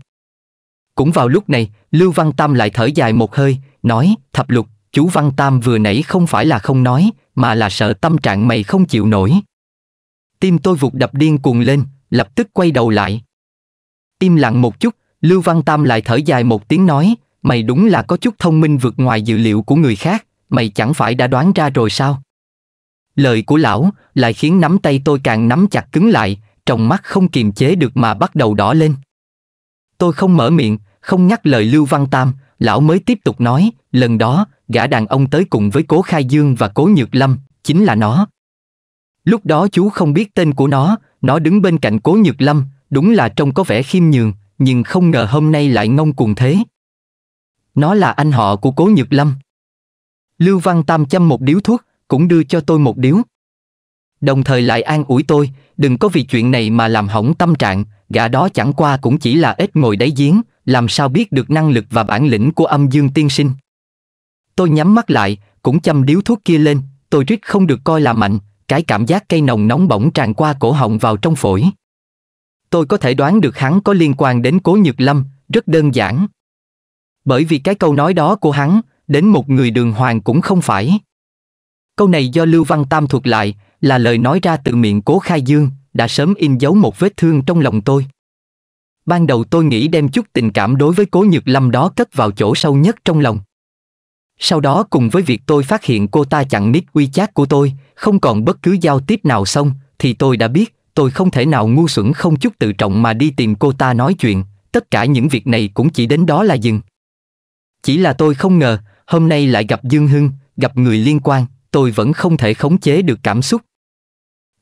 Cũng vào lúc này, Lưu Văn Tam lại thở dài một hơi, nói, thập lục, chú Văn Tam vừa nãy không phải là không nói, mà là sợ tâm trạng mày không chịu nổi. Tim tôi vụt đập điên cuồng lên, lập tức quay đầu lại. Im lặng một chút, Lưu Văn Tam lại thở dài một tiếng nói, mày đúng là có chút thông minh vượt ngoài dự liệu của người khác, mày chẳng phải đã đoán ra rồi sao? Lời của lão lại khiến nắm tay tôi càng nắm chặt cứng lại, trong mắt không kiềm chế được mà bắt đầu đỏ lên. Tôi không mở miệng, không nhắc lời Lưu Văn Tam, lão mới tiếp tục nói, lần đó, gã đàn ông tới cùng với Cố Khai Dương và Cố Nhược Lâm, chính là nó, Lúc đó chú không biết tên của nó, nó đứng bên cạnh Cố Nhược Lâm, đúng là trông có vẻ khiêm nhường, nhưng không ngờ hôm nay lại ngông cuồng thế. Nó là anh họ của Cố Nhược Lâm. Lưu Văn Tam chăm một điếu thuốc, cũng đưa cho tôi một điếu. Đồng thời lại an ủi tôi, đừng có vì chuyện này mà làm hỏng tâm trạng, gã đó chẳng qua cũng chỉ là ếch ngồi đáy giếng, làm sao biết được năng lực và bản lĩnh của âm dương tiên sinh. Tôi nhắm mắt lại, cũng chăm điếu thuốc kia lên, tôi rít không được coi là mạnh, cái cảm giác cây nồng nóng bỏng tràn qua cổ họng vào trong phổi. Tôi có thể đoán được hắn có liên quan đến Cố Nhược Lâm, rất đơn giản. Bởi vì cái câu nói đó của hắn, đến một người đường hoàng cũng không phải. Câu này do Lưu Văn Tam thuật lại, là lời nói ra từ miệng Cố Khai Dương, đã sớm in dấu một vết thương trong lòng tôi. Ban đầu tôi nghĩ đem chút tình cảm đối với Cố Nhược Lâm đó cất vào chỗ sâu nhất trong lòng. Sau đó cùng với việc tôi phát hiện cô ta chặn nick WeChat của tôi, không còn bất cứ giao tiếp nào xong, thì tôi đã biết, tôi không thể nào ngu xuẩn không chút tự trọng mà đi tìm cô ta nói chuyện, tất cả những việc này cũng chỉ đến đó là dừng. Chỉ là tôi không ngờ, hôm nay lại gặp Dương Hưng, gặp người liên quan, tôi vẫn không thể khống chế được cảm xúc.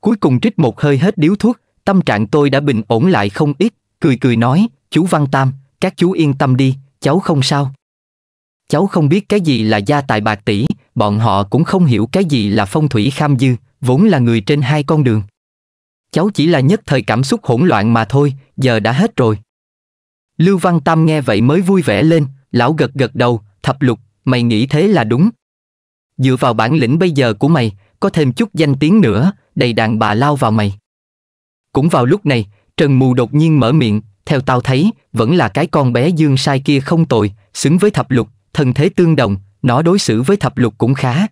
Cuối cùng trích một hơi hết điếu thuốc, tâm trạng tôi đã bình ổn lại không ít, cười cười nói, chú Văn Tam, các chú yên tâm đi, cháu không sao cháu không biết cái gì là gia tài bạc tỷ, bọn họ cũng không hiểu cái gì là phong thủy kham dư, vốn là người trên hai con đường. Cháu chỉ là nhất thời cảm xúc hỗn loạn mà thôi, giờ đã hết rồi. Lưu Văn Tam nghe vậy mới vui vẻ lên, lão gật gật đầu, thập lục, mày nghĩ thế là đúng. Dựa vào bản lĩnh bây giờ của mày, có thêm chút danh tiếng nữa, đầy đàn bà lao vào mày. Cũng vào lúc này, Trần Mù đột nhiên mở miệng, theo tao thấy, vẫn là cái con bé Dương Sai kia không tội, xứng với thập lục, thần thế tương đồng, nó đối xử với thập lục cũng khá.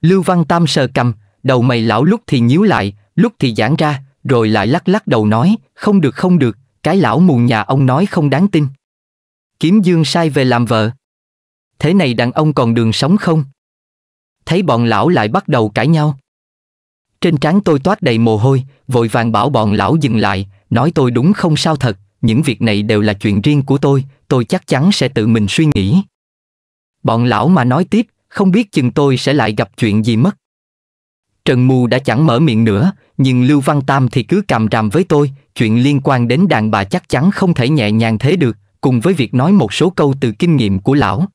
Lưu Văn Tam sờ cầm, đầu mày lão lúc thì nhíu lại, lúc thì giãn ra, rồi lại lắc lắc đầu nói, không được không được, cái lão mù nhà ông nói không đáng tin. Kiếm Dương sai về làm vợ. Thế này đàn ông còn đường sống không? Thấy bọn lão lại bắt đầu cãi nhau. Trên trán tôi toát đầy mồ hôi, vội vàng bảo bọn lão dừng lại, nói tôi đúng không sao thật, những việc này đều là chuyện riêng của tôi, tôi chắc chắn sẽ tự mình suy nghĩ. Bọn lão mà nói tiếp, không biết chừng tôi sẽ lại gặp chuyện gì mất. Trần Mù đã chẳng mở miệng nữa, nhưng Lưu Văn Tam thì cứ càm ràm với tôi, chuyện liên quan đến đàn bà chắc chắn không thể nhẹ nhàng thế được, cùng với việc nói một số câu từ kinh nghiệm của lão.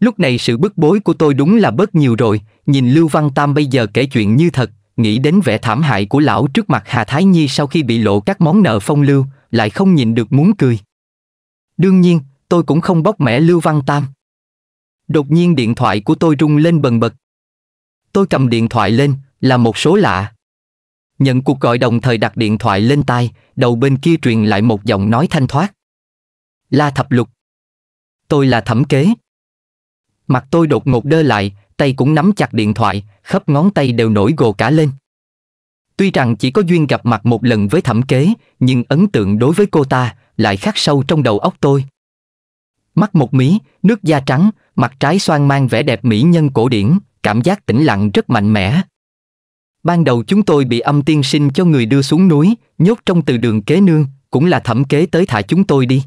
Lúc này sự bức bối của tôi đúng là bớt nhiều rồi, nhìn Lưu Văn Tam bây giờ kể chuyện như thật, nghĩ đến vẻ thảm hại của lão trước mặt Hà Thái Nhi sau khi bị lộ các món nợ phong lưu, lại không nhìn được muốn cười. Đương nhiên, tôi cũng không bóc mẻ Lưu Văn Tam. Đột nhiên điện thoại của tôi rung lên bần bật. Tôi cầm điện thoại lên, là một số lạ. Nhận cuộc gọi đồng thời đặt điện thoại lên tai, đầu bên kia truyền lại một giọng nói thanh thoát. La thập lục. Tôi là thẩm kế. Mặt tôi đột ngột đơ lại, tay cũng nắm chặt điện thoại, khắp ngón tay đều nổi gồ cả lên. Tuy rằng chỉ có duyên gặp mặt một lần với thẩm kế, nhưng ấn tượng đối với cô ta lại khắc sâu trong đầu óc tôi. Mắt một mí, nước da trắng, mặt trái xoan mang vẻ đẹp mỹ nhân cổ điển, cảm giác tĩnh lặng rất mạnh mẽ. Ban đầu chúng tôi bị âm tiên sinh cho người đưa xuống núi, nhốt trong từ đường kế nương, cũng là thẩm kế tới thả chúng tôi đi.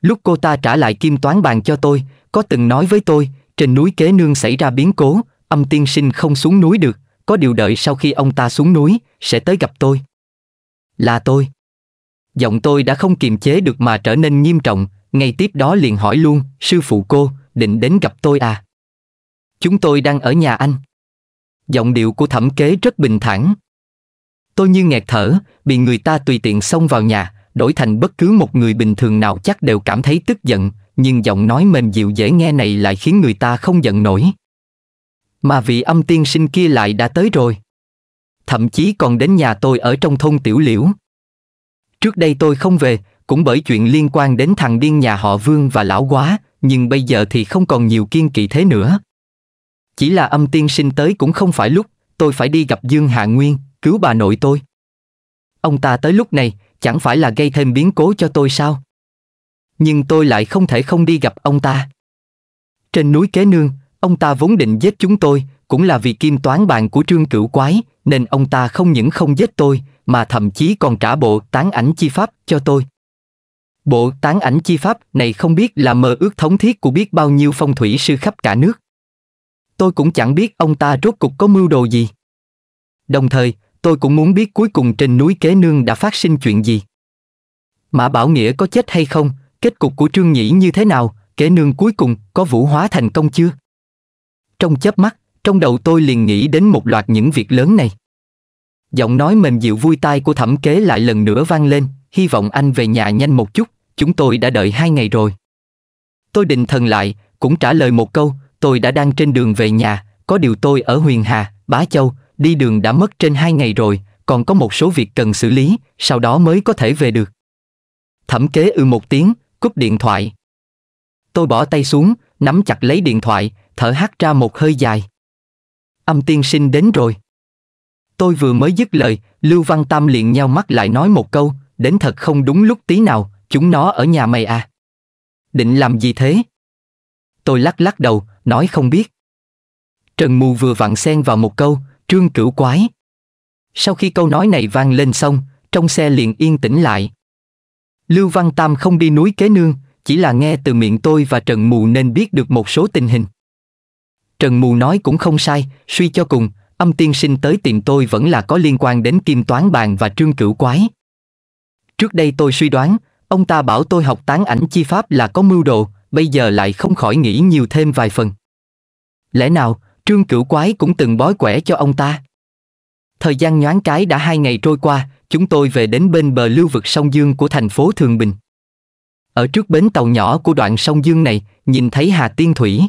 Lúc cô ta trả lại kim toán bàn cho tôi, có từng nói với tôi, trên núi kế nương xảy ra biến cố, âm tiên sinh không xuống núi được, có điều đợi sau khi ông ta xuống núi, sẽ tới gặp tôi. Là tôi. Giọng tôi đã không kiềm chế được mà trở nên nghiêm trọng, ngay tiếp đó liền hỏi luôn, sư phụ cô, định đến gặp tôi à? Chúng tôi đang ở nhà anh. Giọng điệu của thẩm kế rất bình thản. Tôi như nghẹt thở, bị người ta tùy tiện xông vào nhà, đổi thành bất cứ một người bình thường nào chắc đều cảm thấy tức giận, nhưng giọng nói mềm dịu dễ nghe này lại khiến người ta không giận nổi. Mà vị âm tiên sinh kia lại đã tới rồi. Thậm chí còn đến nhà tôi ở trong thôn Tiểu Liễu. Trước đây tôi không về, cũng bởi chuyện liên quan đến thằng điên nhà họ Vương và lão quá, nhưng bây giờ thì không còn nhiều kiên kỵ thế nữa. Chỉ là âm tiên sinh tới cũng không phải lúc, tôi phải đi gặp Dương Hạ Nguyên, cứu bà nội tôi. Ông ta tới lúc này, chẳng phải là gây thêm biến cố cho tôi sao? Nhưng tôi lại không thể không đi gặp ông ta. Trên núi Kế Nương, ông ta vốn định giết chúng tôi, cũng là vì kim toán bàn của trương cửu quái, nên ông ta không những không giết tôi, mà thậm chí còn trả bộ tán ảnh chi pháp cho tôi. Bộ tán ảnh chi pháp này không biết là mơ ước thống thiết của biết bao nhiêu phong thủy sư khắp cả nước. Tôi cũng chẳng biết ông ta rốt cục có mưu đồ gì. Đồng thời, tôi cũng muốn biết cuối cùng trên núi Kế Nương đã phát sinh chuyện gì. Mã Bảo Nghĩa có chết hay không, kết cục của Trương Nhĩ như thế nào, Kế Nương cuối cùng có vũ hóa thành công chưa? Trong chớp mắt, trong đầu tôi liền nghĩ đến một loạt những việc lớn này. Giọng nói mềm dịu vui tai của thẩm kế lại lần nữa vang lên, hy vọng anh về nhà nhanh một chút chúng tôi đã đợi hai ngày rồi. Tôi định thần lại, cũng trả lời một câu, tôi đã đang trên đường về nhà, có điều tôi ở Huyền Hà, Bá Châu, đi đường đã mất trên hai ngày rồi, còn có một số việc cần xử lý, sau đó mới có thể về được. Thẩm kế ư ừ một tiếng, cúp điện thoại. Tôi bỏ tay xuống, nắm chặt lấy điện thoại, thở hắt ra một hơi dài. Âm tiên sinh đến rồi. Tôi vừa mới dứt lời, Lưu Văn Tam liền nhau mắt lại nói một câu, đến thật không đúng lúc tí nào, Chúng nó ở nhà mày à? Định làm gì thế? Tôi lắc lắc đầu, nói không biết. Trần Mù vừa vặn xen vào một câu, trương cửu quái. Sau khi câu nói này vang lên xong, trong xe liền yên tĩnh lại. Lưu Văn Tam không đi núi Kế Nương, chỉ là nghe từ miệng tôi và Trần Mù nên biết được một số tình hình. Trần Mù nói cũng không sai, suy cho cùng, âm tiên sinh tới tìm tôi vẫn là có liên quan đến kim toán bàn và trương cửu quái. Trước đây tôi suy đoán, Ông ta bảo tôi học tán ảnh chi pháp là có mưu đồ, bây giờ lại không khỏi nghĩ nhiều thêm vài phần. Lẽ nào, trương cửu quái cũng từng bói quẻ cho ông ta? Thời gian nhoáng cái đã hai ngày trôi qua, chúng tôi về đến bên bờ lưu vực sông Dương của thành phố Thường Bình. Ở trước bến tàu nhỏ của đoạn sông Dương này, nhìn thấy Hà Tiên Thủy.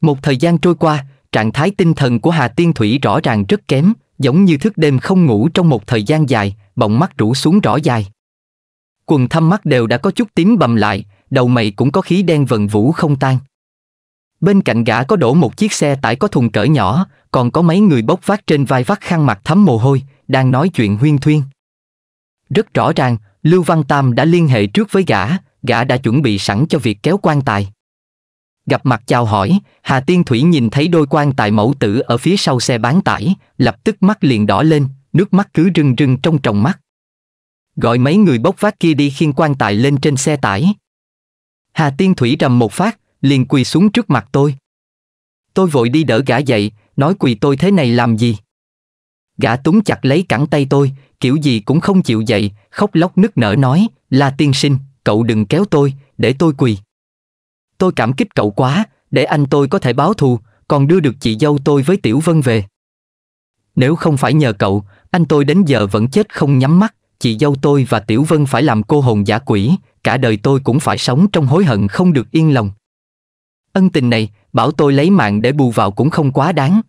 Một thời gian trôi qua, trạng thái tinh thần của Hà Tiên Thủy rõ ràng rất kém, giống như thức đêm không ngủ trong một thời gian dài, bọng mắt rũ xuống rõ dài quần thâm mắt đều đã có chút tím bầm lại, đầu mày cũng có khí đen vần vũ không tan. Bên cạnh gã có đổ một chiếc xe tải có thùng cỡ nhỏ, còn có mấy người bốc vác trên vai vắt khăn mặt thấm mồ hôi, đang nói chuyện huyên thuyên. Rất rõ ràng, Lưu Văn Tam đã liên hệ trước với gã, gã đã chuẩn bị sẵn cho việc kéo quan tài. Gặp mặt chào hỏi, Hà Tiên Thủy nhìn thấy đôi quan tài mẫu tử ở phía sau xe bán tải, lập tức mắt liền đỏ lên, nước mắt cứ rưng rưng trong tròng mắt. Gọi mấy người bốc vác kia đi khiên quan tài lên trên xe tải. Hà Tiên Thủy rầm một phát, liền quỳ xuống trước mặt tôi. Tôi vội đi đỡ gã dậy, nói quỳ tôi thế này làm gì. Gã túng chặt lấy cẳng tay tôi, kiểu gì cũng không chịu dậy, khóc lóc nức nở nói, là tiên sinh, cậu đừng kéo tôi, để tôi quỳ. Tôi cảm kích cậu quá, để anh tôi có thể báo thù, còn đưa được chị dâu tôi với Tiểu Vân về. Nếu không phải nhờ cậu, anh tôi đến giờ vẫn chết không nhắm mắt, chị dâu tôi và Tiểu Vân phải làm cô hồn giả quỷ, cả đời tôi cũng phải sống trong hối hận không được yên lòng. Ân tình này, bảo tôi lấy mạng để bù vào cũng không quá đáng.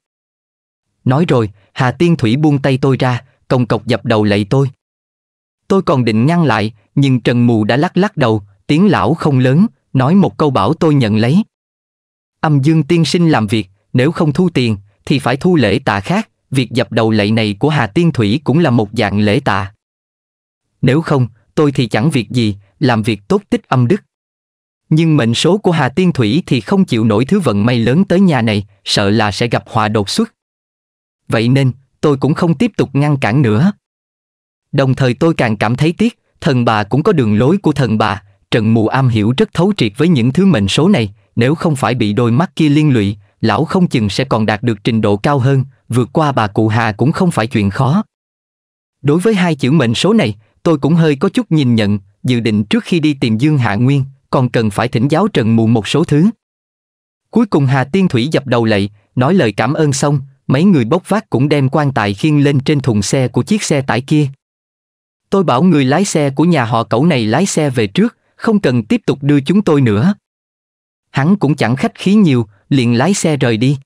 Nói rồi, Hà Tiên Thủy buông tay tôi ra, còng cọc dập đầu lạy tôi. Tôi còn định ngăn lại, nhưng Trần Mù đã lắc lắc đầu, tiếng lão không lớn, nói một câu bảo tôi nhận lấy. Âm Dương Tiên Sinh làm việc, nếu không thu tiền, thì phải thu lễ tạ khác, việc dập đầu lạy này của Hà Tiên Thủy cũng là một dạng lễ tạ nếu không, tôi thì chẳng việc gì, làm việc tốt tích âm đức. Nhưng mệnh số của Hà Tiên Thủy thì không chịu nổi thứ vận may lớn tới nhà này, sợ là sẽ gặp họa đột xuất. Vậy nên, tôi cũng không tiếp tục ngăn cản nữa. Đồng thời tôi càng cảm thấy tiếc, thần bà cũng có đường lối của thần bà, Trần Mù am hiểu rất thấu triệt với những thứ mệnh số này, nếu không phải bị đôi mắt kia liên lụy, lão không chừng sẽ còn đạt được trình độ cao hơn, vượt qua bà cụ Hà cũng không phải chuyện khó. Đối với hai chữ mệnh số này, tôi cũng hơi có chút nhìn nhận, dự định trước khi đi tìm Dương Hạ Nguyên, còn cần phải thỉnh giáo Trần mù một số thứ. Cuối cùng Hà Tiên Thủy dập đầu lạy, nói lời cảm ơn xong, mấy người bốc vác cũng đem quan tài khiêng lên trên thùng xe của chiếc xe tải kia. Tôi bảo người lái xe của nhà họ cậu này lái xe về trước, không cần tiếp tục đưa chúng tôi nữa. Hắn cũng chẳng khách khí nhiều, liền lái xe rời đi.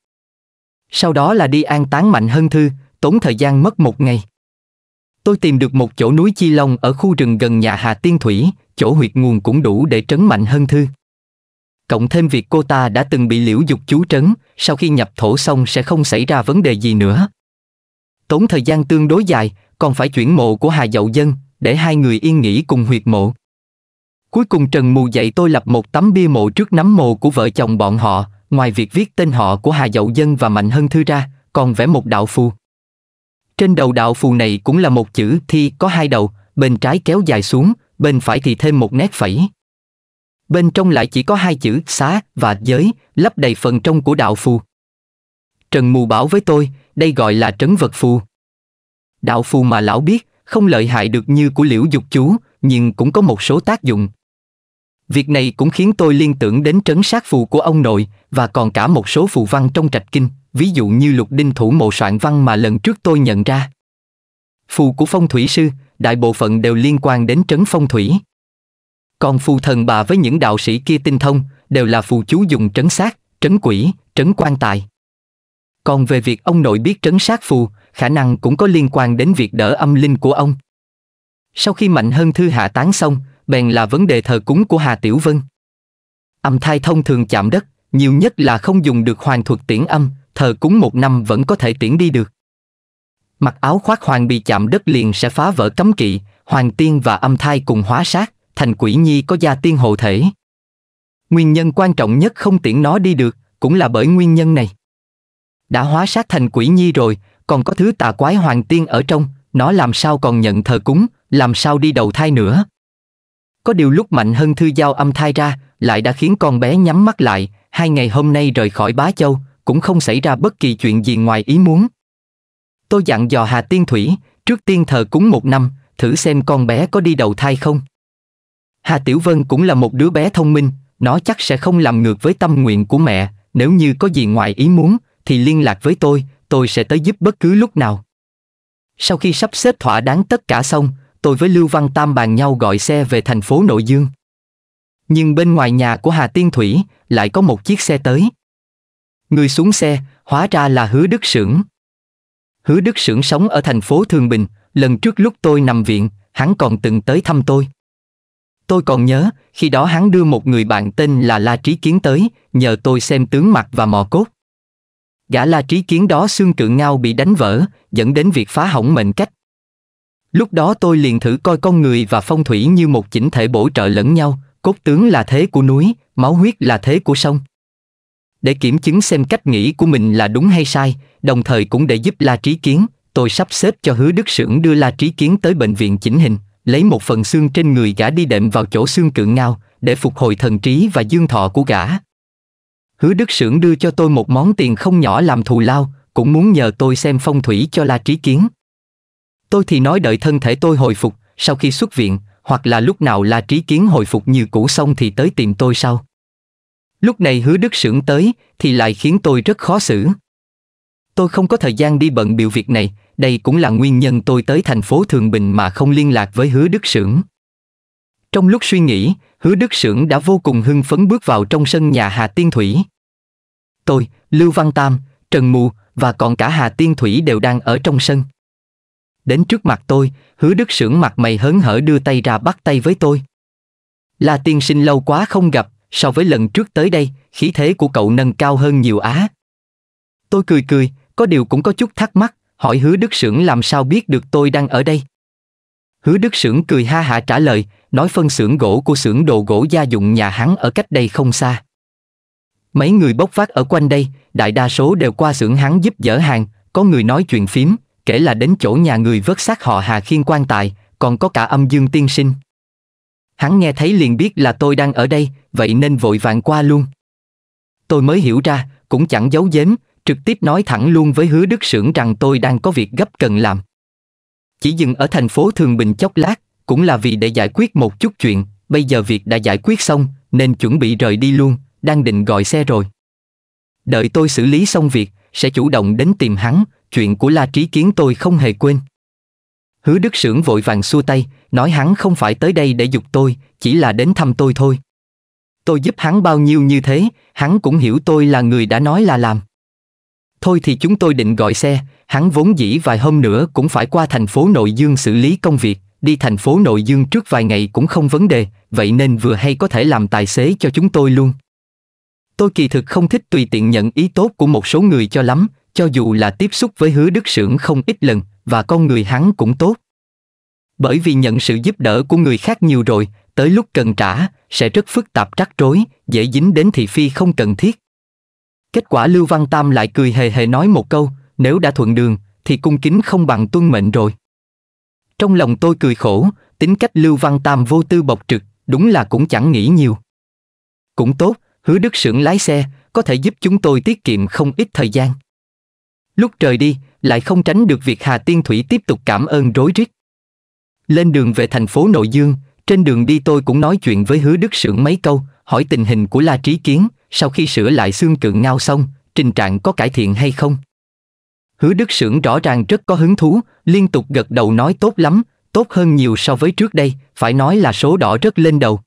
Sau đó là đi an táng mạnh hơn thư, tốn thời gian mất một ngày. Tôi tìm được một chỗ núi Chi Long ở khu rừng gần nhà Hà Tiên Thủy, chỗ huyệt nguồn cũng đủ để trấn mạnh hơn thư. Cộng thêm việc cô ta đã từng bị liễu dục chú trấn, sau khi nhập thổ xong sẽ không xảy ra vấn đề gì nữa. Tốn thời gian tương đối dài, còn phải chuyển mộ của Hà Dậu Dân, để hai người yên nghỉ cùng huyệt mộ. Cuối cùng Trần Mù dạy tôi lập một tấm bia mộ trước nắm mộ của vợ chồng bọn họ, ngoài việc viết tên họ của Hà Dậu Dân và Mạnh Hân Thư ra, còn vẽ một đạo phù. Trên đầu đạo phù này cũng là một chữ thi có hai đầu, bên trái kéo dài xuống, bên phải thì thêm một nét phẩy. Bên trong lại chỉ có hai chữ xá và giới, lấp đầy phần trong của đạo phù. Trần Mù bảo với tôi, đây gọi là trấn vật phù. Đạo phù mà lão biết, không lợi hại được như của liễu dục chú, nhưng cũng có một số tác dụng. Việc này cũng khiến tôi liên tưởng đến trấn sát phù của ông nội và còn cả một số phù văn trong trạch kinh, ví dụ như lục đinh thủ mộ soạn văn mà lần trước tôi nhận ra. Phù của phong thủy sư, đại bộ phận đều liên quan đến trấn phong thủy. Còn phù thần bà với những đạo sĩ kia tinh thông đều là phù chú dùng trấn sát, trấn quỷ, trấn quan tài. Còn về việc ông nội biết trấn sát phù, khả năng cũng có liên quan đến việc đỡ âm linh của ông. Sau khi Mạnh Hơn Thư hạ tán xong, bèn là vấn đề thờ cúng của Hà Tiểu Vân. Âm thai thông thường chạm đất, nhiều nhất là không dùng được hoàng thuật tiễn âm, thờ cúng một năm vẫn có thể tiễn đi được. Mặc áo khoác hoàng bị chạm đất liền sẽ phá vỡ cấm kỵ, hoàng tiên và âm thai cùng hóa sát, thành quỷ nhi có gia tiên hộ thể. Nguyên nhân quan trọng nhất không tiễn nó đi được, cũng là bởi nguyên nhân này. Đã hóa sát thành quỷ nhi rồi, còn có thứ tà quái hoàng tiên ở trong, nó làm sao còn nhận thờ cúng, làm sao đi đầu thai nữa. Có điều lúc Mạnh hơn Thư giao âm thai ra, lại đã khiến con bé nhắm mắt lại, hai ngày hôm nay rời khỏi Bá Châu, cũng không xảy ra bất kỳ chuyện gì ngoài ý muốn. Tôi dặn dò Hà Tiên Thủy, trước tiên thờ cúng một năm, thử xem con bé có đi đầu thai không. Hà Tiểu Vân cũng là một đứa bé thông minh, nó chắc sẽ không làm ngược với tâm nguyện của mẹ, nếu như có gì ngoài ý muốn, thì liên lạc với tôi, tôi sẽ tới giúp bất cứ lúc nào. Sau khi sắp xếp thỏa đáng tất cả xong, tôi với Lưu Văn Tam bàn nhau gọi xe về thành phố Nội Dương. Nhưng bên ngoài nhà của Hà Tiên Thủy lại có một chiếc xe tới. Người xuống xe, hóa ra là Hứa Đức Sưởng. Hứa Đức Sưởng sống ở thành phố Thường Bình, lần trước lúc tôi nằm viện, hắn còn từng tới thăm tôi. Tôi còn nhớ, khi đó hắn đưa một người bạn tên là La Trí Kiến tới, nhờ tôi xem tướng mặt và mò cốt. Gã La Trí Kiến đó xương cự ngao bị đánh vỡ, dẫn đến việc phá hỏng mệnh cách. Lúc đó tôi liền thử coi con người và phong thủy như một chỉnh thể bổ trợ lẫn nhau, cốt tướng là thế của núi, máu huyết là thế của sông. Để kiểm chứng xem cách nghĩ của mình là đúng hay sai, đồng thời cũng để giúp La Trí Kiến, tôi sắp xếp cho hứa đức sưởng đưa La Trí Kiến tới bệnh viện chỉnh hình, lấy một phần xương trên người gã đi đệm vào chỗ xương cự ngao, để phục hồi thần trí và dương thọ của gã. Hứa đức sưởng đưa cho tôi một món tiền không nhỏ làm thù lao, cũng muốn nhờ tôi xem phong thủy cho La Trí Kiến. Tôi thì nói đợi thân thể tôi hồi phục, sau khi xuất viện, hoặc là lúc nào là trí kiến hồi phục như cũ xong thì tới tìm tôi sau. Lúc này hứa đức sưởng tới thì lại khiến tôi rất khó xử. Tôi không có thời gian đi bận biểu việc này, đây cũng là nguyên nhân tôi tới thành phố Thường Bình mà không liên lạc với hứa đức sưởng. Trong lúc suy nghĩ, hứa đức sưởng đã vô cùng hưng phấn bước vào trong sân nhà Hà Tiên Thủy. Tôi, Lưu Văn Tam, Trần Mù và còn cả Hà Tiên Thủy đều đang ở trong sân đến trước mặt tôi, hứa đức sưởng mặt mày hớn hở đưa tay ra bắt tay với tôi. Là tiên sinh lâu quá không gặp, so với lần trước tới đây, khí thế của cậu nâng cao hơn nhiều á. Tôi cười cười, có điều cũng có chút thắc mắc, hỏi hứa đức sưởng làm sao biết được tôi đang ở đây. Hứa đức sưởng cười ha hạ trả lời, nói phân xưởng gỗ của xưởng đồ gỗ gia dụng nhà hắn ở cách đây không xa. Mấy người bốc phát ở quanh đây, đại đa số đều qua xưởng hắn giúp dỡ hàng, có người nói chuyện phím, kể là đến chỗ nhà người vớt xác họ Hà khiên quan tài, còn có cả âm dương tiên sinh. Hắn nghe thấy liền biết là tôi đang ở đây, vậy nên vội vàng qua luôn. Tôi mới hiểu ra, cũng chẳng giấu giếm, trực tiếp nói thẳng luôn với hứa đức sưởng rằng tôi đang có việc gấp cần làm. Chỉ dừng ở thành phố Thường Bình chốc lát, cũng là vì để giải quyết một chút chuyện, bây giờ việc đã giải quyết xong, nên chuẩn bị rời đi luôn, đang định gọi xe rồi. Đợi tôi xử lý xong việc, sẽ chủ động đến tìm hắn, chuyện của La Trí Kiến tôi không hề quên. Hứa Đức Sưởng vội vàng xua tay, nói hắn không phải tới đây để dục tôi, chỉ là đến thăm tôi thôi. Tôi giúp hắn bao nhiêu như thế, hắn cũng hiểu tôi là người đã nói là làm. Thôi thì chúng tôi định gọi xe, hắn vốn dĩ vài hôm nữa cũng phải qua thành phố Nội Dương xử lý công việc, đi thành phố Nội Dương trước vài ngày cũng không vấn đề, vậy nên vừa hay có thể làm tài xế cho chúng tôi luôn. Tôi kỳ thực không thích tùy tiện nhận ý tốt của một số người cho lắm, cho dù là tiếp xúc với hứa đức sưởng không ít lần, và con người hắn cũng tốt. Bởi vì nhận sự giúp đỡ của người khác nhiều rồi, tới lúc cần trả, sẽ rất phức tạp rắc rối, dễ dính đến thị phi không cần thiết. Kết quả Lưu Văn Tam lại cười hề hề nói một câu, nếu đã thuận đường, thì cung kính không bằng tuân mệnh rồi. Trong lòng tôi cười khổ, tính cách Lưu Văn Tam vô tư bộc trực, đúng là cũng chẳng nghĩ nhiều. Cũng tốt, Hứa Đức Sưởng lái xe, có thể giúp chúng tôi tiết kiệm không ít thời gian. Lúc trời đi, lại không tránh được việc Hà Tiên Thủy tiếp tục cảm ơn rối rít. Lên đường về thành phố Nội Dương, trên đường đi tôi cũng nói chuyện với Hứa Đức Sưởng mấy câu, hỏi tình hình của La Trí Kiến, sau khi sửa lại xương cượng ngao xong, tình trạng có cải thiện hay không. Hứa Đức Sưởng rõ ràng rất có hứng thú, liên tục gật đầu nói tốt lắm, tốt hơn nhiều so với trước đây, phải nói là số đỏ rất lên đầu.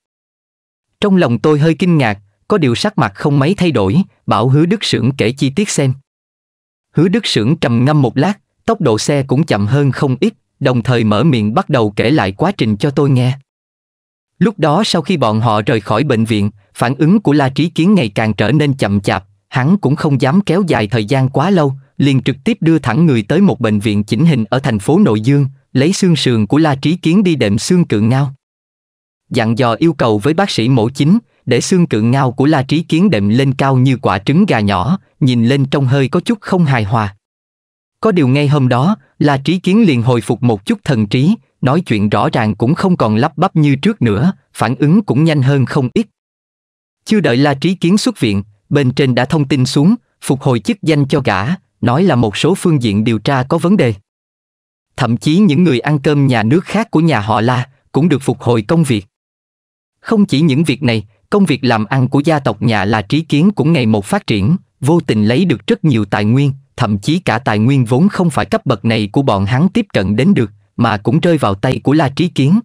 Trong lòng tôi hơi kinh ngạc, có điều sắc mặt không mấy thay đổi, bảo hứa đức sưởng kể chi tiết xem. Hứa đức sưởng trầm ngâm một lát, tốc độ xe cũng chậm hơn không ít, đồng thời mở miệng bắt đầu kể lại quá trình cho tôi nghe. Lúc đó sau khi bọn họ rời khỏi bệnh viện, phản ứng của La Trí Kiến ngày càng trở nên chậm chạp, hắn cũng không dám kéo dài thời gian quá lâu, liền trực tiếp đưa thẳng người tới một bệnh viện chỉnh hình ở thành phố Nội Dương, lấy xương sườn của La Trí Kiến đi đệm xương cự ngao dặn dò yêu cầu với bác sĩ mổ chính, để xương cự ngao của La Trí Kiến đệm lên cao như quả trứng gà nhỏ, nhìn lên trông hơi có chút không hài hòa. Có điều ngay hôm đó, La Trí Kiến liền hồi phục một chút thần trí, nói chuyện rõ ràng cũng không còn lắp bắp như trước nữa, phản ứng cũng nhanh hơn không ít. Chưa đợi La Trí Kiến xuất viện, bên trên đã thông tin xuống, phục hồi chức danh cho gã, nói là một số phương diện điều tra có vấn đề. Thậm chí những người ăn cơm nhà nước khác của nhà họ La cũng được phục hồi công việc. Không chỉ những việc này, công việc làm ăn của gia tộc nhà là trí kiến cũng ngày một phát triển, vô tình lấy được rất nhiều tài nguyên, thậm chí cả tài nguyên vốn không phải cấp bậc này của bọn hắn tiếp cận đến được, mà cũng rơi vào tay của La Trí Kiến.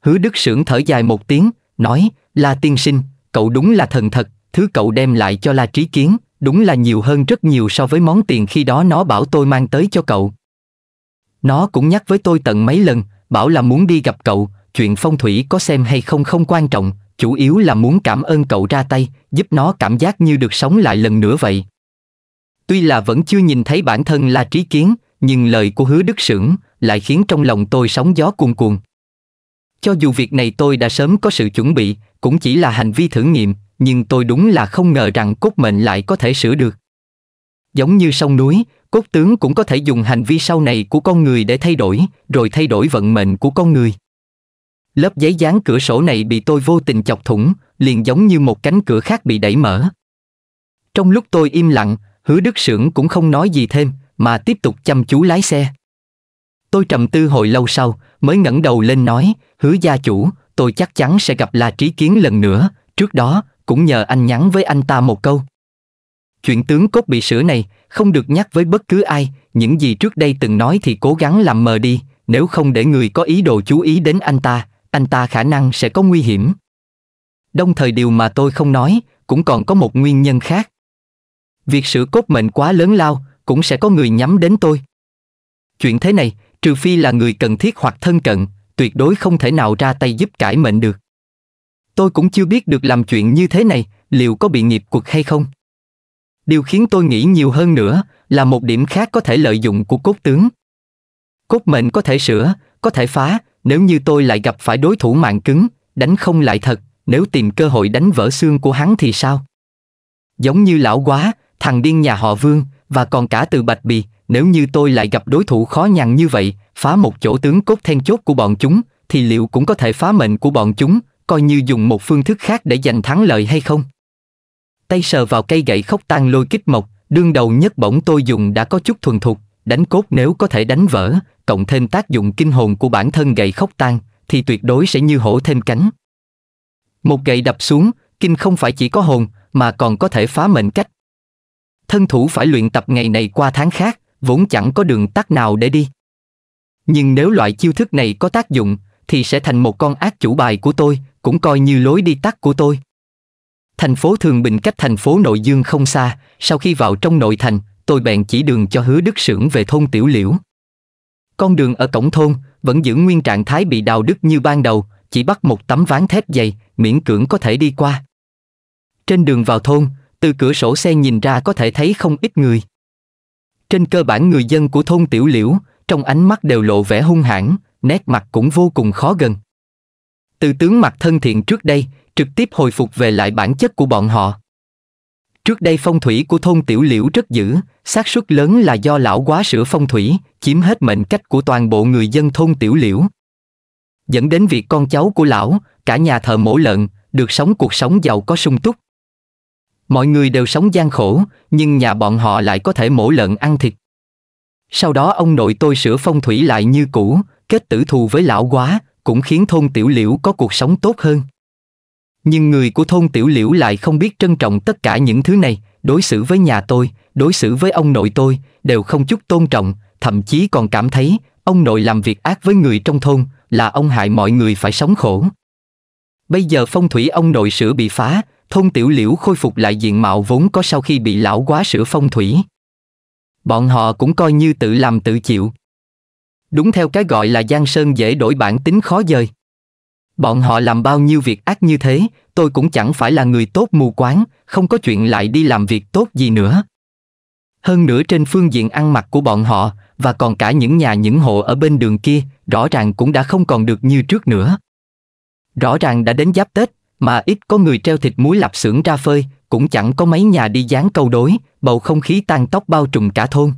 Hứa Đức Sưởng thở dài một tiếng, nói, La Tiên Sinh, cậu đúng là thần thật, thứ cậu đem lại cho La Trí Kiến, đúng là nhiều hơn rất nhiều so với món tiền khi đó nó bảo tôi mang tới cho cậu. Nó cũng nhắc với tôi tận mấy lần, bảo là muốn đi gặp cậu, chuyện phong thủy có xem hay không không quan trọng, chủ yếu là muốn cảm ơn cậu ra tay, giúp nó cảm giác như được sống lại lần nữa vậy. Tuy là vẫn chưa nhìn thấy bản thân là trí kiến, nhưng lời của hứa đức sưởng lại khiến trong lòng tôi sóng gió cuồn cuồn. Cho dù việc này tôi đã sớm có sự chuẩn bị, cũng chỉ là hành vi thử nghiệm, nhưng tôi đúng là không ngờ rằng cốt mệnh lại có thể sửa được. Giống như sông núi, cốt tướng cũng có thể dùng hành vi sau này của con người để thay đổi, rồi thay đổi vận mệnh của con người. Lớp giấy dán cửa sổ này bị tôi vô tình chọc thủng, liền giống như một cánh cửa khác bị đẩy mở. Trong lúc tôi im lặng, hứa đức sưởng cũng không nói gì thêm, mà tiếp tục chăm chú lái xe. Tôi trầm tư hồi lâu sau, mới ngẩng đầu lên nói, hứa gia chủ, tôi chắc chắn sẽ gặp La Trí Kiến lần nữa, trước đó, cũng nhờ anh nhắn với anh ta một câu. Chuyện tướng cốt bị sửa này, không được nhắc với bất cứ ai, những gì trước đây từng nói thì cố gắng làm mờ đi, nếu không để người có ý đồ chú ý đến anh ta, anh ta khả năng sẽ có nguy hiểm. Đồng thời điều mà tôi không nói, cũng còn có một nguyên nhân khác. Việc sửa cốt mệnh quá lớn lao, cũng sẽ có người nhắm đến tôi. Chuyện thế này, trừ phi là người cần thiết hoặc thân cận, tuyệt đối không thể nào ra tay giúp cải mệnh được. Tôi cũng chưa biết được làm chuyện như thế này, liệu có bị nghiệp cuộc hay không. Điều khiến tôi nghĩ nhiều hơn nữa là một điểm khác có thể lợi dụng của cốt tướng. Cốt mệnh có thể sửa, có thể phá, nếu như tôi lại gặp phải đối thủ mạng cứng, đánh không lại thật, nếu tìm cơ hội đánh vỡ xương của hắn thì sao? Giống như lão quá, thằng điên nhà họ Vương, và còn cả từ Bạch Bì, nếu như tôi lại gặp đối thủ khó nhằn như vậy, phá một chỗ tướng cốt then chốt của bọn chúng, thì liệu cũng có thể phá mệnh của bọn chúng, coi như dùng một phương thức khác để giành thắng lợi hay không? Tay sờ vào cây gậy khóc tan lôi kích mộc, đương đầu nhất bổng tôi dùng đã có chút thuần thục, đánh cốt nếu có thể đánh vỡ, cộng thêm tác dụng kinh hồn của bản thân gậy khóc tan, thì tuyệt đối sẽ như hổ thêm cánh. Một gậy đập xuống, kinh không phải chỉ có hồn, mà còn có thể phá mệnh cách. Thân thủ phải luyện tập ngày này qua tháng khác, vốn chẳng có đường tắt nào để đi. Nhưng nếu loại chiêu thức này có tác dụng, thì sẽ thành một con ác chủ bài của tôi, cũng coi như lối đi tắt của tôi. Thành phố Thường Bình cách thành phố Nội Dương không xa, sau khi vào trong nội thành, tôi bèn chỉ đường cho hứa đức sưởng về thôn Tiểu Liễu. Con đường ở cổng thôn vẫn giữ nguyên trạng thái bị đào đứt như ban đầu, chỉ bắt một tấm ván thép dày, miễn cưỡng có thể đi qua. Trên đường vào thôn, từ cửa sổ xe nhìn ra có thể thấy không ít người. Trên cơ bản người dân của thôn Tiểu Liễu, trong ánh mắt đều lộ vẻ hung hãn, nét mặt cũng vô cùng khó gần. Từ tướng mặt thân thiện trước đây, trực tiếp hồi phục về lại bản chất của bọn họ. Trước đây phong thủy của thôn Tiểu Liễu rất dữ, xác suất lớn là do lão quá sửa phong thủy, chiếm hết mệnh cách của toàn bộ người dân thôn Tiểu Liễu. Dẫn đến việc con cháu của lão, cả nhà thờ mổ lợn, được sống cuộc sống giàu có sung túc. Mọi người đều sống gian khổ, nhưng nhà bọn họ lại có thể mổ lợn ăn thịt. Sau đó ông nội tôi sửa phong thủy lại như cũ, kết tử thù với lão quá, cũng khiến thôn Tiểu Liễu có cuộc sống tốt hơn. Nhưng người của thôn Tiểu Liễu lại không biết trân trọng tất cả những thứ này, đối xử với nhà tôi, đối xử với ông nội tôi, đều không chút tôn trọng, thậm chí còn cảm thấy ông nội làm việc ác với người trong thôn là ông hại mọi người phải sống khổ. Bây giờ phong thủy ông nội sửa bị phá, thôn Tiểu Liễu khôi phục lại diện mạo vốn có sau khi bị lão quá sửa phong thủy. Bọn họ cũng coi như tự làm tự chịu. Đúng theo cái gọi là giang sơn dễ đổi bản tính khó dời. Bọn họ làm bao nhiêu việc ác như thế, tôi cũng chẳng phải là người tốt mù quáng, không có chuyện lại đi làm việc tốt gì nữa. Hơn nữa trên phương diện ăn mặc của bọn họ, và còn cả những nhà những hộ ở bên đường kia, rõ ràng cũng đã không còn được như trước nữa. Rõ ràng đã đến giáp Tết, mà ít có người treo thịt muối lạp xưởng ra phơi, cũng chẳng có mấy nhà đi dán câu đối, bầu không khí tan tóc bao trùm cả thôn.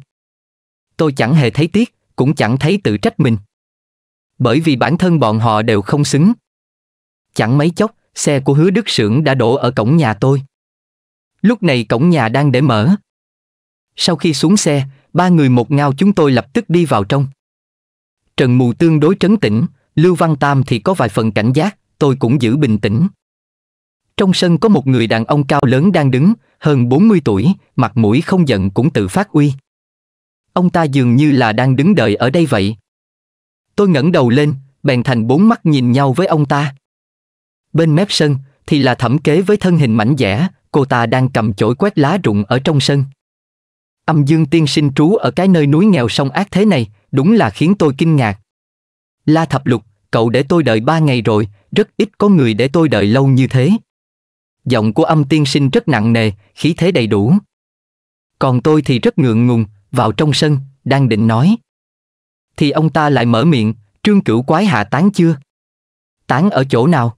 Tôi chẳng hề thấy tiếc, cũng chẳng thấy tự trách mình. Bởi vì bản thân bọn họ đều không xứng. Chẳng mấy chốc, xe của hứa đức sưởng đã đổ ở cổng nhà tôi. Lúc này cổng nhà đang để mở. Sau khi xuống xe, ba người một ngao chúng tôi lập tức đi vào trong. Trần Mù tương đối trấn tĩnh, Lưu Văn Tam thì có vài phần cảnh giác, tôi cũng giữ bình tĩnh. Trong sân có một người đàn ông cao lớn đang đứng, hơn 40 tuổi, mặt mũi không giận cũng tự phát uy. Ông ta dường như là đang đứng đợi ở đây vậy. Tôi ngẩng đầu lên, bèn thành bốn mắt nhìn nhau với ông ta. Bên mép sân thì là thẩm kế với thân hình mảnh dẻ, cô ta đang cầm chổi quét lá rụng ở trong sân. Âm dương tiên sinh trú ở cái nơi núi nghèo sông ác thế này, đúng là khiến tôi kinh ngạc. La thập lục, cậu để tôi đợi ba ngày rồi, rất ít có người để tôi đợi lâu như thế. Giọng của âm tiên sinh rất nặng nề, khí thế đầy đủ. Còn tôi thì rất ngượng ngùng, vào trong sân, đang định nói. Thì ông ta lại mở miệng, trương cửu quái hạ tán chưa? Tán ở chỗ nào?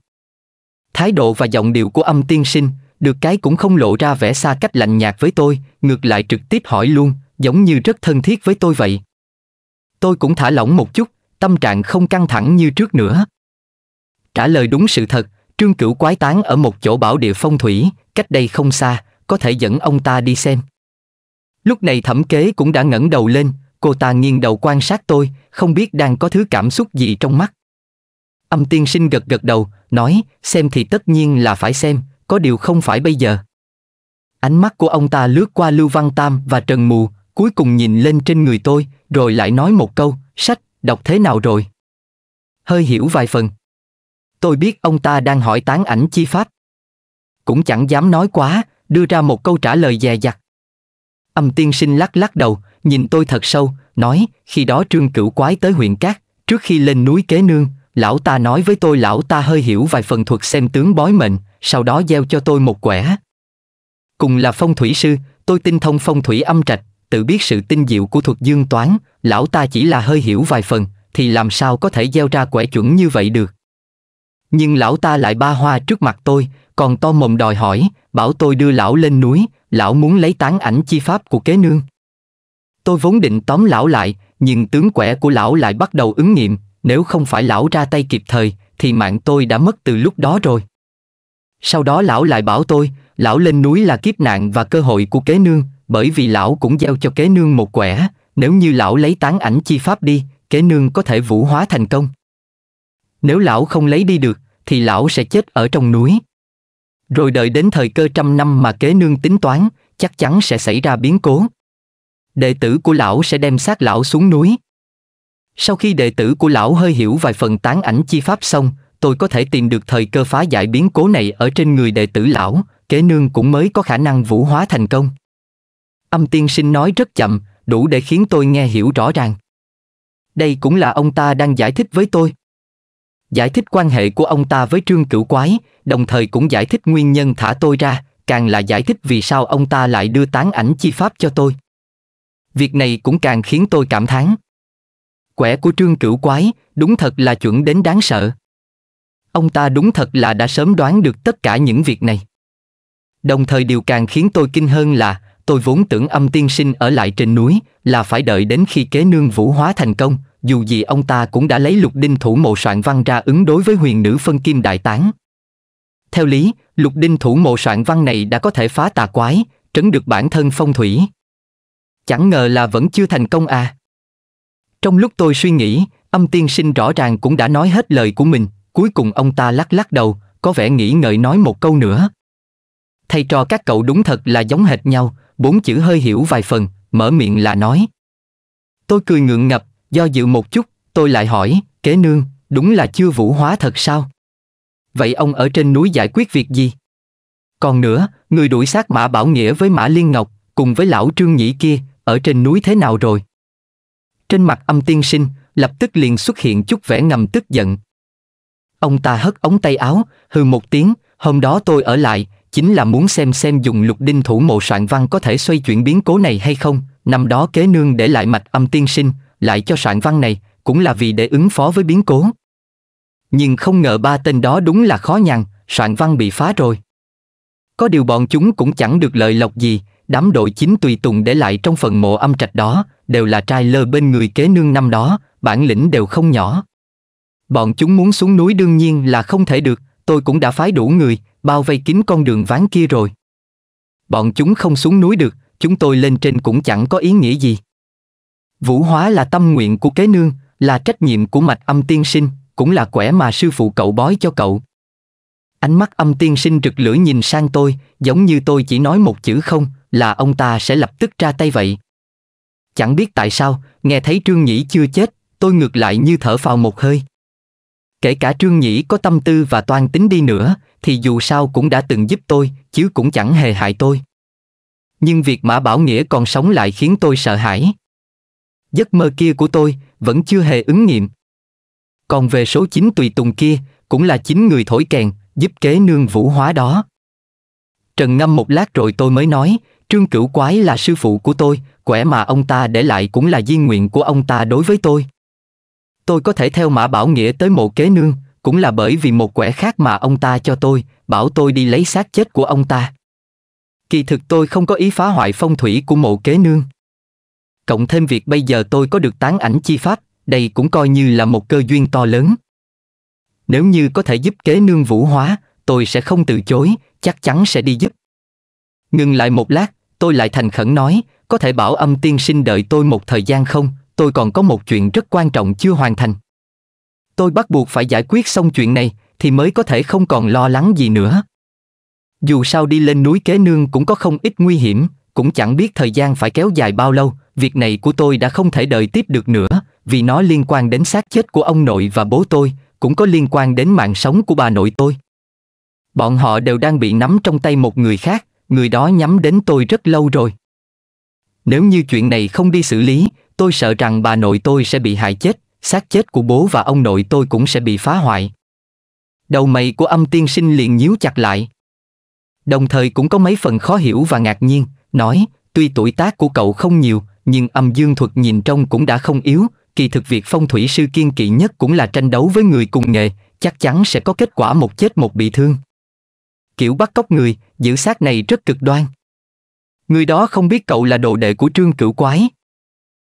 Thái độ và giọng điệu của âm tiên sinh, được cái cũng không lộ ra vẻ xa cách lạnh nhạt với tôi, ngược lại trực tiếp hỏi luôn, giống như rất thân thiết với tôi vậy. Tôi cũng thả lỏng một chút, tâm trạng không căng thẳng như trước nữa. Trả lời đúng sự thật, Trương Cửu quái tán ở một chỗ bảo địa phong thủy, cách đây không xa, có thể dẫn ông ta đi xem. Lúc này thẩm kế cũng đã ngẩng đầu lên, cô ta nghiêng đầu quan sát tôi, không biết đang có thứ cảm xúc gì trong mắt. Âm tiên sinh gật gật đầu, nói, xem thì tất nhiên là phải xem, có điều không phải bây giờ. Ánh mắt của ông ta lướt qua Lưu Văn Tam và Trần Mù, cuối cùng nhìn lên trên người tôi, rồi lại nói một câu, sách, đọc thế nào rồi? Hơi hiểu vài phần. Tôi biết ông ta đang hỏi tán ảnh chi pháp. Cũng chẳng dám nói quá, đưa ra một câu trả lời dè dặt. Âm tiên sinh lắc lắc đầu, nhìn tôi thật sâu, nói, khi đó trương cửu quái tới huyện Cát, trước khi lên núi Kế Nương, Lão ta nói với tôi lão ta hơi hiểu vài phần thuật xem tướng bói mệnh, sau đó gieo cho tôi một quẻ. Cùng là phong thủy sư, tôi tinh thông phong thủy âm trạch, tự biết sự tinh diệu của thuật dương toán, lão ta chỉ là hơi hiểu vài phần, thì làm sao có thể gieo ra quẻ chuẩn như vậy được. Nhưng lão ta lại ba hoa trước mặt tôi, còn to mồm đòi hỏi, bảo tôi đưa lão lên núi, lão muốn lấy tán ảnh chi pháp của kế nương. Tôi vốn định tóm lão lại, nhưng tướng quẻ của lão lại bắt đầu ứng nghiệm, nếu không phải lão ra tay kịp thời, thì mạng tôi đã mất từ lúc đó rồi. Sau đó lão lại bảo tôi, lão lên núi là kiếp nạn và cơ hội của kế nương, bởi vì lão cũng gieo cho kế nương một quẻ, nếu như lão lấy tán ảnh chi pháp đi, kế nương có thể vũ hóa thành công. Nếu lão không lấy đi được, thì lão sẽ chết ở trong núi. Rồi đợi đến thời cơ trăm năm mà kế nương tính toán, chắc chắn sẽ xảy ra biến cố. Đệ tử của lão sẽ đem xác lão xuống núi. Sau khi đệ tử của lão hơi hiểu vài phần tán ảnh chi pháp xong, tôi có thể tìm được thời cơ phá giải biến cố này ở trên người đệ tử lão, kế nương cũng mới có khả năng vũ hóa thành công. Âm tiên sinh nói rất chậm, đủ để khiến tôi nghe hiểu rõ ràng. Đây cũng là ông ta đang giải thích với tôi. Giải thích quan hệ của ông ta với trương cửu quái, đồng thời cũng giải thích nguyên nhân thả tôi ra, càng là giải thích vì sao ông ta lại đưa tán ảnh chi pháp cho tôi. Việc này cũng càng khiến tôi cảm thán quẻ của trương cửu quái đúng thật là chuẩn đến đáng sợ ông ta đúng thật là đã sớm đoán được tất cả những việc này đồng thời điều càng khiến tôi kinh hơn là tôi vốn tưởng âm tiên sinh ở lại trên núi là phải đợi đến khi kế nương vũ hóa thành công dù gì ông ta cũng đã lấy lục đinh thủ mộ soạn văn ra ứng đối với huyền nữ phân kim đại tán theo lý lục đinh thủ mộ soạn văn này đã có thể phá tà quái trấn được bản thân phong thủy chẳng ngờ là vẫn chưa thành công à trong lúc tôi suy nghĩ, âm tiên sinh rõ ràng cũng đã nói hết lời của mình, cuối cùng ông ta lắc lắc đầu, có vẻ nghĩ ngợi nói một câu nữa. Thầy trò các cậu đúng thật là giống hệt nhau, bốn chữ hơi hiểu vài phần, mở miệng là nói. Tôi cười ngượng ngập, do dự một chút, tôi lại hỏi, kế nương, đúng là chưa vũ hóa thật sao? Vậy ông ở trên núi giải quyết việc gì? Còn nữa, người đuổi sát Mã Bảo Nghĩa với Mã Liên Ngọc, cùng với lão Trương Nhĩ kia, ở trên núi thế nào rồi? Trên mặt âm tiên sinh, lập tức liền xuất hiện chút vẻ ngầm tức giận. Ông ta hất ống tay áo, hừ một tiếng, hôm đó tôi ở lại, chính là muốn xem xem dùng lục đinh thủ mộ soạn văn có thể xoay chuyển biến cố này hay không. Năm đó kế nương để lại mạch âm tiên sinh, lại cho soạn văn này, cũng là vì để ứng phó với biến cố. Nhưng không ngờ ba tên đó đúng là khó nhằn, soạn văn bị phá rồi. Có điều bọn chúng cũng chẳng được lợi lộc gì, đám đội chính tùy tùng để lại trong phần mộ âm trạch đó, đều là trai lơ bên người kế nương năm đó, bản lĩnh đều không nhỏ. Bọn chúng muốn xuống núi đương nhiên là không thể được, tôi cũng đã phái đủ người, bao vây kín con đường ván kia rồi. Bọn chúng không xuống núi được, chúng tôi lên trên cũng chẳng có ý nghĩa gì. Vũ hóa là tâm nguyện của kế nương, là trách nhiệm của mạch âm tiên sinh, cũng là quẻ mà sư phụ cậu bói cho cậu. Ánh mắt âm tiên sinh rực lửa nhìn sang tôi, giống như tôi chỉ nói một chữ không, là ông ta sẽ lập tức ra tay vậy. Chẳng biết tại sao, nghe thấy Trương Nhĩ chưa chết, tôi ngược lại như thở phào một hơi. Kể cả Trương Nhĩ có tâm tư và toan tính đi nữa, thì dù sao cũng đã từng giúp tôi, chứ cũng chẳng hề hại tôi. Nhưng việc Mã Bảo Nghĩa còn sống lại khiến tôi sợ hãi. Giấc mơ kia của tôi vẫn chưa hề ứng nghiệm. Còn về số 9 tùy tùng kia, cũng là chính người thổi kèn, giúp kế nương vũ hóa đó. Trần ngâm một lát rồi tôi mới nói, Trương Cửu Quái là sư phụ của tôi, quẻ mà ông ta để lại cũng là di nguyện của ông ta đối với tôi. Tôi có thể theo Mã Bảo Nghĩa tới mộ kế nương, cũng là bởi vì một quẻ khác mà ông ta cho tôi, bảo tôi đi lấy xác chết của ông ta. Kỳ thực tôi không có ý phá hoại phong thủy của mộ kế nương. Cộng thêm việc bây giờ tôi có được tán ảnh chi pháp, đây cũng coi như là một cơ duyên to lớn. Nếu như có thể giúp kế nương vũ hóa, tôi sẽ không từ chối, chắc chắn sẽ đi giúp. Ngừng lại một lát, tôi lại thành khẩn nói, có thể bảo âm tiên sinh đợi tôi một thời gian không, tôi còn có một chuyện rất quan trọng chưa hoàn thành. Tôi bắt buộc phải giải quyết xong chuyện này, thì mới có thể không còn lo lắng gì nữa. Dù sao đi lên núi kế nương cũng có không ít nguy hiểm, cũng chẳng biết thời gian phải kéo dài bao lâu, việc này của tôi đã không thể đợi tiếp được nữa, vì nó liên quan đến xác chết của ông nội và bố tôi, cũng có liên quan đến mạng sống của bà nội tôi. Bọn họ đều đang bị nắm trong tay một người khác, người đó nhắm đến tôi rất lâu rồi. Nếu như chuyện này không đi xử lý, tôi sợ rằng bà nội tôi sẽ bị hại chết, xác chết của bố và ông nội tôi cũng sẽ bị phá hoại. Đầu mày của âm tiên sinh liền nhíu chặt lại. Đồng thời cũng có mấy phần khó hiểu và ngạc nhiên, nói, tuy tuổi tác của cậu không nhiều, nhưng âm dương thuật nhìn trong cũng đã không yếu, kỳ thực việc phong thủy sư kiên kỵ nhất cũng là tranh đấu với người cùng nghề, chắc chắn sẽ có kết quả một chết một bị thương. Kiểu bắt cóc người, giữ xác này rất cực đoan. Người đó không biết cậu là đồ đệ của trương cửu quái.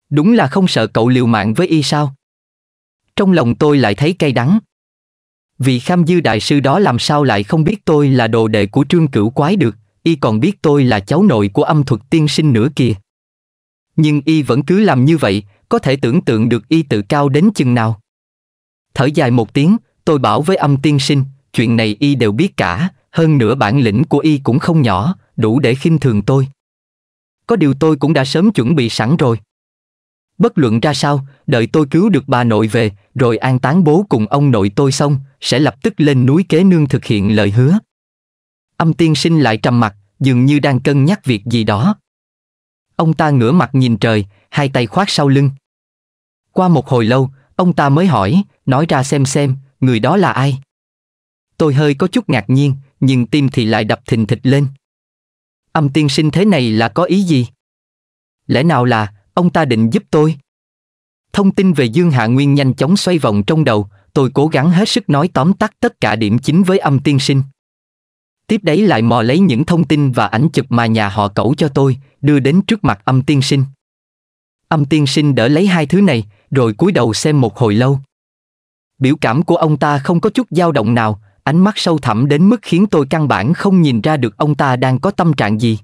Đúng là không sợ cậu liều mạng với y sao? Trong lòng tôi lại thấy cay đắng. vị kham dư đại sư đó làm sao lại không biết tôi là đồ đệ của trương cửu quái được, y còn biết tôi là cháu nội của âm thuật tiên sinh nữa kìa. Nhưng y vẫn cứ làm như vậy, có thể tưởng tượng được y tự cao đến chừng nào. Thở dài một tiếng, tôi bảo với âm tiên sinh, chuyện này y đều biết cả, hơn nữa bản lĩnh của y cũng không nhỏ, đủ để khinh thường tôi có điều tôi cũng đã sớm chuẩn bị sẵn rồi. Bất luận ra sao, đợi tôi cứu được bà nội về, rồi an táng bố cùng ông nội tôi xong, sẽ lập tức lên núi kế nương thực hiện lời hứa. Âm tiên sinh lại trầm mặt, dường như đang cân nhắc việc gì đó. Ông ta ngửa mặt nhìn trời, hai tay khoác sau lưng. Qua một hồi lâu, ông ta mới hỏi, nói ra xem xem, người đó là ai? Tôi hơi có chút ngạc nhiên, nhưng tim thì lại đập thình thịch lên. Âm tiên sinh thế này là có ý gì? Lẽ nào là ông ta định giúp tôi? Thông tin về Dương Hạ Nguyên nhanh chóng xoay vòng trong đầu, tôi cố gắng hết sức nói tóm tắt tất cả điểm chính với âm tiên sinh. Tiếp đấy lại mò lấy những thông tin và ảnh chụp mà nhà họ cẩu cho tôi, đưa đến trước mặt âm tiên sinh. Âm tiên sinh đỡ lấy hai thứ này, rồi cúi đầu xem một hồi lâu. Biểu cảm của ông ta không có chút dao động nào, ánh mắt sâu thẳm đến mức khiến tôi căn bản không nhìn ra được ông ta đang có tâm trạng gì.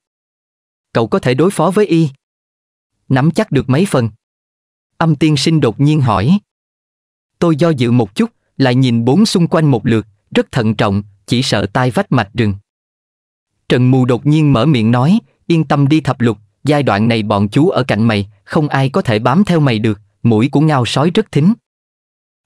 Cậu có thể đối phó với y? Nắm chắc được mấy phần? Âm tiên sinh đột nhiên hỏi. Tôi do dự một chút, lại nhìn bốn xung quanh một lượt, rất thận trọng, chỉ sợ tai vách mạch rừng. Trần Mù đột nhiên mở miệng nói, yên tâm đi thập lục, giai đoạn này bọn chú ở cạnh mày, không ai có thể bám theo mày được, mũi của ngao sói rất thính.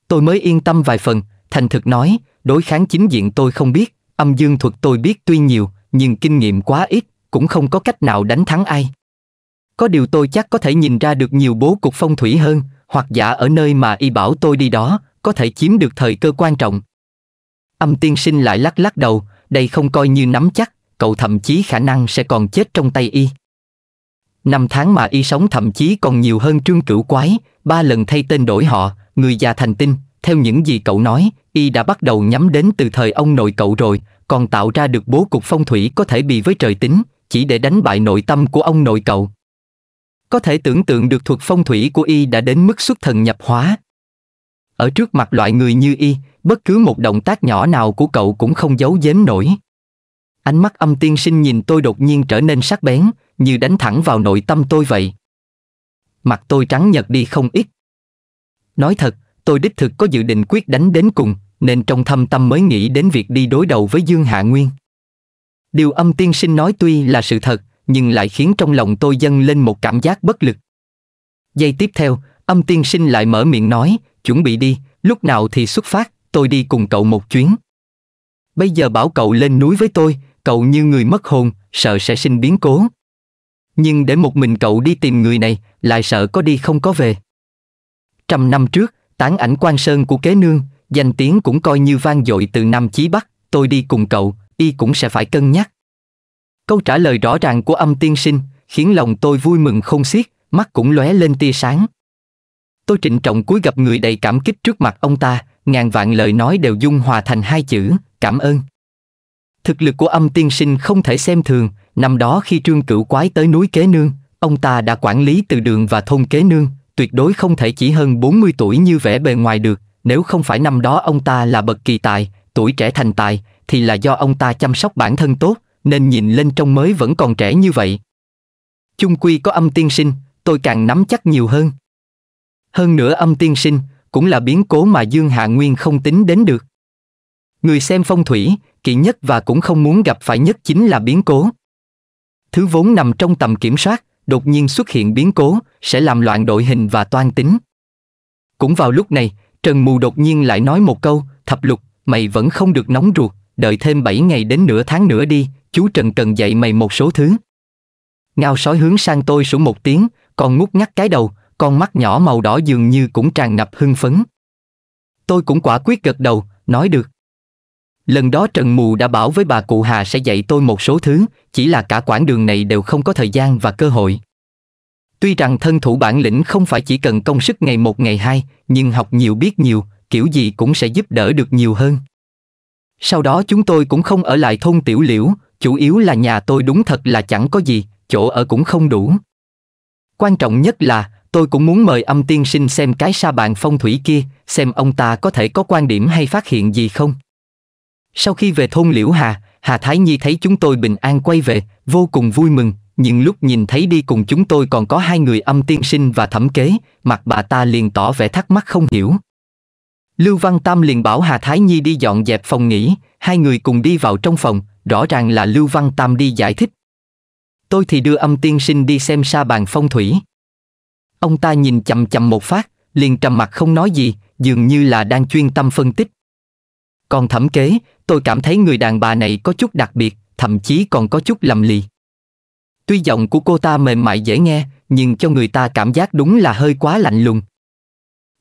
Tôi mới yên tâm vài phần, thành thực nói, đối kháng chính diện tôi không biết, âm dương thuật tôi biết tuy nhiều, nhưng kinh nghiệm quá ít, cũng không có cách nào đánh thắng ai. Có điều tôi chắc có thể nhìn ra được nhiều bố cục phong thủy hơn, hoặc giả ở nơi mà y bảo tôi đi đó, có thể chiếm được thời cơ quan trọng. Âm tiên sinh lại lắc lắc đầu, đây không coi như nắm chắc, cậu thậm chí khả năng sẽ còn chết trong tay y. Năm tháng mà y sống thậm chí còn nhiều hơn trương cửu quái, ba lần thay tên đổi họ, người già thành tinh, theo những gì cậu nói, y đã bắt đầu nhắm đến từ thời ông nội cậu rồi, còn tạo ra được bố cục phong thủy có thể bị với trời tính, chỉ để đánh bại nội tâm của ông nội cậu. Có thể tưởng tượng được thuật phong thủy của y đã đến mức xuất thần nhập hóa. Ở trước mặt loại người như y, bất cứ một động tác nhỏ nào của cậu cũng không giấu giếm nổi. Ánh mắt âm tiên sinh nhìn tôi đột nhiên trở nên sắc bén, như đánh thẳng vào nội tâm tôi vậy. Mặt tôi trắng nhợt đi không ít. Nói thật, tôi đích thực có dự định quyết đánh đến cùng, nên trong thâm tâm mới nghĩ đến việc đi đối đầu với Dương Hạ Nguyên. Điều âm tiên sinh nói tuy là sự thật, nhưng lại khiến trong lòng tôi dâng lên một cảm giác bất lực. Giây tiếp theo, âm tiên sinh lại mở miệng nói, chuẩn bị đi, lúc nào thì xuất phát, tôi đi cùng cậu một chuyến. Bây giờ bảo cậu lên núi với tôi, cậu như người mất hồn, sợ sẽ sinh biến cố. Nhưng để một mình cậu đi tìm người này, lại sợ có đi không có về. Trăm năm trước, Tán ảnh quan sơn của kế nương, danh tiếng cũng coi như vang dội từ Nam Chí Bắc, tôi đi cùng cậu, y cũng sẽ phải cân nhắc. Câu trả lời rõ ràng của âm tiên sinh khiến lòng tôi vui mừng không xiết, mắt cũng lóe lên tia sáng. Tôi trịnh trọng cúi gặp người đầy cảm kích trước mặt ông ta, ngàn vạn lời nói đều dung hòa thành hai chữ, cảm ơn. Thực lực của âm tiên sinh không thể xem thường, năm đó khi trương cửu quái tới núi Kế Nương, ông ta đã quản lý từ đường và thôn Kế Nương, tuyệt đối không thể chỉ hơn 40 tuổi như vẻ bề ngoài được, nếu không phải năm đó ông ta là bậc kỳ tài, tuổi trẻ thành tài, thì là do ông ta chăm sóc bản thân tốt, nên nhìn lên trông mới vẫn còn trẻ như vậy. Chung quy có âm tiên sinh, tôi càng nắm chắc nhiều hơn. Hơn nữa âm tiên sinh, cũng là biến cố mà Dương Hạ Nguyên không tính đến được. Người xem phong thủy, kỹ nhất và cũng không muốn gặp phải nhất chính là biến cố. Thứ vốn nằm trong tầm kiểm soát, đột nhiên xuất hiện biến cố, sẽ làm loạn đội hình và toan tính. Cũng vào lúc này, Trần Mù đột nhiên lại nói một câu, thập lục, mày vẫn không được nóng ruột, đợi thêm 7 ngày đến nửa tháng nữa đi, chú Trần cần dạy mày một số thứ. Ngao sói hướng sang tôi sủ một tiếng, còn ngút ngắt cái đầu, con mắt nhỏ màu đỏ dường như cũng tràn ngập hưng phấn. Tôi cũng quả quyết gật đầu, nói được. Lần đó Trần Mù đã bảo với bà cụ Hà sẽ dạy tôi một số thứ, chỉ là cả quãng đường này đều không có thời gian và cơ hội. Tuy rằng thân thủ bản lĩnh không phải chỉ cần công sức ngày một ngày hai, nhưng học nhiều biết nhiều, kiểu gì cũng sẽ giúp đỡ được nhiều hơn. Sau đó chúng tôi cũng không ở lại thôn Tiểu Liễu, chủ yếu là nhà tôi đúng thật là chẳng có gì, chỗ ở cũng không đủ. Quan trọng nhất là, tôi cũng muốn mời âm tiên sinh xem cái sa bàn phong thủy kia, xem ông ta có thể có quan điểm hay phát hiện gì không. Sau khi về thôn Liễu Hà, Hà Thái Nhi thấy chúng tôi bình an quay về, vô cùng vui mừng, nhưng lúc nhìn thấy đi cùng chúng tôi còn có hai người âm tiên sinh và thẩm kế, mặt bà ta liền tỏ vẻ thắc mắc không hiểu. Lưu Văn Tam liền bảo Hà Thái Nhi đi dọn dẹp phòng nghỉ, hai người cùng đi vào trong phòng, rõ ràng là Lưu Văn Tam đi giải thích. Tôi thì đưa âm tiên sinh đi xem sa bàn phong thủy. Ông ta nhìn chậm chậm một phát, liền trầm mặt không nói gì, dường như là đang chuyên tâm phân tích. Còn thẩm kế, tôi cảm thấy người đàn bà này có chút đặc biệt, thậm chí còn có chút lầm lì. Tuy giọng của cô ta mềm mại dễ nghe, nhưng cho người ta cảm giác đúng là hơi quá lạnh lùng.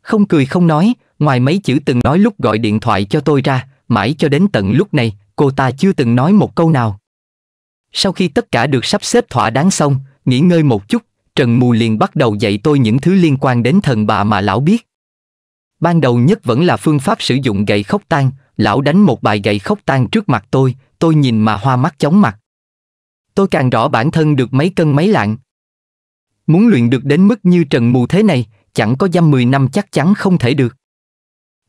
Không cười không nói, ngoài mấy chữ từng nói lúc gọi điện thoại cho tôi ra, mãi cho đến tận lúc này, cô ta chưa từng nói một câu nào. Sau khi tất cả được sắp xếp thỏa đáng xong, nghỉ ngơi một chút, Trần Mù liền bắt đầu dạy tôi những thứ liên quan đến thần bà mà lão biết. Ban đầu nhất vẫn là phương pháp sử dụng gậy khóc tan, lão đánh một bài gậy khóc tan trước mặt tôi, tôi nhìn mà hoa mắt chóng mặt. Tôi càng rõ bản thân được mấy cân mấy lạng. Muốn luyện được đến mức như Trần Mù thế này, chẳng có dăm 10 năm chắc chắn không thể được.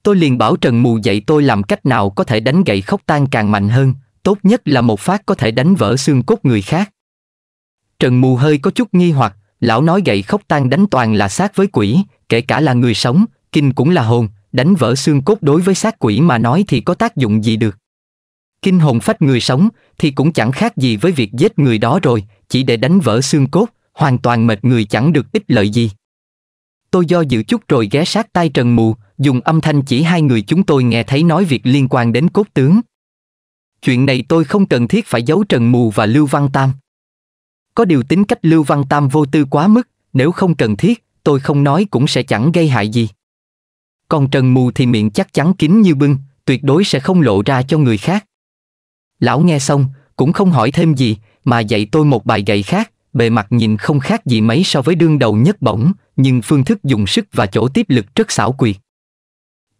Tôi liền bảo Trần Mù dạy tôi làm cách nào có thể đánh gậy khóc tan càng mạnh hơn, tốt nhất là một phát có thể đánh vỡ xương cốt người khác. Trần Mù hơi có chút nghi hoặc, lão nói gậy khóc tan đánh toàn là sát với quỷ, kể cả là người sống, kinh cũng là hồn, đánh vỡ xương cốt đối với xác quỷ mà nói thì có tác dụng gì được. Kinh hồn phách người sống thì cũng chẳng khác gì với việc giết người đó rồi, chỉ để đánh vỡ xương cốt, hoàn toàn mệt người chẳng được ích lợi gì. Tôi do dự chút rồi ghé sát tay Trần Mù, dùng âm thanh chỉ hai người chúng tôi nghe thấy nói việc liên quan đến cốt tướng. Chuyện này tôi không cần thiết phải giấu Trần Mù và Lưu Văn Tam. Có điều tính cách Lưu Văn Tam vô tư quá mức, nếu không cần thiết, tôi không nói cũng sẽ chẳng gây hại gì còn Trần Mù thì miệng chắc chắn kín như bưng, tuyệt đối sẽ không lộ ra cho người khác. Lão nghe xong, cũng không hỏi thêm gì, mà dạy tôi một bài gậy khác, bề mặt nhìn không khác gì mấy so với đương đầu nhất bổng, nhưng phương thức dùng sức và chỗ tiếp lực rất xảo quyệt.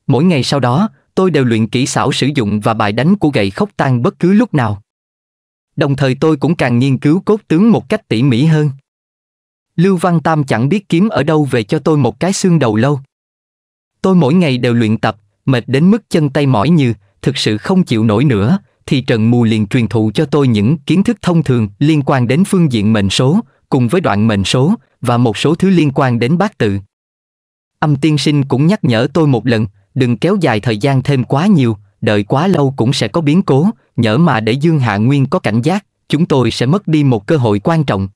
Mỗi ngày sau đó, tôi đều luyện kỹ xảo sử dụng và bài đánh của gậy khóc tan bất cứ lúc nào. Đồng thời tôi cũng càng nghiên cứu cốt tướng một cách tỉ mỉ hơn. Lưu Văn Tam chẳng biết kiếm ở đâu về cho tôi một cái xương đầu lâu. Tôi mỗi ngày đều luyện tập, mệt đến mức chân tay mỏi như, thực sự không chịu nổi nữa, thì Trần Mù liền truyền thụ cho tôi những kiến thức thông thường liên quan đến phương diện mệnh số, cùng với đoạn mệnh số, và một số thứ liên quan đến bát tự. Âm tiên sinh cũng nhắc nhở tôi một lần, đừng kéo dài thời gian thêm quá nhiều, đợi quá lâu cũng sẽ có biến cố, nhỡ mà để Dương Hạ Nguyên có cảnh giác, chúng tôi sẽ mất đi một cơ hội quan trọng.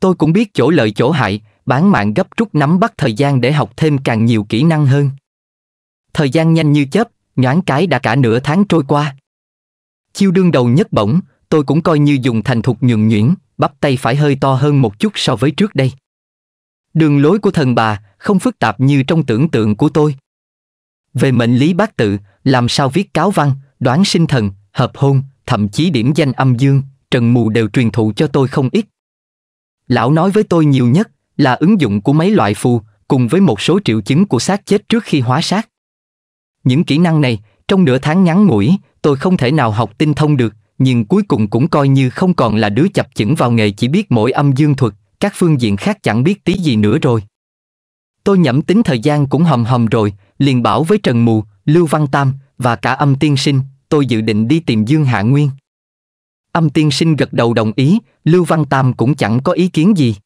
Tôi cũng biết chỗ lợi chỗ hại, bán mạng gấp rút nắm bắt thời gian để học thêm càng nhiều kỹ năng hơn. Thời gian nhanh như chớp, nhoáng cái đã cả nửa tháng trôi qua. Chiêu đương đầu nhất bổng, tôi cũng coi như dùng thành thục nhường nhuyễn, bắp tay phải hơi to hơn một chút so với trước đây. Đường lối của thần bà không phức tạp như trong tưởng tượng của tôi. Về mệnh lý bát tự, làm sao viết cáo văn, đoán sinh thần, hợp hôn, thậm chí điểm danh âm dương, Trần Mù đều truyền thụ cho tôi không ít. Lão nói với tôi nhiều nhất, là ứng dụng của mấy loại phù, cùng với một số triệu chứng của xác chết trước khi hóa xác. Những kỹ năng này, trong nửa tháng ngắn ngủi, tôi không thể nào học tinh thông được, nhưng cuối cùng cũng coi như không còn là đứa chập chững vào nghề chỉ biết mỗi âm dương thuật, các phương diện khác chẳng biết tí gì nữa rồi. Tôi nhẩm tính thời gian cũng hầm hầm rồi, liền bảo với Trần Mù, Lưu Văn Tam và cả âm tiên sinh, tôi dự định đi tìm Dương Hạ Nguyên. Âm tiên sinh gật đầu đồng ý, Lưu Văn Tam cũng chẳng có ý kiến gì.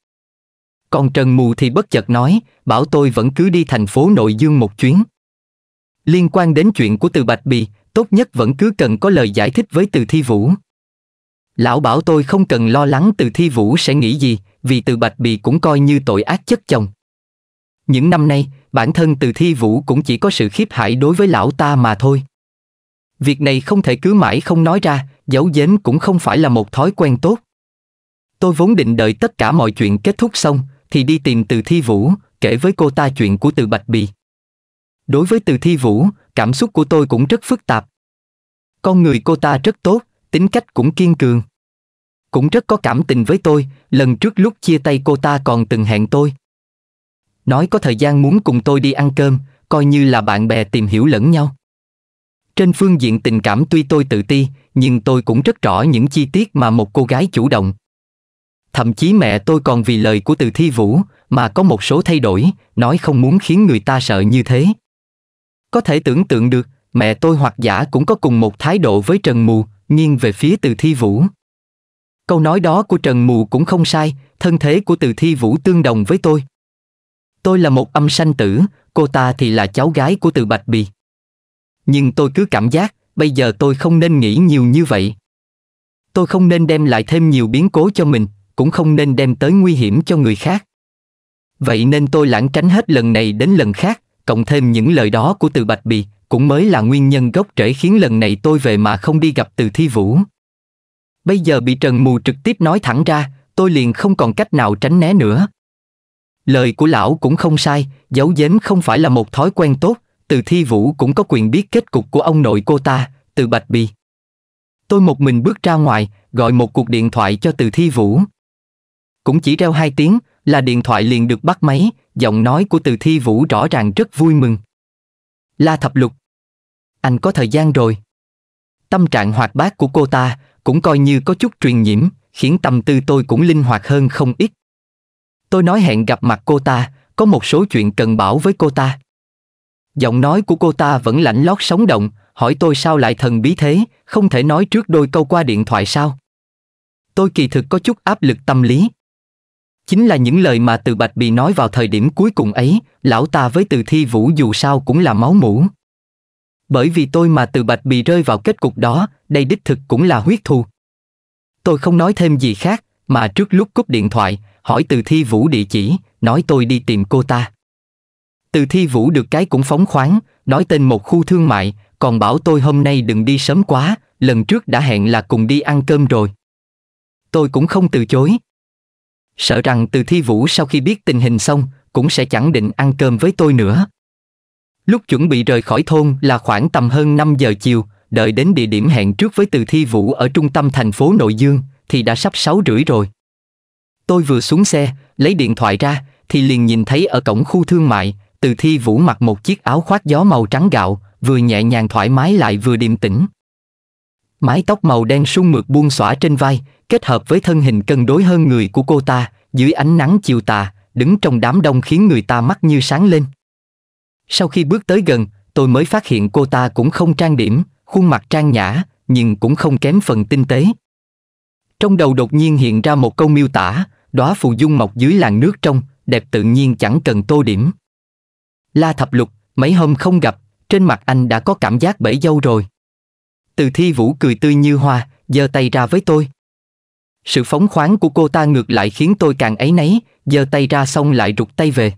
Còn Trần Mù thì bất chợt nói, bảo tôi vẫn cứ đi thành phố nội dương một chuyến. Liên quan đến chuyện của Từ Bạch Bì, tốt nhất vẫn cứ cần có lời giải thích với Từ Thi Vũ. Lão bảo tôi không cần lo lắng Từ Thi Vũ sẽ nghĩ gì, vì Từ Bạch Bì cũng coi như tội ác chất chồng. Những năm nay, bản thân Từ Thi Vũ cũng chỉ có sự khiếp hại đối với lão ta mà thôi. Việc này không thể cứ mãi không nói ra, giấu giếm cũng không phải là một thói quen tốt. Tôi vốn định đợi tất cả mọi chuyện kết thúc xong, thì đi tìm từ thi vũ, kể với cô ta chuyện của từ Bạch Bì. Đối với từ thi vũ, cảm xúc của tôi cũng rất phức tạp. Con người cô ta rất tốt, tính cách cũng kiên cường. Cũng rất có cảm tình với tôi, lần trước lúc chia tay cô ta còn từng hẹn tôi. Nói có thời gian muốn cùng tôi đi ăn cơm, coi như là bạn bè tìm hiểu lẫn nhau. Trên phương diện tình cảm tuy tôi tự ti, nhưng tôi cũng rất rõ những chi tiết mà một cô gái chủ động, Thậm chí mẹ tôi còn vì lời của từ thi vũ mà có một số thay đổi, nói không muốn khiến người ta sợ như thế. Có thể tưởng tượng được, mẹ tôi hoặc giả cũng có cùng một thái độ với Trần Mù, nghiêng về phía từ thi vũ. Câu nói đó của Trần Mù cũng không sai, thân thế của từ thi vũ tương đồng với tôi. Tôi là một âm sanh tử, cô ta thì là cháu gái của từ Bạch Bì. Nhưng tôi cứ cảm giác, bây giờ tôi không nên nghĩ nhiều như vậy. Tôi không nên đem lại thêm nhiều biến cố cho mình, cũng không nên đem tới nguy hiểm cho người khác. Vậy nên tôi lãng tránh hết lần này đến lần khác, cộng thêm những lời đó của từ Bạch Bì, cũng mới là nguyên nhân gốc rễ khiến lần này tôi về mà không đi gặp từ thi vũ. Bây giờ bị Trần Mù trực tiếp nói thẳng ra, tôi liền không còn cách nào tránh né nữa. Lời của lão cũng không sai, giấu giếm không phải là một thói quen tốt, từ thi vũ cũng có quyền biết kết cục của ông nội cô ta, từ Bạch Bì. Tôi một mình bước ra ngoài, gọi một cuộc điện thoại cho từ thi vũ cũng chỉ reo hai tiếng là điện thoại liền được bắt máy, giọng nói của từ thi vũ rõ ràng rất vui mừng. La thập lục. Anh có thời gian rồi. Tâm trạng hoạt bát của cô ta cũng coi như có chút truyền nhiễm, khiến tâm tư tôi cũng linh hoạt hơn không ít. Tôi nói hẹn gặp mặt cô ta, có một số chuyện cần bảo với cô ta. Giọng nói của cô ta vẫn lạnh lót sống động, hỏi tôi sao lại thần bí thế, không thể nói trước đôi câu qua điện thoại sao. Tôi kỳ thực có chút áp lực tâm lý, chính là những lời mà từ bạch bị nói vào thời điểm cuối cùng ấy lão ta với từ thi vũ dù sao cũng là máu mũ bởi vì tôi mà từ bạch bị rơi vào kết cục đó đây đích thực cũng là huyết thù tôi không nói thêm gì khác mà trước lúc cúp điện thoại hỏi từ thi vũ địa chỉ nói tôi đi tìm cô ta từ thi vũ được cái cũng phóng khoáng nói tên một khu thương mại còn bảo tôi hôm nay đừng đi sớm quá lần trước đã hẹn là cùng đi ăn cơm rồi tôi cũng không từ chối Sợ rằng từ thi vũ sau khi biết tình hình xong, cũng sẽ chẳng định ăn cơm với tôi nữa. Lúc chuẩn bị rời khỏi thôn là khoảng tầm hơn 5 giờ chiều, đợi đến địa điểm hẹn trước với từ thi vũ ở trung tâm thành phố Nội Dương thì đã sắp 6 rưỡi rồi. Tôi vừa xuống xe, lấy điện thoại ra, thì liền nhìn thấy ở cổng khu thương mại, từ thi vũ mặc một chiếc áo khoác gió màu trắng gạo, vừa nhẹ nhàng thoải mái lại vừa điềm tĩnh. Mái tóc màu đen sung mượt buông xõa trên vai, kết hợp với thân hình cân đối hơn người của cô ta, dưới ánh nắng chiều tà, đứng trong đám đông khiến người ta mắt như sáng lên. Sau khi bước tới gần, tôi mới phát hiện cô ta cũng không trang điểm, khuôn mặt trang nhã, nhưng cũng không kém phần tinh tế. Trong đầu đột nhiên hiện ra một câu miêu tả, đóa phù dung mọc dưới làn nước trong, đẹp tự nhiên chẳng cần tô điểm. La thập lục, mấy hôm không gặp, trên mặt anh đã có cảm giác bể dâu rồi. Từ thi vũ cười tươi như hoa, giơ tay ra với tôi. Sự phóng khoáng của cô ta ngược lại khiến tôi càng ấy nấy, giơ tay ra xong lại rụt tay về.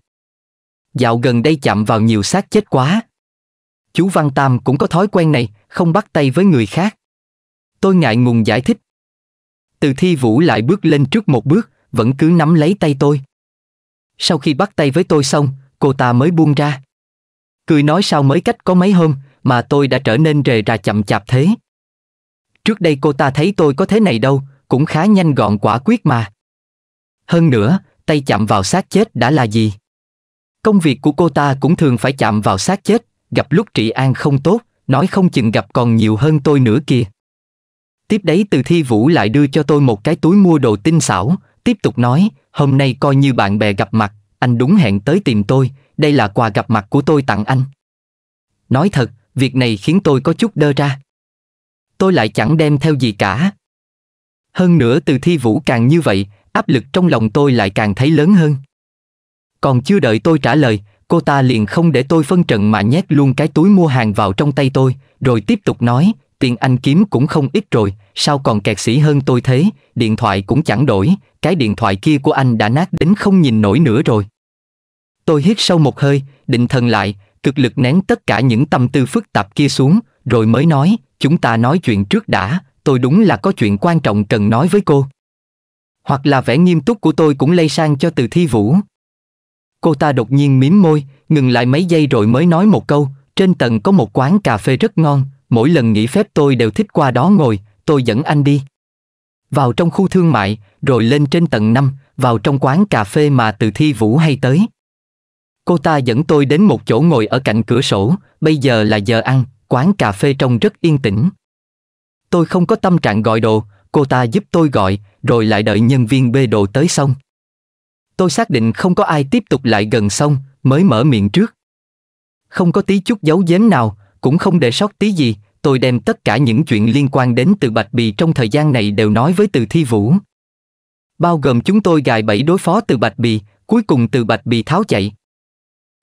Dạo gần đây chạm vào nhiều xác chết quá. Chú Văn Tam cũng có thói quen này, không bắt tay với người khác. Tôi ngại ngùng giải thích. Từ thi vũ lại bước lên trước một bước, vẫn cứ nắm lấy tay tôi. Sau khi bắt tay với tôi xong, cô ta mới buông ra. Cười nói sao mới cách có mấy hôm, mà tôi đã trở nên rề rà chậm chạp thế. Trước đây cô ta thấy tôi có thế này đâu, cũng khá nhanh gọn quả quyết mà. Hơn nữa, tay chạm vào xác chết đã là gì? Công việc của cô ta cũng thường phải chạm vào xác chết, gặp lúc trị an không tốt, nói không chừng gặp còn nhiều hơn tôi nữa kìa. Tiếp đấy từ thi vũ lại đưa cho tôi một cái túi mua đồ tinh xảo, tiếp tục nói, hôm nay coi như bạn bè gặp mặt, anh đúng hẹn tới tìm tôi, đây là quà gặp mặt của tôi tặng anh. Nói thật, việc này khiến tôi có chút đơ ra. Tôi lại chẳng đem theo gì cả. Hơn nữa từ thi vũ càng như vậy, áp lực trong lòng tôi lại càng thấy lớn hơn. Còn chưa đợi tôi trả lời, cô ta liền không để tôi phân trần mà nhét luôn cái túi mua hàng vào trong tay tôi, rồi tiếp tục nói, tiền anh kiếm cũng không ít rồi, sao còn kẹt sĩ hơn tôi thế, điện thoại cũng chẳng đổi, cái điện thoại kia của anh đã nát đến không nhìn nổi nữa rồi. Tôi hít sâu một hơi, định thần lại, cực lực nén tất cả những tâm tư phức tạp kia xuống, rồi mới nói, chúng ta nói chuyện trước đã, tôi đúng là có chuyện quan trọng cần nói với cô. Hoặc là vẻ nghiêm túc của tôi cũng lây sang cho từ thi vũ. Cô ta đột nhiên mím môi, ngừng lại mấy giây rồi mới nói một câu, trên tầng có một quán cà phê rất ngon, mỗi lần nghỉ phép tôi đều thích qua đó ngồi, tôi dẫn anh đi. Vào trong khu thương mại, rồi lên trên tầng 5, vào trong quán cà phê mà từ thi vũ hay tới. Cô ta dẫn tôi đến một chỗ ngồi ở cạnh cửa sổ, bây giờ là giờ ăn, quán cà phê trông rất yên tĩnh. Tôi không có tâm trạng gọi đồ, cô ta giúp tôi gọi, rồi lại đợi nhân viên bê đồ tới xong. Tôi xác định không có ai tiếp tục lại gần xong, mới mở miệng trước. Không có tí chút giấu giếm nào, cũng không để sót tí gì, tôi đem tất cả những chuyện liên quan đến từ Bạch Bì trong thời gian này đều nói với từ Thi Vũ. Bao gồm chúng tôi gài bẫy đối phó từ Bạch Bì, cuối cùng từ Bạch Bì tháo chạy,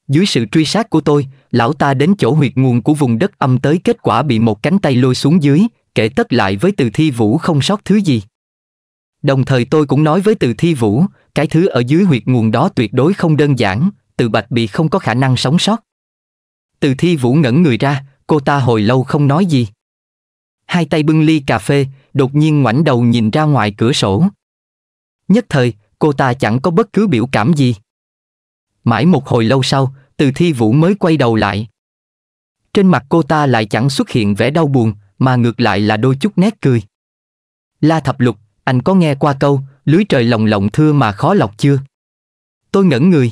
dưới sự truy sát của tôi, lão ta đến chỗ huyệt nguồn của vùng đất âm tới kết quả bị một cánh tay lôi xuống dưới, kể tất lại với từ thi vũ không sót thứ gì. Đồng thời tôi cũng nói với từ thi vũ, cái thứ ở dưới huyệt nguồn đó tuyệt đối không đơn giản, từ bạch bị không có khả năng sống sót. Từ thi vũ ngẩn người ra, cô ta hồi lâu không nói gì. Hai tay bưng ly cà phê, đột nhiên ngoảnh đầu nhìn ra ngoài cửa sổ. Nhất thời, cô ta chẳng có bất cứ biểu cảm gì. Mãi một hồi lâu sau, từ thi vũ mới quay đầu lại. Trên mặt cô ta lại chẳng xuất hiện vẻ đau buồn, mà ngược lại là đôi chút nét cười. La thập lục, anh có nghe qua câu, lưới trời lồng lộng thưa mà khó lọc chưa? Tôi ngẩn người.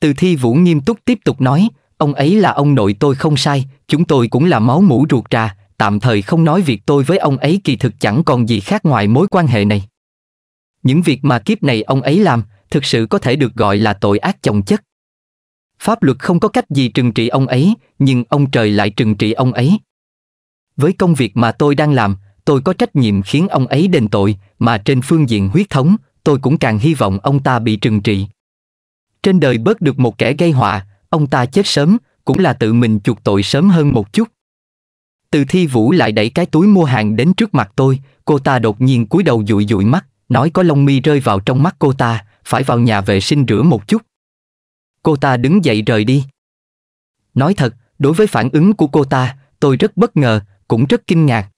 Từ thi vũ nghiêm túc tiếp tục nói, ông ấy là ông nội tôi không sai, chúng tôi cũng là máu mũ ruột trà, tạm thời không nói việc tôi với ông ấy kỳ thực chẳng còn gì khác ngoài mối quan hệ này. Những việc mà kiếp này ông ấy làm, thực sự có thể được gọi là tội ác chồng chất. Pháp luật không có cách gì trừng trị ông ấy, nhưng ông trời lại trừng trị ông ấy. Với công việc mà tôi đang làm, tôi có trách nhiệm khiến ông ấy đền tội, mà trên phương diện huyết thống, tôi cũng càng hy vọng ông ta bị trừng trị. Trên đời bớt được một kẻ gây họa, ông ta chết sớm, cũng là tự mình chuộc tội sớm hơn một chút. Từ thi vũ lại đẩy cái túi mua hàng đến trước mặt tôi, cô ta đột nhiên cúi đầu dụi dụi mắt, nói có lông mi rơi vào trong mắt cô ta, phải vào nhà vệ sinh rửa một chút. Cô ta đứng dậy rời đi. Nói thật, đối với phản ứng của cô ta, tôi rất bất ngờ, cũng rất kinh ngạc.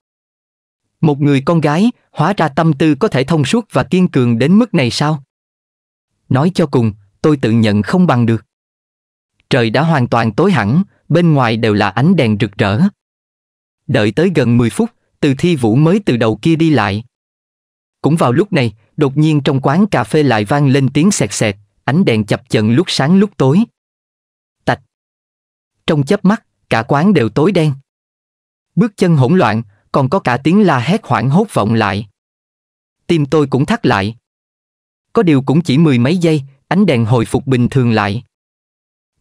Một người con gái, hóa ra tâm tư có thể thông suốt và kiên cường đến mức này sao? Nói cho cùng, tôi tự nhận không bằng được. Trời đã hoàn toàn tối hẳn, bên ngoài đều là ánh đèn rực rỡ. Đợi tới gần 10 phút, từ thi vũ mới từ đầu kia đi lại. Cũng vào lúc này, đột nhiên trong quán cà phê lại vang lên tiếng sẹt sẹt, ánh đèn chập chận lúc sáng lúc tối. Tạch. Trong chớp mắt, cả quán đều tối đen. Bước chân hỗn loạn, còn có cả tiếng la hét hoảng hốt vọng lại. Tim tôi cũng thắt lại. Có điều cũng chỉ mười mấy giây, ánh đèn hồi phục bình thường lại.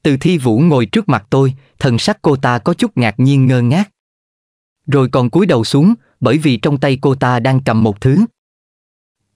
Từ thi vũ ngồi trước mặt tôi, thần sắc cô ta có chút ngạc nhiên ngơ ngác. Rồi còn cúi đầu xuống, bởi vì trong tay cô ta đang cầm một thứ.